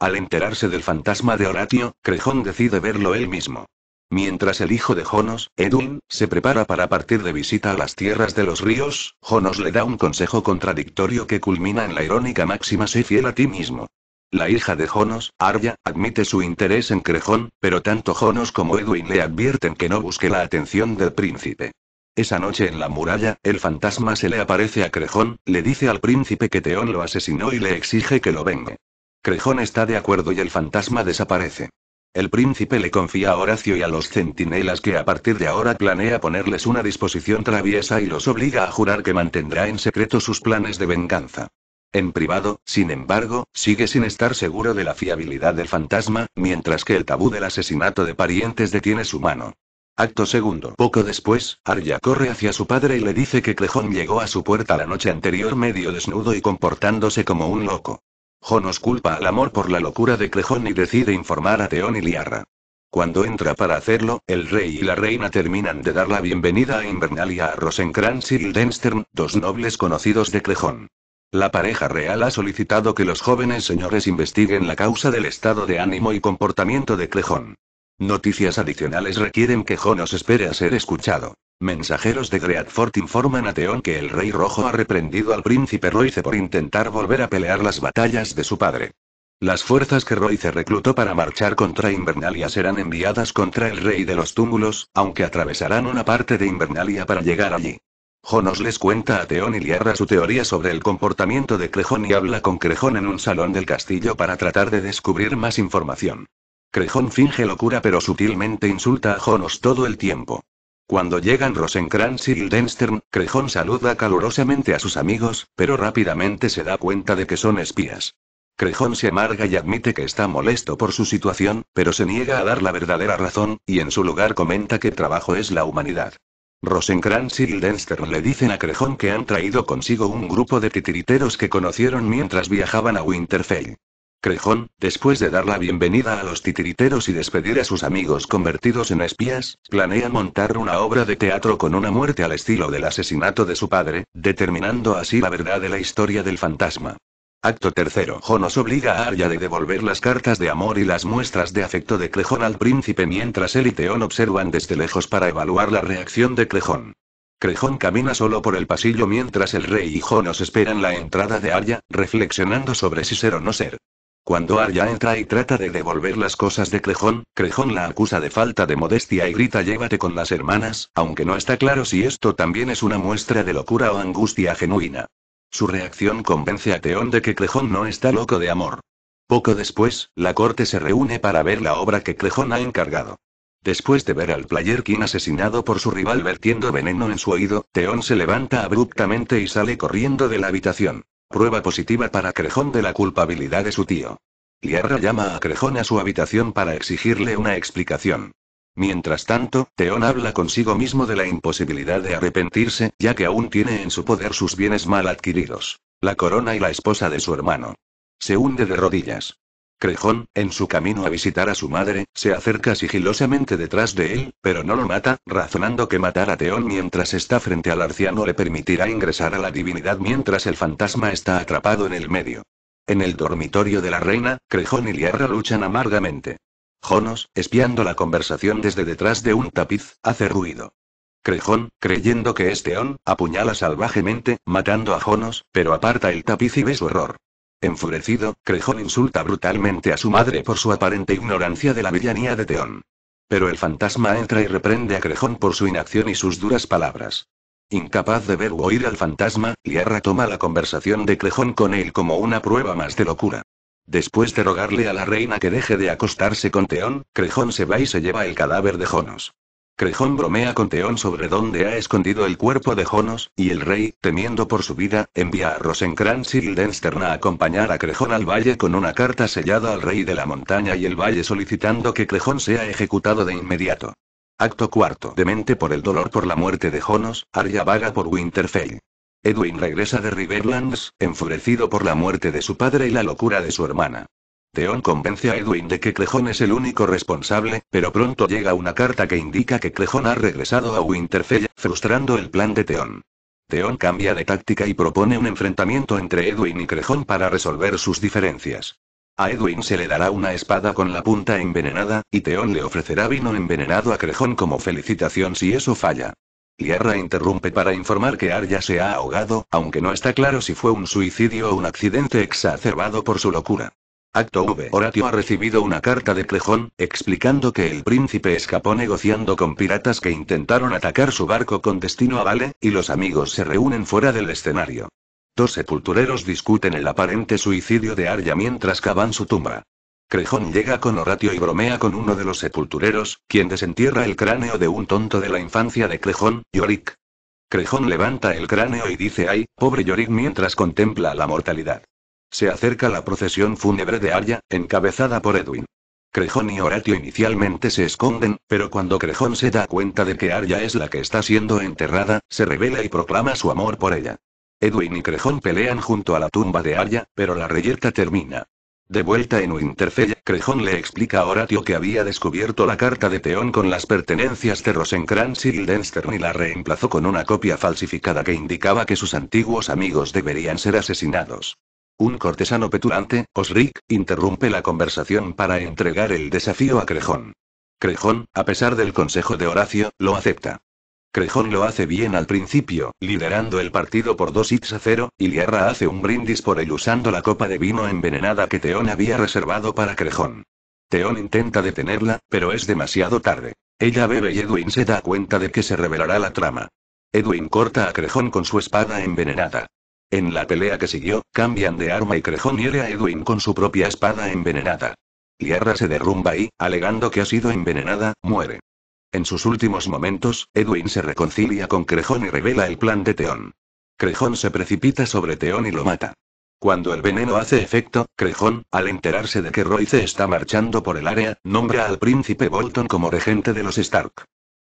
Al enterarse del fantasma de Horatio, Crejón decide verlo él mismo. Mientras el hijo de Jonos, Edwin, se prepara para partir de visita a las tierras de los ríos, Jonos le da un consejo contradictorio que culmina en la irónica máxima sé fiel a ti mismo. La hija de Jonos, Arya, admite su interés en Crejón, pero tanto Jonos como Edwin le advierten que no busque la atención del príncipe. Esa noche en la muralla, el fantasma se le aparece a Crejón, le dice al príncipe que Teón lo asesinó y le exige que lo venga. Crejón está de acuerdo y el fantasma desaparece. El príncipe le confía a Horacio y a los centinelas que a partir de ahora planea ponerles una disposición traviesa y los obliga a jurar que mantendrá en secreto sus planes de venganza. En privado, sin embargo, sigue sin estar seguro de la fiabilidad del fantasma, mientras que el tabú del asesinato de parientes detiene su mano. Acto segundo. Poco después, Arya corre hacia su padre y le dice que Crejón llegó a su puerta la noche anterior medio desnudo y comportándose como un loco. Jonos culpa al amor por la locura de Crejón y decide informar a Teón y Liarra. Cuando entra para hacerlo, el rey y la reina terminan de dar la bienvenida a Invernalia a Rosencrantz y Guildenstern, dos nobles conocidos de Crejón. La pareja real ha solicitado que los jóvenes señores investiguen la causa del estado de ánimo y comportamiento de Clejón. Noticias adicionales requieren que Jonos espere a ser escuchado. Mensajeros de Greatfort informan a Teón que el Rey Rojo ha reprendido al príncipe Royce por intentar volver a pelear las batallas de su padre. Las fuerzas que Royce reclutó para marchar contra Invernalia serán enviadas contra el Rey de los Túmulos, aunque atravesarán una parte de Invernalia para llegar allí. Jonos les cuenta a Teón y Liara su teoría sobre el comportamiento de Crejón y habla con Crejón en un salón del castillo para tratar de descubrir más información. Crejón finge locura pero sutilmente insulta a Jonos todo el tiempo. Cuando llegan Rosencrantz y Guildenstern, Crejón saluda calurosamente a sus amigos, pero rápidamente se da cuenta de que son espías. Crejón se amarga y admite que está molesto por su situación, pero se niega a dar la verdadera razón, y en su lugar comenta que trabajo es la humanidad. Rosencrantz y Guildenstern le dicen a Crejón que han traído consigo un grupo de titiriteros que conocieron mientras viajaban a Winterfell. Crejón, después de dar la bienvenida a los titiriteros y despedir a sus amigos convertidos en espías, planea montar una obra de teatro con una muerte al estilo del asesinato de su padre, determinando así la verdad de la historia del fantasma. Acto tercero. Jonos obliga a Arya de devolver las cartas de amor y las muestras de afecto de Crejón al príncipe mientras él y Teón observan desde lejos para evaluar la reacción de Crejón. Crejón camina solo por el pasillo mientras el rey y Jonos esperan la entrada de Arya, reflexionando sobre si ser o no ser. Cuando Arya entra y trata de devolver las cosas de Crejón, Crejón la acusa de falta de modestia y grita llévate con las hermanas, aunque no está claro si esto también es una muestra de locura o angustia genuina. Su reacción convence a Teón de que Crejón no está loco de amor. Poco después, la corte se reúne para ver la obra que Crejón ha encargado. Después de ver al player King asesinado por su rival vertiendo veneno en su oído, Teón se levanta abruptamente y sale corriendo de la habitación. Prueba positiva para Crejón de la culpabilidad de su tío. Liarra llama a Crejón a su habitación para exigirle una explicación. Mientras tanto, Teón habla consigo mismo de la imposibilidad de arrepentirse, ya que aún tiene en su poder sus bienes mal adquiridos. La corona y la esposa de su hermano. Se hunde de rodillas. Crejón, en su camino a visitar a su madre, se acerca sigilosamente detrás de él, pero no lo mata, razonando que matar a Teón mientras está frente al arciano le permitirá ingresar a la divinidad mientras el fantasma está atrapado en el medio. En el dormitorio de la reina, Crejón y Lierra luchan amargamente. Jonos, espiando la conversación desde detrás de un tapiz, hace ruido. Crejón, creyendo que es Teón, apuñala salvajemente, matando a Jonos, pero aparta el tapiz y ve su error. Enfurecido, Crejón insulta brutalmente a su madre por su aparente ignorancia de la villanía de Teón. Pero el fantasma entra y reprende a Crejón por su inacción y sus duras palabras. Incapaz de ver u oír al fantasma, Liarra toma la conversación de Crejón con él como una prueba más de locura. Después de rogarle a la reina que deje de acostarse con Teón, Crejón se va y se lleva el cadáver de Jonos. Crejón bromea con Teón sobre dónde ha escondido el cuerpo de Jonos, y el rey, temiendo por su vida, envía a Rosencrantz y Gildenstern a acompañar a Crejón al valle con una carta sellada al rey de la montaña y el valle solicitando que Crejón sea ejecutado de inmediato. Acto cuarto. Demente por el dolor por la muerte de Jonos, Arya vaga por Winterfell. Edwin regresa de Riverlands, enfurecido por la muerte de su padre y la locura de su hermana. Theon convence a Edwin de que Crejón es el único responsable, pero pronto llega una carta que indica que Crejón ha regresado a Winterfell, frustrando el plan de Theon. Theon cambia de táctica y propone un enfrentamiento entre Edwin y Crejón para resolver sus diferencias. A Edwin se le dará una espada con la punta envenenada, y Theon le ofrecerá vino envenenado a Crejón como felicitación si eso falla. Liarra interrumpe para informar que Arya se ha ahogado, aunque no está claro si fue un suicidio o un accidente exacerbado por su locura. Acto V. Horatio ha recibido una carta de Clejón, explicando que el príncipe escapó negociando con piratas que intentaron atacar su barco con destino a Vale, y los amigos se reúnen fuera del escenario. Dos sepultureros discuten el aparente suicidio de Arya mientras cavan su tumba. Crejón llega con Horatio y bromea con uno de los sepultureros, quien desentierra el cráneo de un tonto de la infancia de Crejón, Yorick. Crejón levanta el cráneo y dice ay, pobre Yorick mientras contempla la mortalidad. Se acerca la procesión fúnebre de Arya, encabezada por Edwin. Crejón y Horatio inicialmente se esconden, pero cuando Crejón se da cuenta de que Arya es la que está siendo enterrada, se revela y proclama su amor por ella. Edwin y Crejón pelean junto a la tumba de Arya, pero la reyerta termina. De vuelta en Winterfell, Crejón le explica a Horatio que había descubierto la carta de Teón con las pertenencias de Rosencrantz y Guildenstern y la reemplazó con una copia falsificada que indicaba que sus antiguos amigos deberían ser asesinados. Un cortesano petulante, Osric, interrumpe la conversación para entregar el desafío a Crejón. Crejón, a pesar del consejo de Horacio, lo acepta. Crejón lo hace bien al principio, liderando el partido por dos hits a cero, y Lierra hace un brindis por él usando la copa de vino envenenada que Teón había reservado para Crejón. Teón intenta detenerla, pero es demasiado tarde. Ella bebe y Edwin se da cuenta de que se revelará la trama. Edwin corta a Crejón con su espada envenenada. En la pelea que siguió, cambian de arma y Crejón hiere a Edwin con su propia espada envenenada. Lierra se derrumba y, alegando que ha sido envenenada, muere. En sus últimos momentos, Edwin se reconcilia con Crejón y revela el plan de Teón. Crejón se precipita sobre Teón y lo mata. Cuando el veneno hace efecto, Crejón, al enterarse de que Royce está marchando por el área, nombra al príncipe Bolton como regente de los Stark.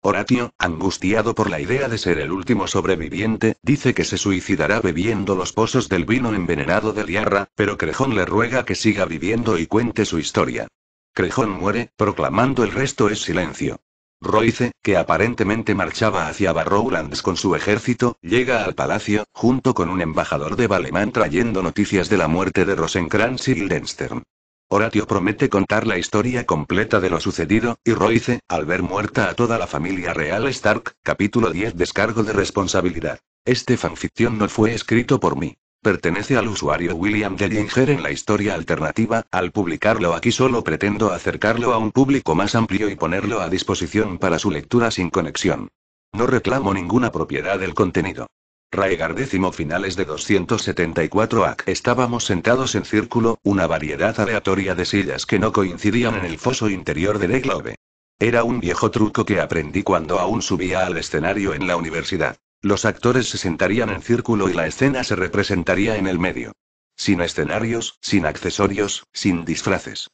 Horatio, angustiado por la idea de ser el último sobreviviente, dice que se suicidará bebiendo los pozos del vino envenenado de Liarra, pero Crejón le ruega que siga viviendo y cuente su historia. Crejón muere, proclamando el resto es silencio. Royce, que aparentemente marchaba hacia Barrowlands con su ejército, llega al palacio, junto con un embajador de Balemán trayendo noticias de la muerte de Rosencrantz y Guildenstern. Horatio promete contar la historia completa de lo sucedido, y Royce, al ver muerta a toda la familia real Stark, capítulo 10 Descargo de responsabilidad. Este fanficción no fue escrito por mí. Pertenece al usuario William Ginger en la historia alternativa, al publicarlo aquí solo pretendo acercarlo a un público más amplio y ponerlo a disposición para su lectura sin conexión. No reclamo ninguna propiedad del contenido. Raegar décimo finales de 274 AC. Estábamos sentados en círculo, una variedad aleatoria de sillas que no coincidían en el foso interior de globe. Era un viejo truco que aprendí cuando aún subía al escenario en la universidad. Los actores se sentarían en círculo y la escena se representaría en el medio. Sin escenarios, sin accesorios, sin disfraces.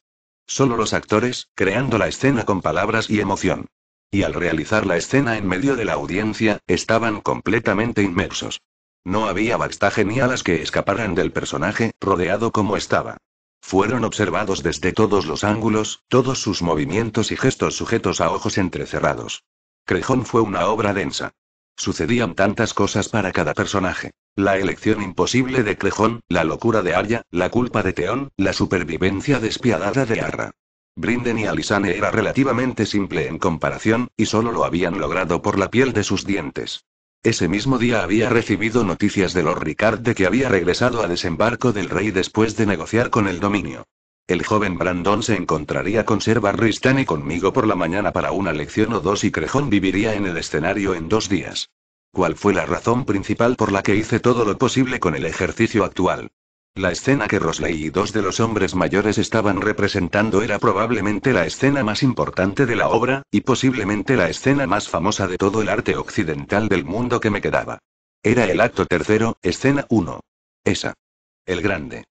Solo los actores, creando la escena con palabras y emoción. Y al realizar la escena en medio de la audiencia, estaban completamente inmersos. No había bastaje ni alas que escaparan del personaje, rodeado como estaba. Fueron observados desde todos los ángulos, todos sus movimientos y gestos sujetos a ojos entrecerrados. Crejón fue una obra densa. Sucedían tantas cosas para cada personaje. La elección imposible de Crejón, la locura de Arya, la culpa de Teón, la supervivencia despiadada de Arra. Brinden y Alisane era relativamente simple en comparación, y solo lo habían logrado por la piel de sus dientes. Ese mismo día había recibido noticias de Lord Ricard de que había regresado a desembarco del rey después de negociar con el dominio. El joven Brandon se encontraría con Ser Barristan y conmigo por la mañana para una lección o dos y Crejón viviría en el escenario en dos días. ¿Cuál fue la razón principal por la que hice todo lo posible con el ejercicio actual? La escena que Rosley y dos de los hombres mayores estaban representando era probablemente la escena más importante de la obra, y posiblemente la escena más famosa de todo el arte occidental del mundo que me quedaba. Era el acto tercero, escena 1. Esa. El grande.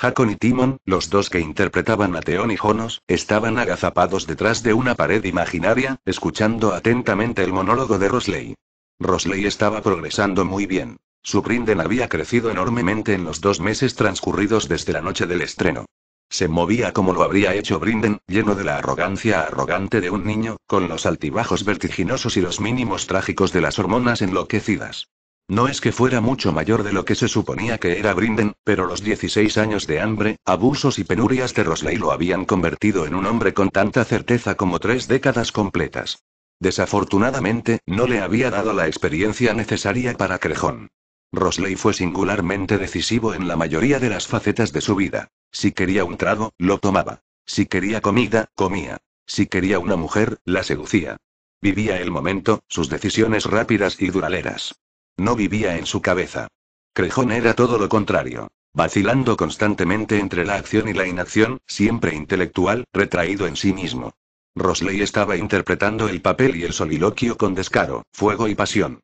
Hakon y Timon, los dos que interpretaban a Teón y Jonos, estaban agazapados detrás de una pared imaginaria, escuchando atentamente el monólogo de Rosley. Rosley estaba progresando muy bien. Su brinden había crecido enormemente en los dos meses transcurridos desde la noche del estreno. Se movía como lo habría hecho Brinden, lleno de la arrogancia arrogante de un niño, con los altibajos vertiginosos y los mínimos trágicos de las hormonas enloquecidas. No es que fuera mucho mayor de lo que se suponía que era Brinden, pero los 16 años de hambre, abusos y penurias de Rosley lo habían convertido en un hombre con tanta certeza como tres décadas completas. Desafortunadamente, no le había dado la experiencia necesaria para Crejón. Rosley fue singularmente decisivo en la mayoría de las facetas de su vida. Si quería un trago, lo tomaba. Si quería comida, comía. Si quería una mujer, la seducía. Vivía el momento, sus decisiones rápidas y duraleras. No vivía en su cabeza. Crejón era todo lo contrario. Vacilando constantemente entre la acción y la inacción, siempre intelectual, retraído en sí mismo. Rosley estaba interpretando el papel y el soliloquio con descaro, fuego y pasión.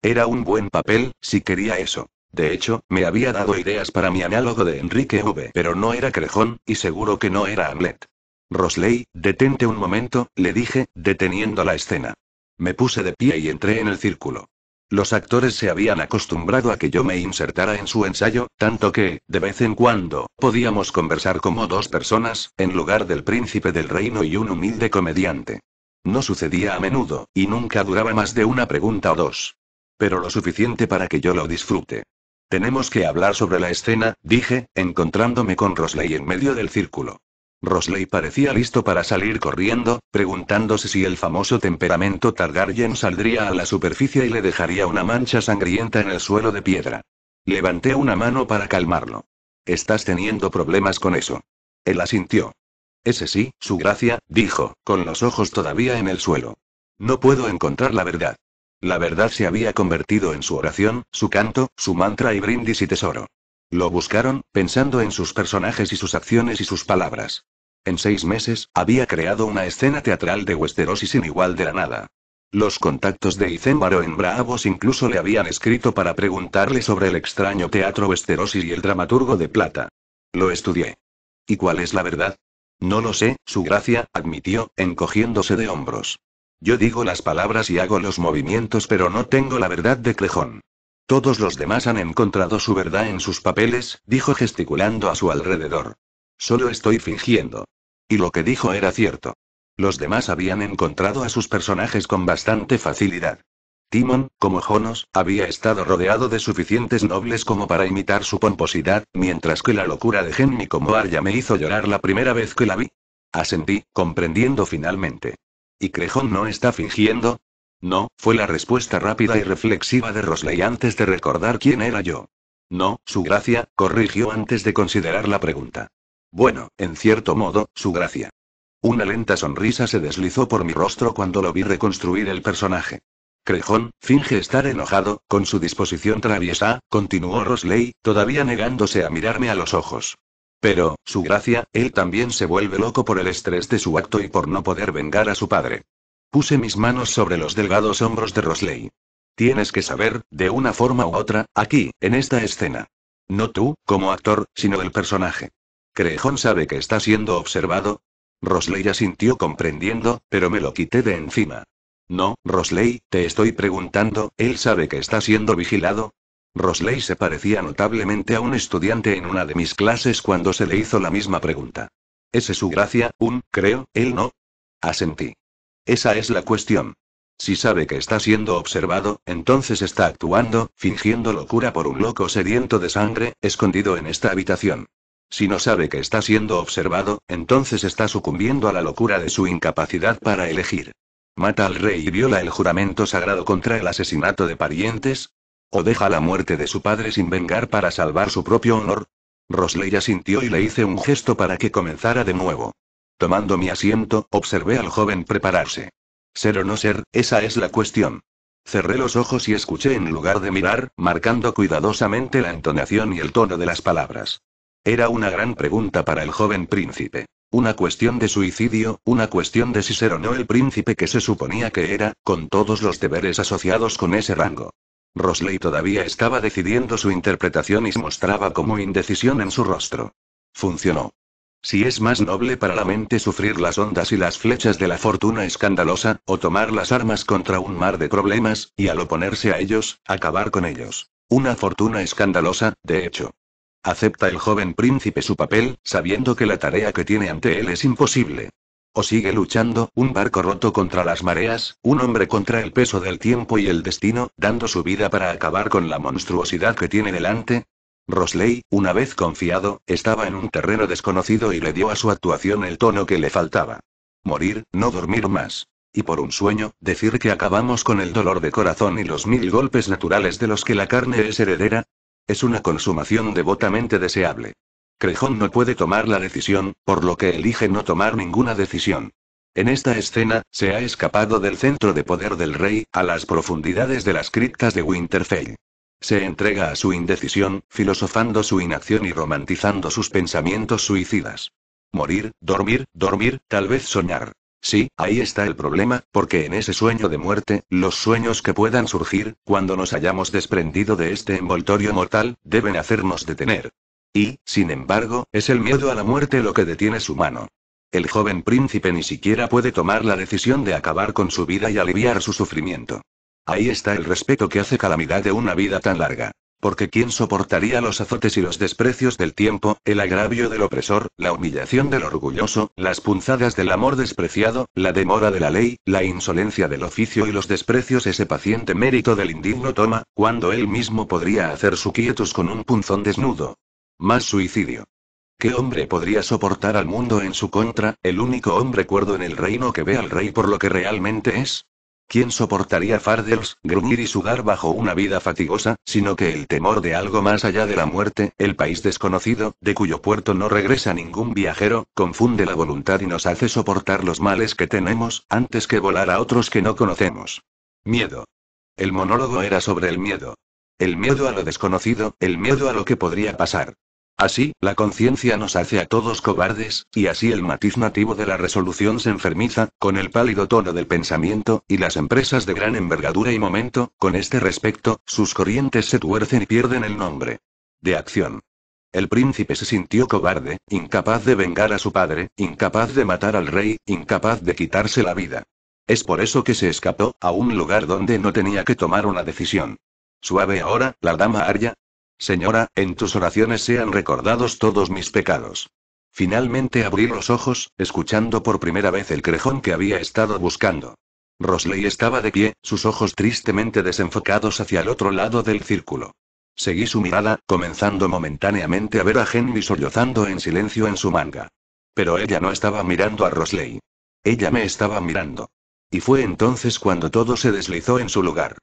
Era un buen papel, si quería eso. De hecho, me había dado ideas para mi análogo de Enrique V, pero no era Crejón, y seguro que no era Hamlet. Rosley, detente un momento, le dije, deteniendo la escena. Me puse de pie y entré en el círculo. Los actores se habían acostumbrado a que yo me insertara en su ensayo, tanto que, de vez en cuando, podíamos conversar como dos personas, en lugar del príncipe del reino y un humilde comediante. No sucedía a menudo, y nunca duraba más de una pregunta o dos. Pero lo suficiente para que yo lo disfrute. Tenemos que hablar sobre la escena, dije, encontrándome con Rosley en medio del círculo. Rosley parecía listo para salir corriendo, preguntándose si el famoso temperamento Targaryen saldría a la superficie y le dejaría una mancha sangrienta en el suelo de piedra. Levanté una mano para calmarlo. Estás teniendo problemas con eso. Él asintió. Ese sí, su gracia, dijo, con los ojos todavía en el suelo. No puedo encontrar la verdad. La verdad se había convertido en su oración, su canto, su mantra y brindis y tesoro. Lo buscaron, pensando en sus personajes y sus acciones y sus palabras. En seis meses, había creado una escena teatral de Westeros sin igual de la nada. Los contactos de Icémbaro en Bravos incluso le habían escrito para preguntarle sobre el extraño teatro Westeros y el dramaturgo de plata. Lo estudié. ¿Y cuál es la verdad? No lo sé, su gracia, admitió, encogiéndose de hombros. Yo digo las palabras y hago los movimientos, pero no tengo la verdad de Crejón. Todos los demás han encontrado su verdad en sus papeles, dijo gesticulando a su alrededor. Solo estoy fingiendo. Y lo que dijo era cierto. Los demás habían encontrado a sus personajes con bastante facilidad. Timon, como Jonos, había estado rodeado de suficientes nobles como para imitar su pomposidad, mientras que la locura de Henry como Arya me hizo llorar la primera vez que la vi. Asentí, comprendiendo finalmente. ¿Y Crejón no está fingiendo? No, fue la respuesta rápida y reflexiva de Rosley antes de recordar quién era yo. No, su gracia, corrigió antes de considerar la pregunta. Bueno, en cierto modo, su gracia. Una lenta sonrisa se deslizó por mi rostro cuando lo vi reconstruir el personaje. Crejón, finge estar enojado, con su disposición traviesa, continuó Rosley, todavía negándose a mirarme a los ojos. Pero, su gracia, él también se vuelve loco por el estrés de su acto y por no poder vengar a su padre. Puse mis manos sobre los delgados hombros de Rosley. Tienes que saber, de una forma u otra, aquí, en esta escena. No tú, como actor, sino el personaje. Crejón sabe que está siendo observado. Rosley asintió comprendiendo, pero me lo quité de encima. No, Rosley, te estoy preguntando, ¿él sabe que está siendo vigilado? Rosley se parecía notablemente a un estudiante en una de mis clases cuando se le hizo la misma pregunta. Ese es su gracia, un, creo, él no. Asentí. Esa es la cuestión. Si sabe que está siendo observado, entonces está actuando, fingiendo locura por un loco sediento de sangre, escondido en esta habitación. Si no sabe que está siendo observado, entonces está sucumbiendo a la locura de su incapacidad para elegir. Mata al rey y viola el juramento sagrado contra el asesinato de parientes. O deja la muerte de su padre sin vengar para salvar su propio honor. Rosley asintió y le hice un gesto para que comenzara de nuevo. Tomando mi asiento, observé al joven prepararse. Ser o no ser, esa es la cuestión. Cerré los ojos y escuché en lugar de mirar, marcando cuidadosamente la entonación y el tono de las palabras. Era una gran pregunta para el joven príncipe. Una cuestión de suicidio, una cuestión de si ser o no el príncipe que se suponía que era, con todos los deberes asociados con ese rango. Rosley todavía estaba decidiendo su interpretación y se mostraba como indecisión en su rostro. Funcionó. Si es más noble para la mente sufrir las ondas y las flechas de la fortuna escandalosa, o tomar las armas contra un mar de problemas, y al oponerse a ellos, acabar con ellos. Una fortuna escandalosa, de hecho. Acepta el joven príncipe su papel, sabiendo que la tarea que tiene ante él es imposible. O sigue luchando, un barco roto contra las mareas, un hombre contra el peso del tiempo y el destino, dando su vida para acabar con la monstruosidad que tiene delante, Rosley, una vez confiado, estaba en un terreno desconocido y le dio a su actuación el tono que le faltaba. Morir, no dormir más. Y por un sueño, decir que acabamos con el dolor de corazón y los mil golpes naturales de los que la carne es heredera. Es una consumación devotamente deseable. Crejón no puede tomar la decisión, por lo que elige no tomar ninguna decisión. En esta escena, se ha escapado del centro de poder del rey, a las profundidades de las criptas de Winterfell. Se entrega a su indecisión, filosofando su inacción y romantizando sus pensamientos suicidas. Morir, dormir, dormir, tal vez soñar. Sí, ahí está el problema, porque en ese sueño de muerte, los sueños que puedan surgir, cuando nos hayamos desprendido de este envoltorio mortal, deben hacernos detener. Y, sin embargo, es el miedo a la muerte lo que detiene su mano. El joven príncipe ni siquiera puede tomar la decisión de acabar con su vida y aliviar su sufrimiento. Ahí está el respeto que hace calamidad de una vida tan larga. Porque ¿quién soportaría los azotes y los desprecios del tiempo, el agravio del opresor, la humillación del orgulloso, las punzadas del amor despreciado, la demora de la ley, la insolencia del oficio y los desprecios ese paciente mérito del indigno toma, cuando él mismo podría hacer su quietus con un punzón desnudo? Más suicidio. ¿Qué hombre podría soportar al mundo en su contra, el único hombre cuerdo en el reino que ve al rey por lo que realmente es? ¿Quién soportaría Fardels, gruñir y sudar bajo una vida fatigosa, sino que el temor de algo más allá de la muerte, el país desconocido, de cuyo puerto no regresa ningún viajero, confunde la voluntad y nos hace soportar los males que tenemos, antes que volar a otros que no conocemos? Miedo. El monólogo era sobre el miedo. El miedo a lo desconocido, el miedo a lo que podría pasar. Así, la conciencia nos hace a todos cobardes, y así el matiz nativo de la resolución se enfermiza, con el pálido tono del pensamiento, y las empresas de gran envergadura y momento, con este respecto, sus corrientes se tuercen y pierden el nombre. De acción. El príncipe se sintió cobarde, incapaz de vengar a su padre, incapaz de matar al rey, incapaz de quitarse la vida. Es por eso que se escapó, a un lugar donde no tenía que tomar una decisión. Suave ahora, la dama Arya, Señora, en tus oraciones sean recordados todos mis pecados. Finalmente abrí los ojos, escuchando por primera vez el crejón que había estado buscando. Rosley estaba de pie, sus ojos tristemente desenfocados hacia el otro lado del círculo. Seguí su mirada, comenzando momentáneamente a ver a Henry sollozando en silencio en su manga. Pero ella no estaba mirando a Rosley. Ella me estaba mirando. Y fue entonces cuando todo se deslizó en su lugar.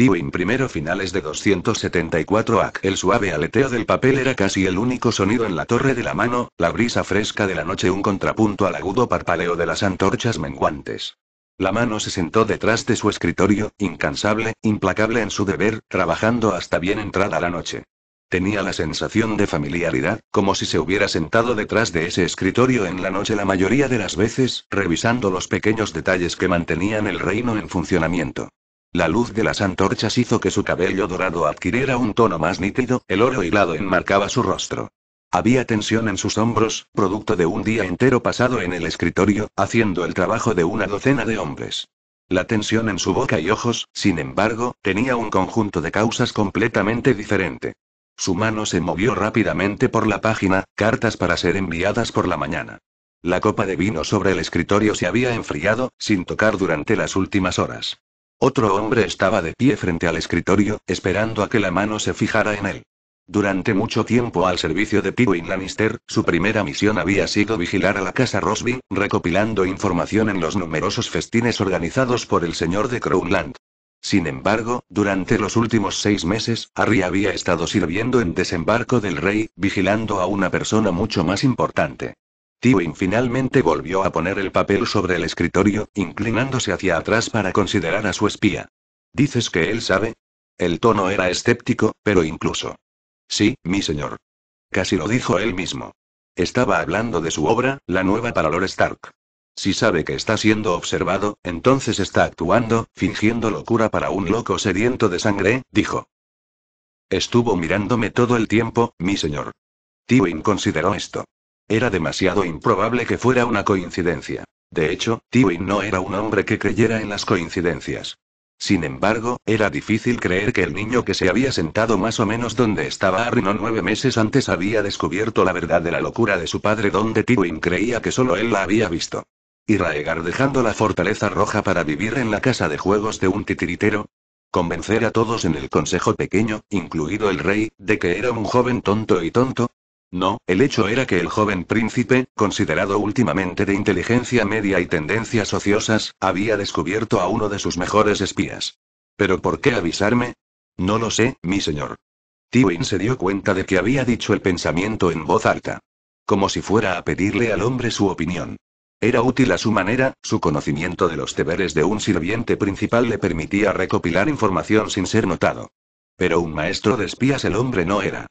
En primero finales de 274 AC. El suave aleteo del papel era casi el único sonido en la torre de la mano, la brisa fresca de la noche un contrapunto al agudo parpaleo de las antorchas menguantes. La mano se sentó detrás de su escritorio, incansable, implacable en su deber, trabajando hasta bien entrada la noche. Tenía la sensación de familiaridad, como si se hubiera sentado detrás de ese escritorio en la noche la mayoría de las veces, revisando los pequeños detalles que mantenían el reino en funcionamiento. La luz de las antorchas hizo que su cabello dorado adquiriera un tono más nítido, el oro hilado enmarcaba su rostro. Había tensión en sus hombros, producto de un día entero pasado en el escritorio, haciendo el trabajo de una docena de hombres. La tensión en su boca y ojos, sin embargo, tenía un conjunto de causas completamente diferente. Su mano se movió rápidamente por la página, cartas para ser enviadas por la mañana. La copa de vino sobre el escritorio se había enfriado, sin tocar durante las últimas horas. Otro hombre estaba de pie frente al escritorio, esperando a que la mano se fijara en él. Durante mucho tiempo al servicio de Tywin Lannister, su primera misión había sido vigilar a la casa Rosby, recopilando información en los numerosos festines organizados por el señor de Crownland. Sin embargo, durante los últimos seis meses, Harry había estado sirviendo en desembarco del rey, vigilando a una persona mucho más importante. Tywin finalmente volvió a poner el papel sobre el escritorio, inclinándose hacia atrás para considerar a su espía. ¿Dices que él sabe? El tono era escéptico, pero incluso. Sí, mi señor. Casi lo dijo él mismo. Estaba hablando de su obra, la nueva para Lord Stark. Si sabe que está siendo observado, entonces está actuando, fingiendo locura para un loco sediento de sangre, dijo. Estuvo mirándome todo el tiempo, mi señor. Tywin consideró esto. Era demasiado improbable que fuera una coincidencia. De hecho, Tywin no era un hombre que creyera en las coincidencias. Sin embargo, era difícil creer que el niño que se había sentado más o menos donde estaba Arno nueve meses antes había descubierto la verdad de la locura de su padre donde Tywin creía que solo él la había visto. ¿Y Raegar dejando la fortaleza roja para vivir en la casa de juegos de un titiritero? Convencer a todos en el consejo pequeño, incluido el rey, de que era un joven tonto y tonto, no, el hecho era que el joven príncipe, considerado últimamente de inteligencia media y tendencias ociosas, había descubierto a uno de sus mejores espías. ¿Pero por qué avisarme? No lo sé, mi señor. Tywin se dio cuenta de que había dicho el pensamiento en voz alta. Como si fuera a pedirle al hombre su opinión. Era útil a su manera, su conocimiento de los deberes de un sirviente principal le permitía recopilar información sin ser notado. Pero un maestro de espías el hombre no era.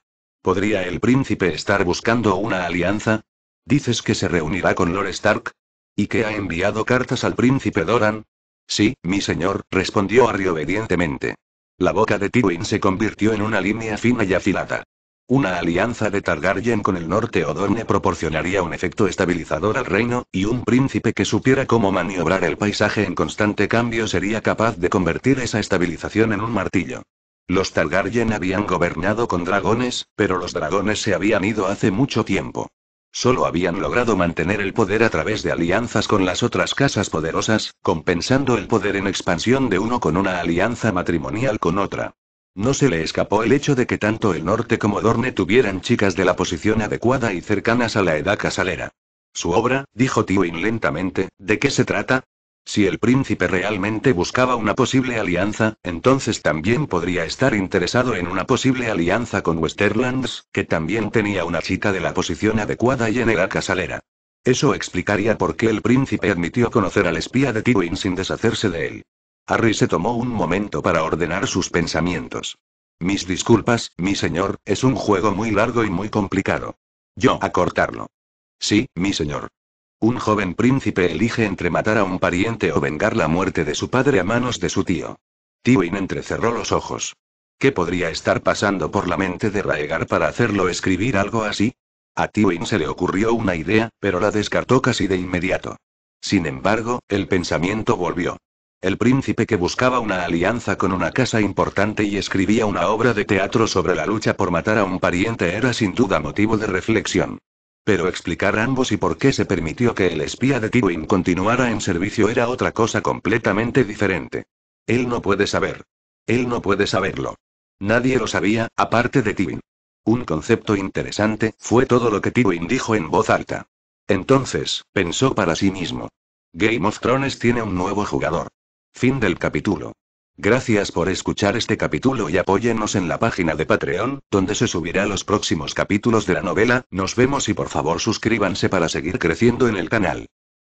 ¿Podría el príncipe estar buscando una alianza? ¿Dices que se reunirá con Lord Stark? ¿Y que ha enviado cartas al príncipe Doran? Sí, mi señor, respondió Harry obedientemente. La boca de Tywin se convirtió en una línea fina y afilada. Una alianza de Targaryen con el norte Odorne proporcionaría un efecto estabilizador al reino, y un príncipe que supiera cómo maniobrar el paisaje en constante cambio sería capaz de convertir esa estabilización en un martillo. Los Targaryen habían gobernado con dragones, pero los dragones se habían ido hace mucho tiempo. Solo habían logrado mantener el poder a través de alianzas con las otras casas poderosas, compensando el poder en expansión de uno con una alianza matrimonial con otra. No se le escapó el hecho de que tanto el norte como Dorne tuvieran chicas de la posición adecuada y cercanas a la edad casalera. Su obra, dijo Tywin lentamente, ¿de qué se trata? Si el príncipe realmente buscaba una posible alianza, entonces también podría estar interesado en una posible alianza con Westerlands, que también tenía una chica de la posición adecuada y en la casalera. Eso explicaría por qué el príncipe admitió conocer al espía de Tywin sin deshacerse de él. Harry se tomó un momento para ordenar sus pensamientos. Mis disculpas, mi señor, es un juego muy largo y muy complicado. Yo a cortarlo. Sí, mi señor. Un joven príncipe elige entre matar a un pariente o vengar la muerte de su padre a manos de su tío. Tywin entrecerró los ojos. ¿Qué podría estar pasando por la mente de Raegar para hacerlo escribir algo así? A Tywin se le ocurrió una idea, pero la descartó casi de inmediato. Sin embargo, el pensamiento volvió. El príncipe que buscaba una alianza con una casa importante y escribía una obra de teatro sobre la lucha por matar a un pariente era sin duda motivo de reflexión. Pero explicar ambos y por qué se permitió que el espía de Tywin continuara en servicio era otra cosa completamente diferente. Él no puede saber. Él no puede saberlo. Nadie lo sabía, aparte de Tywin. Un concepto interesante, fue todo lo que Tywin dijo en voz alta. Entonces, pensó para sí mismo. Game of Thrones tiene un nuevo jugador. Fin del capítulo. Gracias por escuchar este capítulo y apóyennos en la página de Patreon, donde se subirá los próximos capítulos de la novela. Nos vemos y por favor suscríbanse para seguir creciendo en el canal.